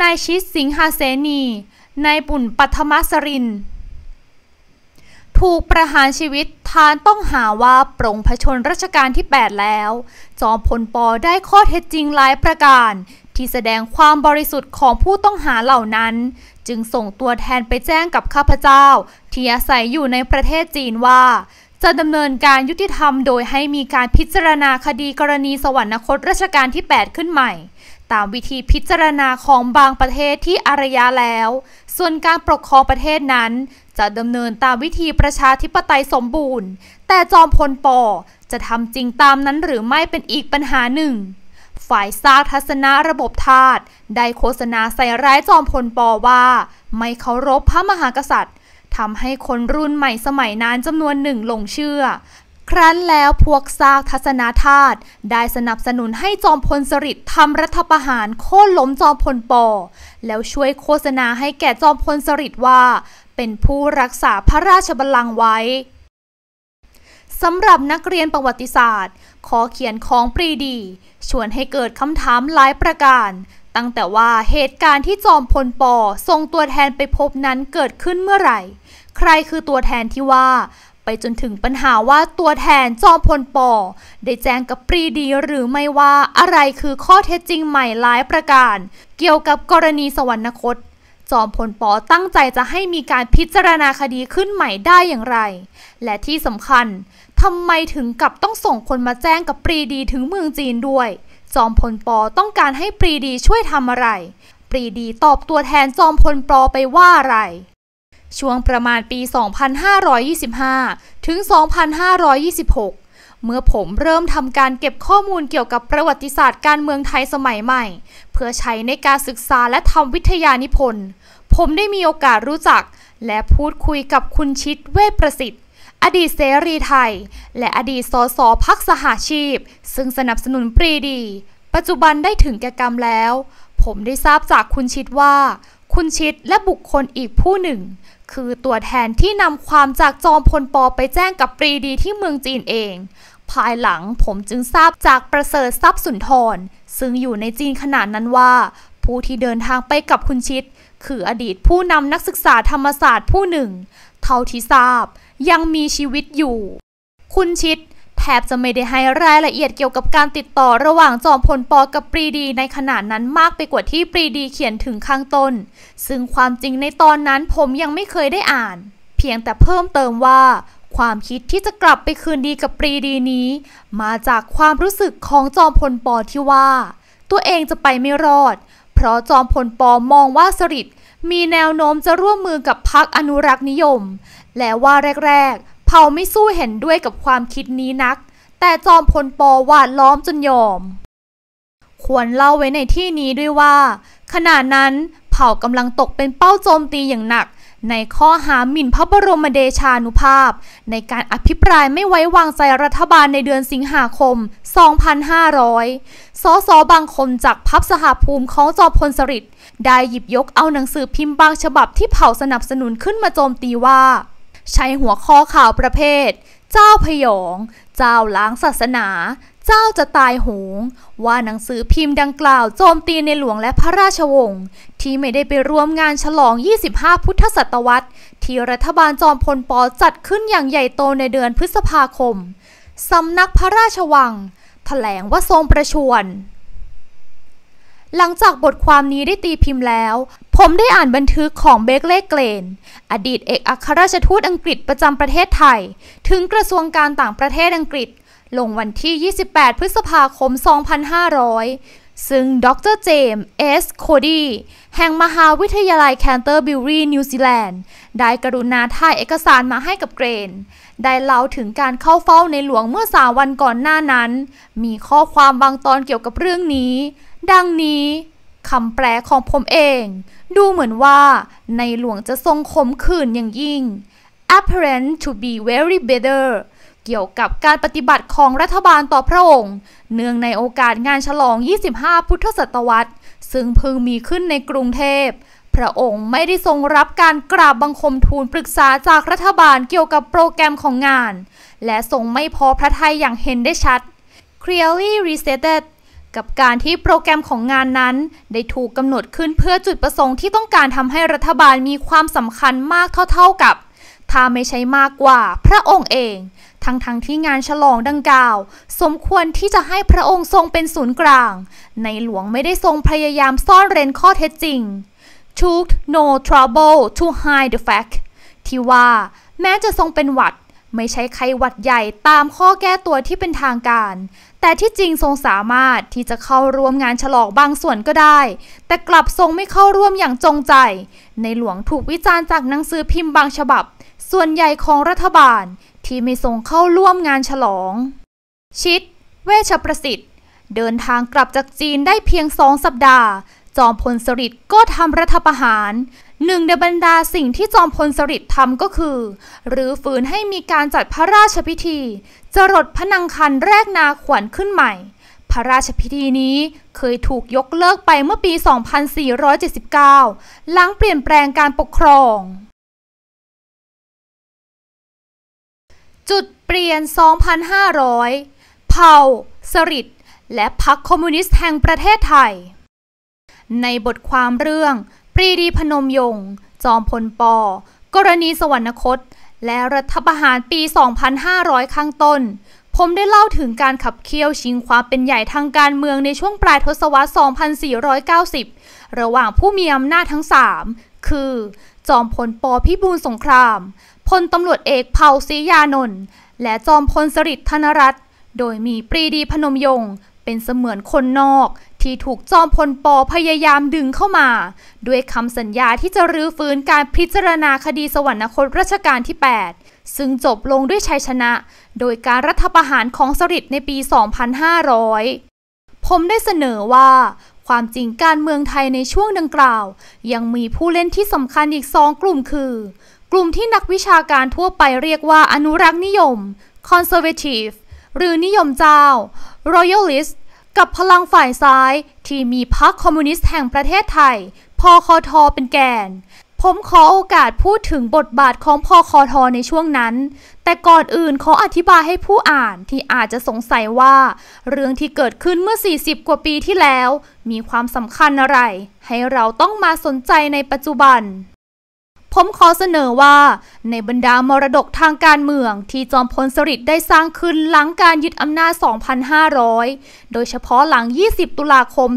นายชิดสิงหาเสนี นายปุ่นปัทมสริน ถูกประหารชีวิตทานต้องหาว่า ปรงพชนรัชการที่ 8 แล้ว จอมพลปอได้ข้อเท็จจริงหลายประการ ที่แสดงความบริสุทธิ์ของผู้ต้องหาเหล่านั้น จึงส่งตัวแทนไปแจ้งกับข้าพเจ้าที่อาศัยอยู่ในประเทศจีนว่าจะดำเนินการยุติธรรม โดยให้มีการพิจารณาคดีกรณีสวรรคตรัชการที่ 8 ขึ้นใหม่ ตามวิธีพิจารณาของบางประเทศที่อารยะแล้ว ส่วนการปกครองประเทศนั้น จะดำเนินตามวิธีประชาธิปไตยสมบูรณ์ แต่จอมพลปอจะทำจริงตามนั้นหรือไม่เป็นอีกปัญหาหนึ่ง ฝ่ายซากทัศนะระบบทาตได้โฆษณาใส่ร้ายจอมพลปอว่า ไม่เคารพพระมหากษัตริย์ทำให้คนรุ่นใหม่สมัยนั้นจำนวนหนึ่งหลงเชื่อ ครั้นแล้วพวกซากทัศนาธาตุได้สนับสนุนให้จอมพลสฤษดิ์ทำรัฐประหารโค่นล้มจอมพลปอแล้วช่วยโฆษณาให้แก่จอมพลสฤษดิ์ว่า เป็นผู้รักษาพระราชบัลลังก์ไว้สำหรับนักเรียนประวัติศาสตร์ ขอเขียนของปรีดี ชวนให้เกิดคำถามหลายประการ ตั้งแต่ว่าเหตุการณ์ที่จอมพลปอส่งตัวแทนไปพบนั้นเกิดขึ้นเมื่อไหร่ใครคือตัวแทนที่ว่าไปจนถึงปัญหาว่าตัวแทนจอมพลปอได้แจ้งกับปรีดีหรือไม่ว่าอะไรคือข้อเท็จจริงใหม่หลายประการ เกี่ยวกับกรณีสวรรคต จอมพลปอตั้งใจจะให้มีการพิจารณาคดีขึ้นใหม่ได้อย่างไร และที่สำคัญทำไมถึงกับต้องส่งคนมาแจ้งกับปรีดีถึงเมืองจีนด้วย จอมพลปอต้องการให้ปรีดีช่วยทำอะไร ปรีดีตอบตัวแทนจอมพลปอไปว่าอะไรช่วงประมาณปี 2525 ถึง 2526 เมื่อผมเริ่มทำการเก็บข้อมูลเกี่ยวกับประวัติศาสตร์การเมืองไทยสมัยใหม่ เพื่อใช้ในการศึกษาและทำวิทยานิพนธ์ ผมได้มีโอกาสรู้จักและพูดคุยกับคุณชิดเวชประสิทธิ์อดีตเสรีไทย และอดีตสสพักสหาชีพ ซึ่งสนับสนุนปรีดี ปัจจุบันได้ถึงแก่กรรมแล้ว ผมได้ทราบจากคุณชิดว่า คุณชิดและบุคคลอีกผู้หนึ่งคือตัวแทนที่นำความจากจอมพลปอไปแจ้งกับปรีดีที่เมืองจีนเอง ภายหลังผมจึงทราบจากประเสริฐทรัพย์สุนทร ซึ่งอยู่ในจีนขนาดนั้นว่า ผู้ที่เดินทางไปกับคุณชิด คืออดีตผู้นำนักศึกษาธรรมศาสตร์ผู้หนึ่ง เท่าที่ทราบ ยังมีชีวิตอยู่ คุณชิดแทบจะไม่ได้ให้รายละเอียดเกี่ยวกับการติดต่อระหว่างจอมพลปอกับปรีดีในขณะนั้นมากไปกว่าที่ปรีดีเขียนถึงข้างต้น ซึ่งความจริงในตอนนั้นผมยังไม่เคยได้อ่าน เพียงแต่เพิ่มเติมว่า ความคิดที่จะกลับไปคืนดีกับปรีดีนี้ มาจากความรู้สึกของจอมพลปอที่ว่า ตัวเองจะไปไม่รอด เพราะจอมพลปอมองว่าสริตมีแนวโน้มจะร่วมมือกับพรรคอนุรักษ์นิยม และว่าแรก ๆขาไม่สู้เห็นด้วยกับความคิดนี้นัก แต่จอมพลปอหวาดล้อมจนยอม ควรเล่าไว้ในที่นี้ด้วยว่าขณะนั้นเผ่ากำลังตกเป็นเป้าโจมตีอย่างหนัก ในข้อหาหมิ่นพระบรมเดชานุภาพ ในการอภิปรายไม่ไว้วางใจรัฐบาลในเดือนสิงหาคม 2500 สสบางคมจากพับสหภูมิของจอมพลสฤษดิ์ได้หยิบยกเอาหนังสือพิมพ์บางฉบับที่เผ่าสนับสนุนขึ้นมาโจมตีว่าใช้หัวข้อข่าวประเภท เจ้าพยอง เจ้าล้างศาสนา เจ้าจะตายหงว่าหนังสือพิมพ์ดังกล่าวโจมตีในหลวงและพระราชวงศ์ที่ไม่ได้ไปร่วมงานฉลอง 25 พุทธศตวรรษที่รัฐบาลจอมพลปจัดขึ้นอย่างใหญ่โตในเดือนพฤษภาคม สำนักพระราชวังถแถลงว่าทรงประชวรหลังจากบทความนี้ได้ตีพิมพ์แล้วผมได้อ่านบันทึกของเบเกเลเกรนอดีตเอกอัครราชทูตอังกฤษประจำประเทศไทย ถึงกระทรวงการต่างประเทศอังกฤษ ลงวันที่ 28 พฤษภาคม 2500 ซึ่งดรเจมส์เอสโคดีแห่งมหาวิทยาลัยแคนเตอร์บิลรีนิวซีแลนด์ ได้กรุณาถ่ายเอกสารมาให้กับเกรน ได้เล่าถึงการเข้าเฝ้าในหลวงเมื่อสาวันก่อนหน้านั้น มีข้อความบางตอนเกี่ยวกับเรื่องนี้ดังนี้คำแปลของผมเอง ดูเหมือนว่าในหลวงจะทรงคมขื่นอย่างยิ่ง apparent to be very bitter เกี่ยวกับการปฏิบัติของรัฐบาลต่อพระองค์ เนื่องในโอกาสงานฉลอง 25 พุทธศตวรรษ ซึ่งพึงมีขึ้นในกรุงเทพ พระองค์ไม่ได้ทรงรับการกราบบังคมทูลปรึกษาจากรัฐบาลเกี่ยวกับโปรแกรมของงาน และทรงไม่พอพระทัยอย่างเห็นได้ชัด clearly restated กับการที่โปรแกรมของงานนั้น ได้ถูกกำหนดขึ้นเพื่อจุดประสงค์ที่ต้องการทำให้รัฐบาลมีความสำคัญมากเท่าๆกับ ถ้าไม่ใช่มากกว่าพระองค์เอง ทั้งๆทที่งานฉลองดังกล่าว สมควรที่จะให้พระองค์ทรงเป็นศูนย์กลาง ในหลวงไม่ได้ทรงพยายามซ่อนเร้นข้อเท็จจริง took no trouble to hide the fact ที่ว่าแม้จะทรงเป็นหวัด ไม่ใช่ใครหวัดใหญ่ตามข้อแก้ตัวที่เป็นทางการแต่ที่จริงทรงสามารถที่จะเข้าร่วมงานฉลองบางส่วนก็ได้ แต่กลับทรงไม่เข้าร่วมอย่างจงใจ ในหลวงถูกวิจารณ์จากหนังสือพิมพ์บางฉบับ ส่วนใหญ่ของรัฐบาล ที่ไม่ทรงเข้าร่วมงานฉลอง ชิด เวชประสิทธิ์เดินทางกลับจากจีนได้เพียงสองสัปดาห์ จอมพลสฤษดิ์ก็ทำรัฐประหารหนึ่งในบรรดาสิ่งที่จอมพลสฤษดิ์ทำก็คือ หรือฝืนให้มีการจัดพระราชพิธี จรดพนังคันแรกนาขวัญขึ้นใหม่ พระราชพิธีนี้เคยถูกยกเลิกไปเมื่อปี 2479 หลังเปลี่ยนแปลงการปกครอง จุดเปลี่ยน 2,500 เผ่าสฤษดิ์และพรรคคอมมิวนิสต์แห่งประเทศไทย ในบทความเรื่องปรีดีพนมยงค์จอมพลปอกรณีสวรรคต และรัฐประหารปี 2,500 ข้างต้น ผมได้เล่าถึงการขับเคี่ยวชิงความเป็นใหญ่ทางการเมืองในช่วงปลายทศวรรษ 2,490 ระหว่างผู้มีอำนาจทั้ง 3 คือ จอมพลปพิบูลสงคราม พลตำรวจเอกเผ่าศรียานนท์ และจอมพลสฤษดิ์ธนรัตน์โดยมีปรีดีพนมยงค์เป็นเสมือนคนนอกที่ถูกจอมพลปอพยายามดึงเข้ามา ด้วยคำสัญญาที่จะรื้อฟื้นการพิจารณาคดีสวรรคตรัชกาลที่ 8 ซึ่งจบลงด้วยชัยชนะ โดยการรัฐประหารของสฤษดิ์ในปี 2500 ผมได้เสนอว่า ความจริงการเมืองไทยในช่วงดังกล่าว ยังมีผู้เล่นที่สำคัญอีกสองกลุ่มคือ กลุ่มที่นักวิชาการทั่วไปเรียกว่าอนุรักษ์นิยม conservative หรือนิยมเจ้า royalist กับพลังฝ่ายซ้าย ที่มีพรรคคอมมิวนิสต์แห่งประเทศไทย พคท เป็นแกน ผมขอโอกาสพูดถึงบทบาทของพคทในช่วงนั้น แต่ก่อนอื่นขออธิบายให้ผู้อ่านที่อาจจะสงสัยว่า เรื่องที่เกิดขึ้นเมื่อ 40 กว่าปีที่แล้ว มีความสำคัญอะไร ให้เราต้องมาสนใจในปัจจุบันผมขอเสนอว่าในบรรดามรดกทางการเมืองที่จอมพลสฤษดิ์ได้สร้างขึ้นหลังการยึดอำนาจ 2,500 โดยเฉพาะหลัง 20 ตุลาคม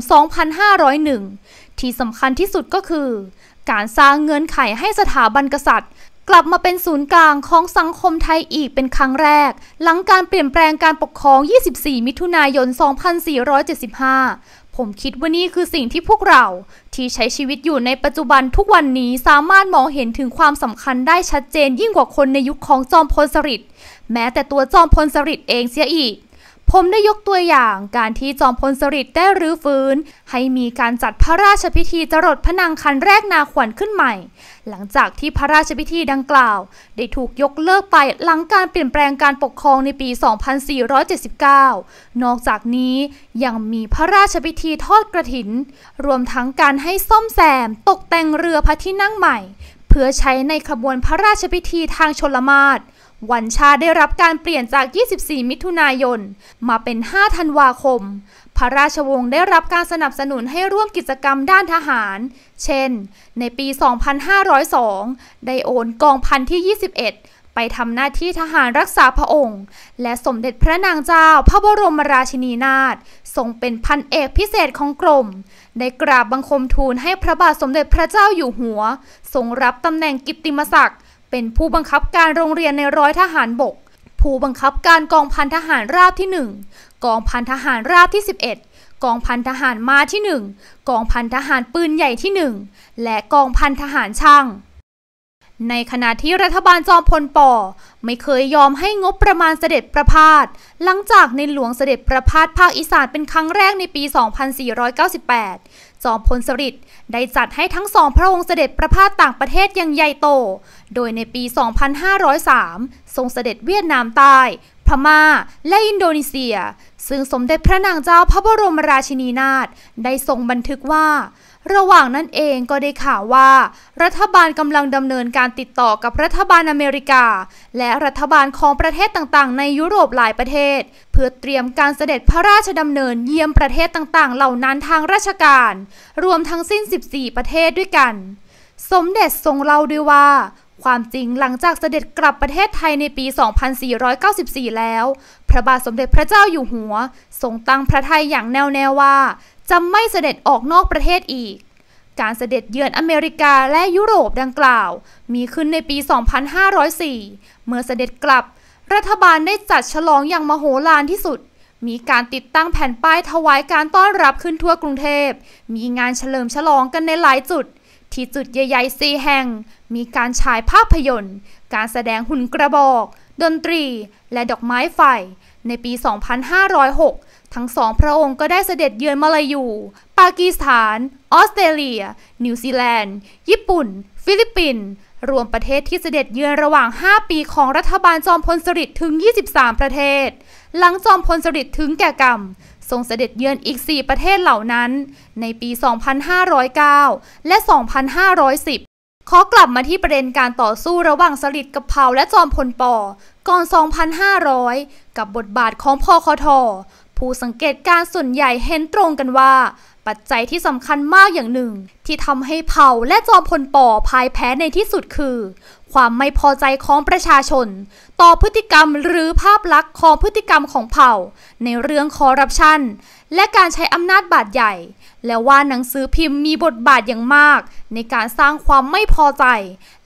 2,501 ที่สำคัญที่สุดก็คือ การสร้างเงินไขให้สถาบันกษัตริย์ กลับมาเป็นศูนย์กลางของสังคมไทยอีกเป็นครั้งแรก หลังการเปลี่ยนแปลงการปกครอง 24 มิถุนายน 2475ผมคิดว่านี่คือสิ่งที่พวกเรา ที่ใช้ชีวิตอยู่ในปัจจุบันทุกวันนี้สามารถมองเห็นถึงความสำคัญได้ชัดเจนยิ่งกว่าคนในยุคของจอมพลสฤษดิ์แม้แต่ตัวจอมพลสฤษดิ์เองเสียอีกผมได้ยกตัวอย่างการที่จอมพลสฤษดิ์ได้รื้อฟื้นให้มีการจัดพระราชพิธีจรดพนังคันแรกนาขวัญขึ้นใหม่ หลังจากที่พระราชพิธีดังกล่าวได้ถูกยกเลิกไปหลังการเปลี่ยนแปลงการปกครองในปี 2479 นอกจากนี้ยังมีพระราชพิธีทอดกระถิน รวมทั้งการให้ซ่อมแซมตกแต่งเรือพระที่นั่งใหม่เพื่อใช้ในขบวนพระราชพิธีทางชลมาศวันชาได้รับการเปลี่ยนจาก 24 มิถุนายน มาเป็น 5 ธันวาคม พระราชวงศ์ได้รับการสนับสนุนให้ร่วมกิจกรรมด้านทหาร เช่น ในปี 2502 ได้โอนกองพันที่ 21 ไปทำหน้าที่ทหารรักษาพระองค์ และสมเด็จพระนางเจ้าพระบรมราชินีนาถทรงเป็นพันเอกพิเศษของกรมได้กราบบังคมทูลให้พระบาทสมเด็จพระเจ้าอยู่หัวทรงรับตำแหน่งกิตติมศักดิ์เป็นผู้บังคับการโรงเรียนในร้อยทหารบก ผู้บังคับการกองพันทหารราบที่ 1 กองพันทหารราบที่ 11 กองพันทหารมาที่ 1กองพันทหารปืนใหญ่ที่ 1 และกองพันทหารช่าง ในขณะที่รัฐบาลจอมพลปอไม่เคยยอมให้งบประมาณเสด็จประพาส หลังจากในหลวงเสด็จประพาสภาคอีสานเป็นครั้งแรกในปี 2498จอมพลสฤษดิ์ได้จัดให้ทั้งสองพระองค์เสด็จประพาสต่างประเทศอย่างใหญ่โต โดยในปี 2503 ทรงเสด็จเวียดนามใต้พมา่า และอินโดนีเซีย ซึ่งสมเด็จพระนางเจ้าพระบรมราชินีนาถได้ทรงบันทึกว่าระหว่างนั้นเองก็ได้ข่าวว่ารัฐบาลกำลังดำเนินการติดต่อกับรัฐบาลอเมริกา และรัฐบาลของประเทศต่างๆในยุโรปหลายประเทศ เพื่อเตรียมการเสด็จพระราชดำเนินเยี่ยมประเทศต่างๆ เหล่านั้นทางราชการ รวมทั้งสิ้น 14 ประเทศด้วยกัน สมเด็จทรงเล่าด้วยว่า ความจริงหลังจากเสด็จกลับประเทศไทยในปี 2494 แล้ว พระบาทสมเด็จพระเจ้าอยู่หัวทรงตั้งพระทัยอย่างแน่วแน่ว่าจะไม่เสด็จออกนอกประเทศอีก การเสด็จเยือนอเมริกาและยุโรปดังกล่าว มีขึ้นในปี 2504 เมื่อเสด็จกลับ รัฐบาลได้จัดฉลองอย่างมโหฬารที่สุด มีการติดตั้งแผ่นป้ายถวายการต้อนรับขึ้นทั่วกรุงเทพ มีงานเฉลิมฉลองกันในหลายจุด ที่จุดใหญ่ๆสี่แห่ง มีการฉายภาพยนตร์ การแสดงหุ่นกระบอก ดนตรีและดอกไม้ไฟในปี 2506ทั้งสองพระองค์ก็ได้เสด็จเยือนมาลายูปากีสถาน ออสเตรเลีย นิวซีแลนด์ ญี่ปุ่น ฟิลิปปินส์ รวมประเทศที่เสด็จเยือนระหว่าง 5 ปีของรัฐบาลจอมพลสฤษดิ์ถึง 23 ประเทศ หลังจอมพลสฤษดิ์ถึงแก่กรรม ทรงเสด็จเยือนอีก 4 ประเทศเหล่านั้น ในปี 2509 และ 2510 ขอกลับมาที่ประเด็นการต่อสู้ระหว่างสฤษดิ์กับเผาและจอมพลปอก่อน 2,500 กับบทบาทของพอคทผู้สังเกตการส่วนใหญ่เห็นตรงกันว่า ปัจจัยที่สำคัญมากอย่างหนึ่ง ที่ทำให้เผ่าและจอมพลปอพ่ายแพ้ในที่สุดคือ ความไม่พอใจของประชาชน ต่อพฤติกรรมหรือภาพลักษณ์ของพฤติกรรมของเผ่า ในเรื่องคอร์รัปชัน และการใช้อำนาจบาดใหญ่ และว่าหนังสือพิมพ์มีบทบาทอย่างมาก ในการสร้างความไม่พอใจ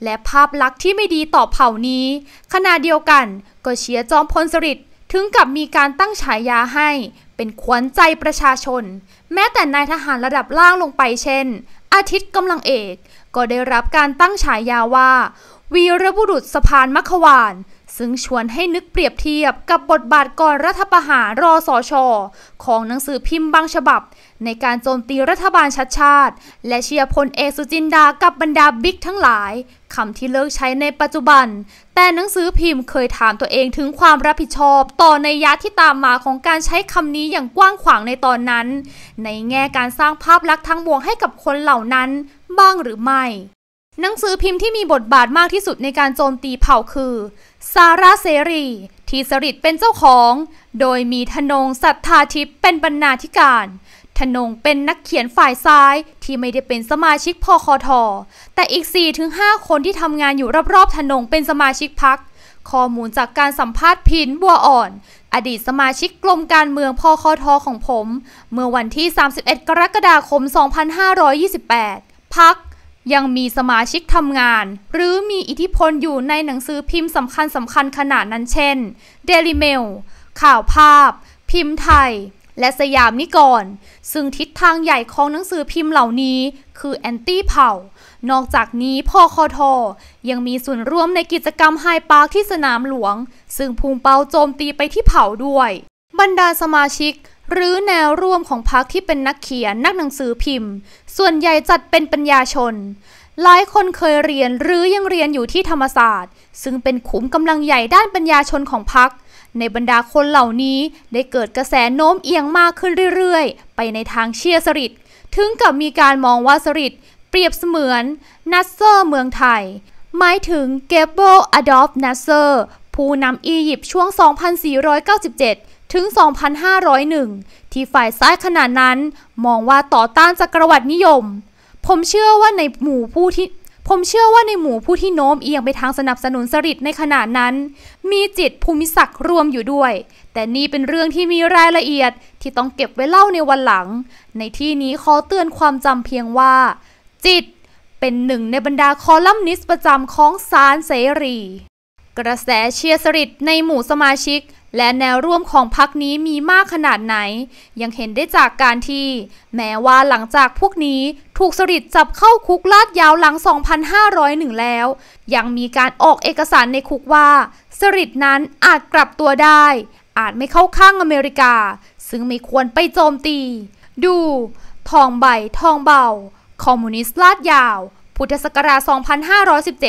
และภาพลักษณ์ที่ไม่ดีต่อเผ่านี้ ขณะเดียวกันก็เชียร์จอมพลสฤษดิ์ถึงกับมีการตั้งฉายาให้ เป็นขวัญใจประชาชน แม้แต่นายทหารระดับล่างลงไปเช่น อาทิตย์กำลังเอก ก็ได้รับการตั้งฉายาว่า วีรบุรุษสะพานมัวานซึ่งชวนให้นึกเปรียบเทียบกับบทบาทก่อนรัฐประหารรอสอชอของหนังสือพิมพ์บางฉบับในการโจมตีรัฐบาลชัดชาติและเชียร์พลเอกสุจินดากับบรรดาบิ๊กทั้งหลายคำที่เลิกใช้ในปัจจุบัน แต่หนังสือพิมพ์เคยถามตัวเองถึงความรับผิดชอบ ต่อในยะที่ตามมาของการใช้คำนี้อย่างกว้างขวางในตอนนั้น ในแง่การสร้างภาพลักษณ์ทั้งมวงให้กับคนเหล่านั้น บ้างหรือไม่ หนังสือพิมพ์ที่มีบทบาทมากที่สุดในการโจมตีเผ่าคือสาราเสรีที่สริตเป็นเจ้าของ โดยมีธนงศรัทธาทิพย์เป็นบรรณาธิการธนงเป็นนักเขียนฝ่ายซ้ายที่ไม่ได้เป็นสมาชิกพคท แต่อีก4-5คนที่ทำงานอยู่รอบๆธนงเป็นสมาชิกพักข้อมูลจากการสัมภาษณ์พินบัวอ่อน อดีตสมาชิกกลมการเมืองพคทของผม เมื่อวันที่ 31 กรกฎาคม 2528 พักยังมีสมาชิกทำงาน หรือมีอิทธิพลอยู่ในหนังสือพิมพ์สำคัญสำคัญขนาดนั้นเช่น Daily Mail ข่าวภาพ พิมพ์ไทย และสยามนิกรซึ่งทิศทางใหญ่ของหนังสือพิมพ์เหล่านี้คือแอนตี้เผ่านอกจากนี้พอคอทอยังมีส่วนร่วมในกิจกรรมไฮปาร์คที่สนามหลวง ซึ่งพุ่งเป้าโจมตีไปที่เผ่าด้วย บรรดาสมาชิกหรือแนวร่วมของพรรคที่เป็นนักเขียนนักหนังสือพิมพ์ ส่วนใหญ่จัดเป็นปัญญาชน หลายคนเคยเรียนหรือยังเรียนอยู่ที่ธรรมศาสตร์ ซึ่งเป็นขุมกำลังใหญ่ด้านปัญญาชนของพรรคในบรรดาคนเหล่านี้ได้เกิดกระแสโน้มเอียงมากขึ้นเรื่อยๆ ไปในทางเชียสริดถึงกับมีการมองว่าสริดเปรียบเสมือนนัสเซอร์เมืองไทยหมายถึงเกเบิลอดอล์ฟนัสเซอร์ผู้นำอียิปต์ช่วง 2497ถึง 2,501 ที่ฝ่ายซ้ายขนาดนั้น มองว่าต่อต้านจักรวรรดินิยม ผมเชื่อว่าในหมู่ผู้ที่ผมเชื่อว่าในหมู่ผู้ที่โน้มเอียงไปทางสนับสนุนสริตในขณะนั้น มีจิตภูมิศักดิ์รวมอยู่ด้วย แต่นี่เป็นเรื่องที่มีรายละเอียดที่ต้องเก็บไว้เล่าในวันหลัง ในที่นี้ขอเตือนความจำเพียงว่า จิต เป็นหนึ่งในบรรดาคอลัมนิสต์ประจำของสารเสรีกระแสเชียร์สริดในหมู่สมาชิก และแนวร่วมของพรรคนี้มีมากขนาดไหน ยังเห็นได้จากการที่แม้ว่าหลังจากพวกนี้ถูกสริดจับเข้าคุกลาดยาวหลัง 2,501 แล้ว ยังมีการออกเอกสารในคุกว่า สริดนั้นอาจกลับตัวได้ อาจไม่เข้าข้างอเมริกา ซึ่งไม่ควรไปโจมตี ดู ทองใบทองเบาคอมมิวนิสต์ลาดยาว พุทธศักราช2517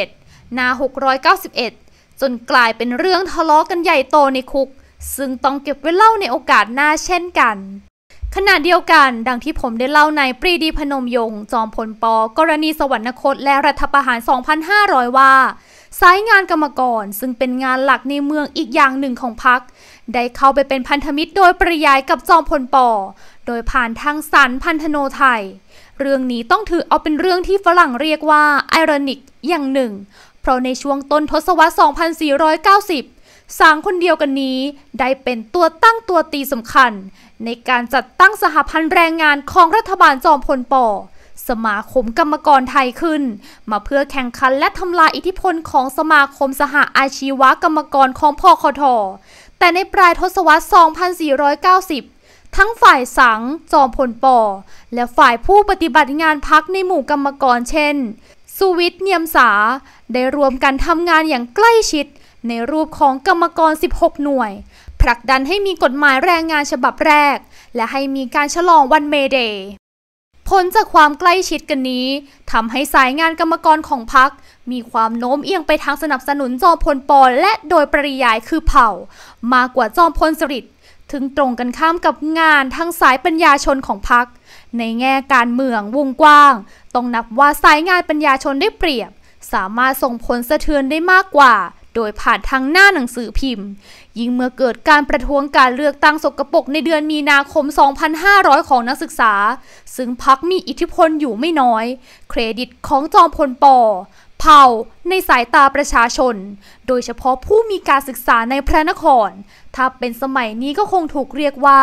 หน้า691จนกลายเป็นเรื่องทะเลาะกันใหญ่โตในคุก ซึ่งต้องเก็บไว้เล่าในโอกาสหน้าเช่นกัน ขณะเดียวกัน ดังที่ผมได้เล่าในปรีดีพนมยง จอมพลปกรณีสวรรคตและรัฐประหาร 2,500 ว่าสายงานกรรมกร ซึ่งเป็นงานหลักในเมืองอีกอย่างหนึ่งของพรรคได้เข้าไปเป็นพันธมิตรโดยปริยายกับจอมพลปโดยผ่านทางสันพันธโนไทย เรื่องนี้ต้องถือเอาเป็นเรื่องที่ฝรั่งเรียกว่าไอรอนิกอย่างหนึ่งเพราะในช่วงต้นทศวรรษ 2490สางคนเดียวกันนี้ได้เป็นตัวตั้งตัวตีสำคัญ ในการจัดตั้งสหพันธ์แรงงานของรัฐบาลจอมพลปสมาคมกรรมกรไทยขึ้น มาเพื่อแข่งขันและทำลายอิทธิพลของสมาคมสหาอาชีวกรรมกรของพอคท แต่ในปลายทศวรรษ 2490 ทั้งฝ่ายสังจอมพลปอและฝ่ายผู้ปฏิบัติงานพักในหมู่กรรมกรเช่นสุวิทย์เนียมสาได้รวมกันทำงานอย่างใกล้ชิด ในรูปของกรรมกร 16 หน่วย ผลักดันให้มีกฎหมายแรงงานฉบับแรก และให้มีการฉลองวันเมเดย์ผลจากความใกล้ชิดกันนี้ทำให้สายงานกรรมกรของพักมีความโน้มเอียงไปทางสนับสนุนจอมพลปอและโดยปริยายคือเผ่า มากกว่าจอมพลสฤษดิ์ถึงตรงกันข้ามกับงานทางสายปัญญาชนของพักในแง่การเมืองวงกว้างต้องนับว่าสายงานปัญญาชนได้เปรียบ สามารถส่งผลสะเทือนได้มากกว่า โดยผ่านทางหน้าหนังสือพิมพ์ ยิ่งเมื่อเกิดการประท้วงการเลือกตั้งสกปรกในเดือนมีนาคม 2,500 ของนักศึกษา ซึ่งพักมีอิทธิพลอยู่ไม่น้อย เครดิตของจอมพลปอเผ่าในสายตาประชาชน โดยเฉพาะผู้มีการศึกษาในพระนคร ถ้าเป็นสมัยนี้ก็คงถูกเรียกว่า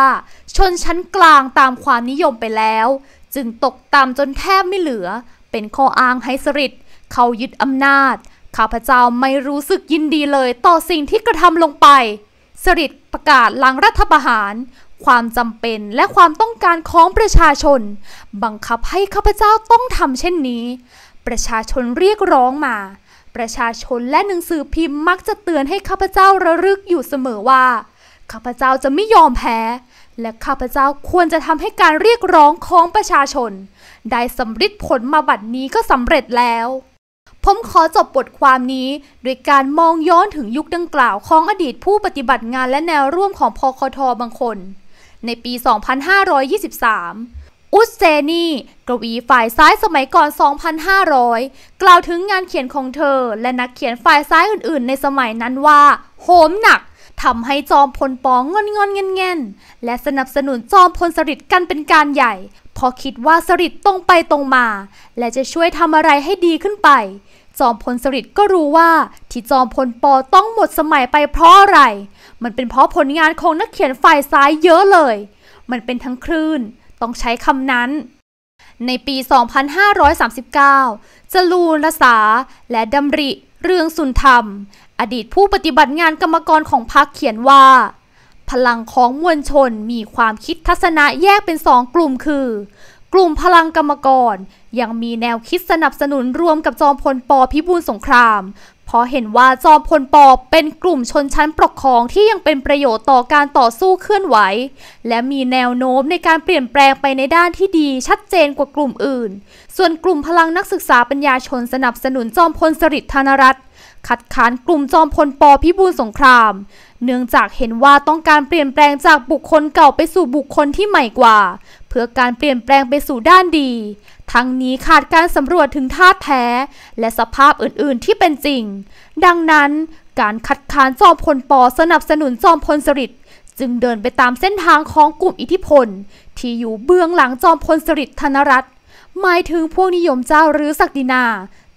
ชนชั้นกลางตามความนิยมไปแล้วจึงตกต่ำจนแทบไม่เหลือ เป็นข้ออ้างให้สริตเขายึดอำนาจ ข้าพเจ้าไม่รู้สึกยินดีเลยต่อสิ่งที่กระทำลงไปสริตประกาศหลังรัฐประหาร ความจำเป็นและความต้องการของประชาชน บังคับให้ข้าพเจ้าต้องทำเช่นนี้ ประชาชนเรียกร้องมา ประชาชนและหนังสือพิมพ์มักจะเตือนให้ข้าพเจ้าระลึกอยู่เสมอว่า ข้าพเจ้าจะไม่ยอมแพ้และข้าพเจ้าควรจะทำให้การเรียกร้องของประชาชน ได้สำฤทธิ์ผลมาบัดนี้ก็สำเร็จแล้ว ผมขอจบบทความนี้ ด้วยการมองย้อนถึงยุคดังกล่าวของอดีตผู้ปฏิบัติงานและแนวร่วมของพอคทบางคน ในปี 2523 อุสเซนีกวีฝ่ายซ้ายสมัยก่อน 2,500 กล่าวถึงงานเขียนของเธอและนักเขียนฝ่ายซ้ายอื่น ๆ ในสมัยนั้นว่าโหมหนักทำให้จอมพลปองงอนงอนเงียนและสนับสนุนจอมพลสฤษดิ์กันเป็นการใหญ่เพราะคิดว่าสฤษดิ์ตรงไปตรงมา และจะช่วยทำอะไรให้ดีขึ้นไป จอมพลสฤษดิ์ก็รู้ว่า ที่จอมพลปอต้องหมดสมัยไปเพราะอะไร มันเป็นเพราะผลงานของนักเขียนฝ่ายซ้ายเยอะเลย มันเป็นทั้งคลื่นต้องใช้คำนั้น ในปี 2539 จลูนรสาและดำริเรืองสุนธรรมอดีตผู้ปฏิบัติงานกรรมกรของพรรคเขียนว่า พลังของมวลชนมีความคิดทัศนะแยกเป็นสองกลุ่มคือ กลุ่มพลังกรรมกรยังมีแนวคิดสนับสนุนรวมกับจอมพลปพิบูลสงคราม เพราะเห็นว่าจอมพลปเป็นกลุ่มชนชั้นปกครองที่ยังเป็นประโยชน์ต่อการต่อสู้เคลื่อนไหว และมีแนวโน้มในการเปลี่ยนแปลงไปในด้านที่ดีชัดเจนกว่ากลุ่มอื่น ส่วนกลุ่มพลังนักศึกษาปัญญาชนสนับสนุนจอมพลสฤษดิ์ธนรัตน์คัดค้านกลุ่มจอมพลปพิบูลสงคราม เนื่องจากเห็นว่าต้องการเปลี่ยนแปลงจากบุคคลเก่าไปสู่บุคคลที่ใหม่กว่า เพื่อการเปลี่ยนแปลงไปสู่ด้านดี ทั้งนี้ขาดการสำรวจถึงท่าแท้และสภาพอื่นๆที่เป็นจริง ดังนั้น การคัดค้านจอมพลปสนับสนุนจอมพลสฤษดิ์จึงเดินไปตามเส้นทางของกลุ่มอิทธิพล ที่อยู่เบื้องหลังจอมพลสฤษดิ์ธนรัตน์หมายถึงพวกนิยมเจ้าหรือศักดินา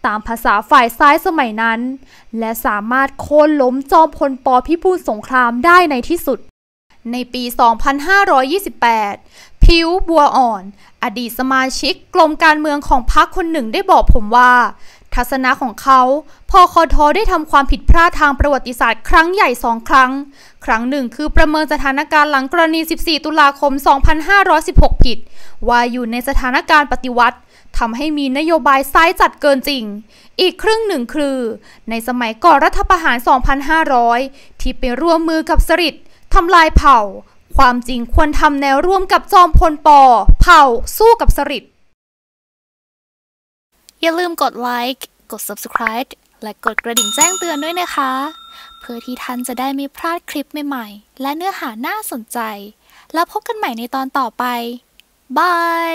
ตามภาษาฝ่ายซ้ายสมัยนั้น และสามารถโค่นล้มจอมพลปพิบูลสงครามได้ในที่สุด ในปี 2528 พิวบัวอ่อน อดีตสมาชิกกรมการเมืองของพรรคคนหนึ่งได้บอกผมว่า ทัศนะของเขาพอคอทอได้ทำความผิดพลาดทางประวัติศาสตร์ครั้งใหญ่สองครั้ง ครั้งหนึ่งคือประเมินสถานการณ์หลังกรณี 14 ตุลาคม 2516 ผิดว่าอยู่ในสถานการณ์ปฏิวัติทำให้มีนโยบายซ้ายจัดเกินจริง อีกครึ่งหนึ่งคือ ในสมัยก่อนรัฐประหาร 2,500 ที่ไปร่วมมือกับสริดทำลายเผ่า ความจริงควรทำแนวร่วมกับจอมพลปอเผ่าสู้กับสริดอย่าลืมกดไลค์ กด subscribe และกดกระดิ่งแจ้งเตือนด้วยนะคะ เพื่อที่ท่านจะได้ไม่พลาดคลิปใหม่ๆ และเนื้อหาน่าสนใจ แล้วพบกันใหม่ในตอนต่อไป บาย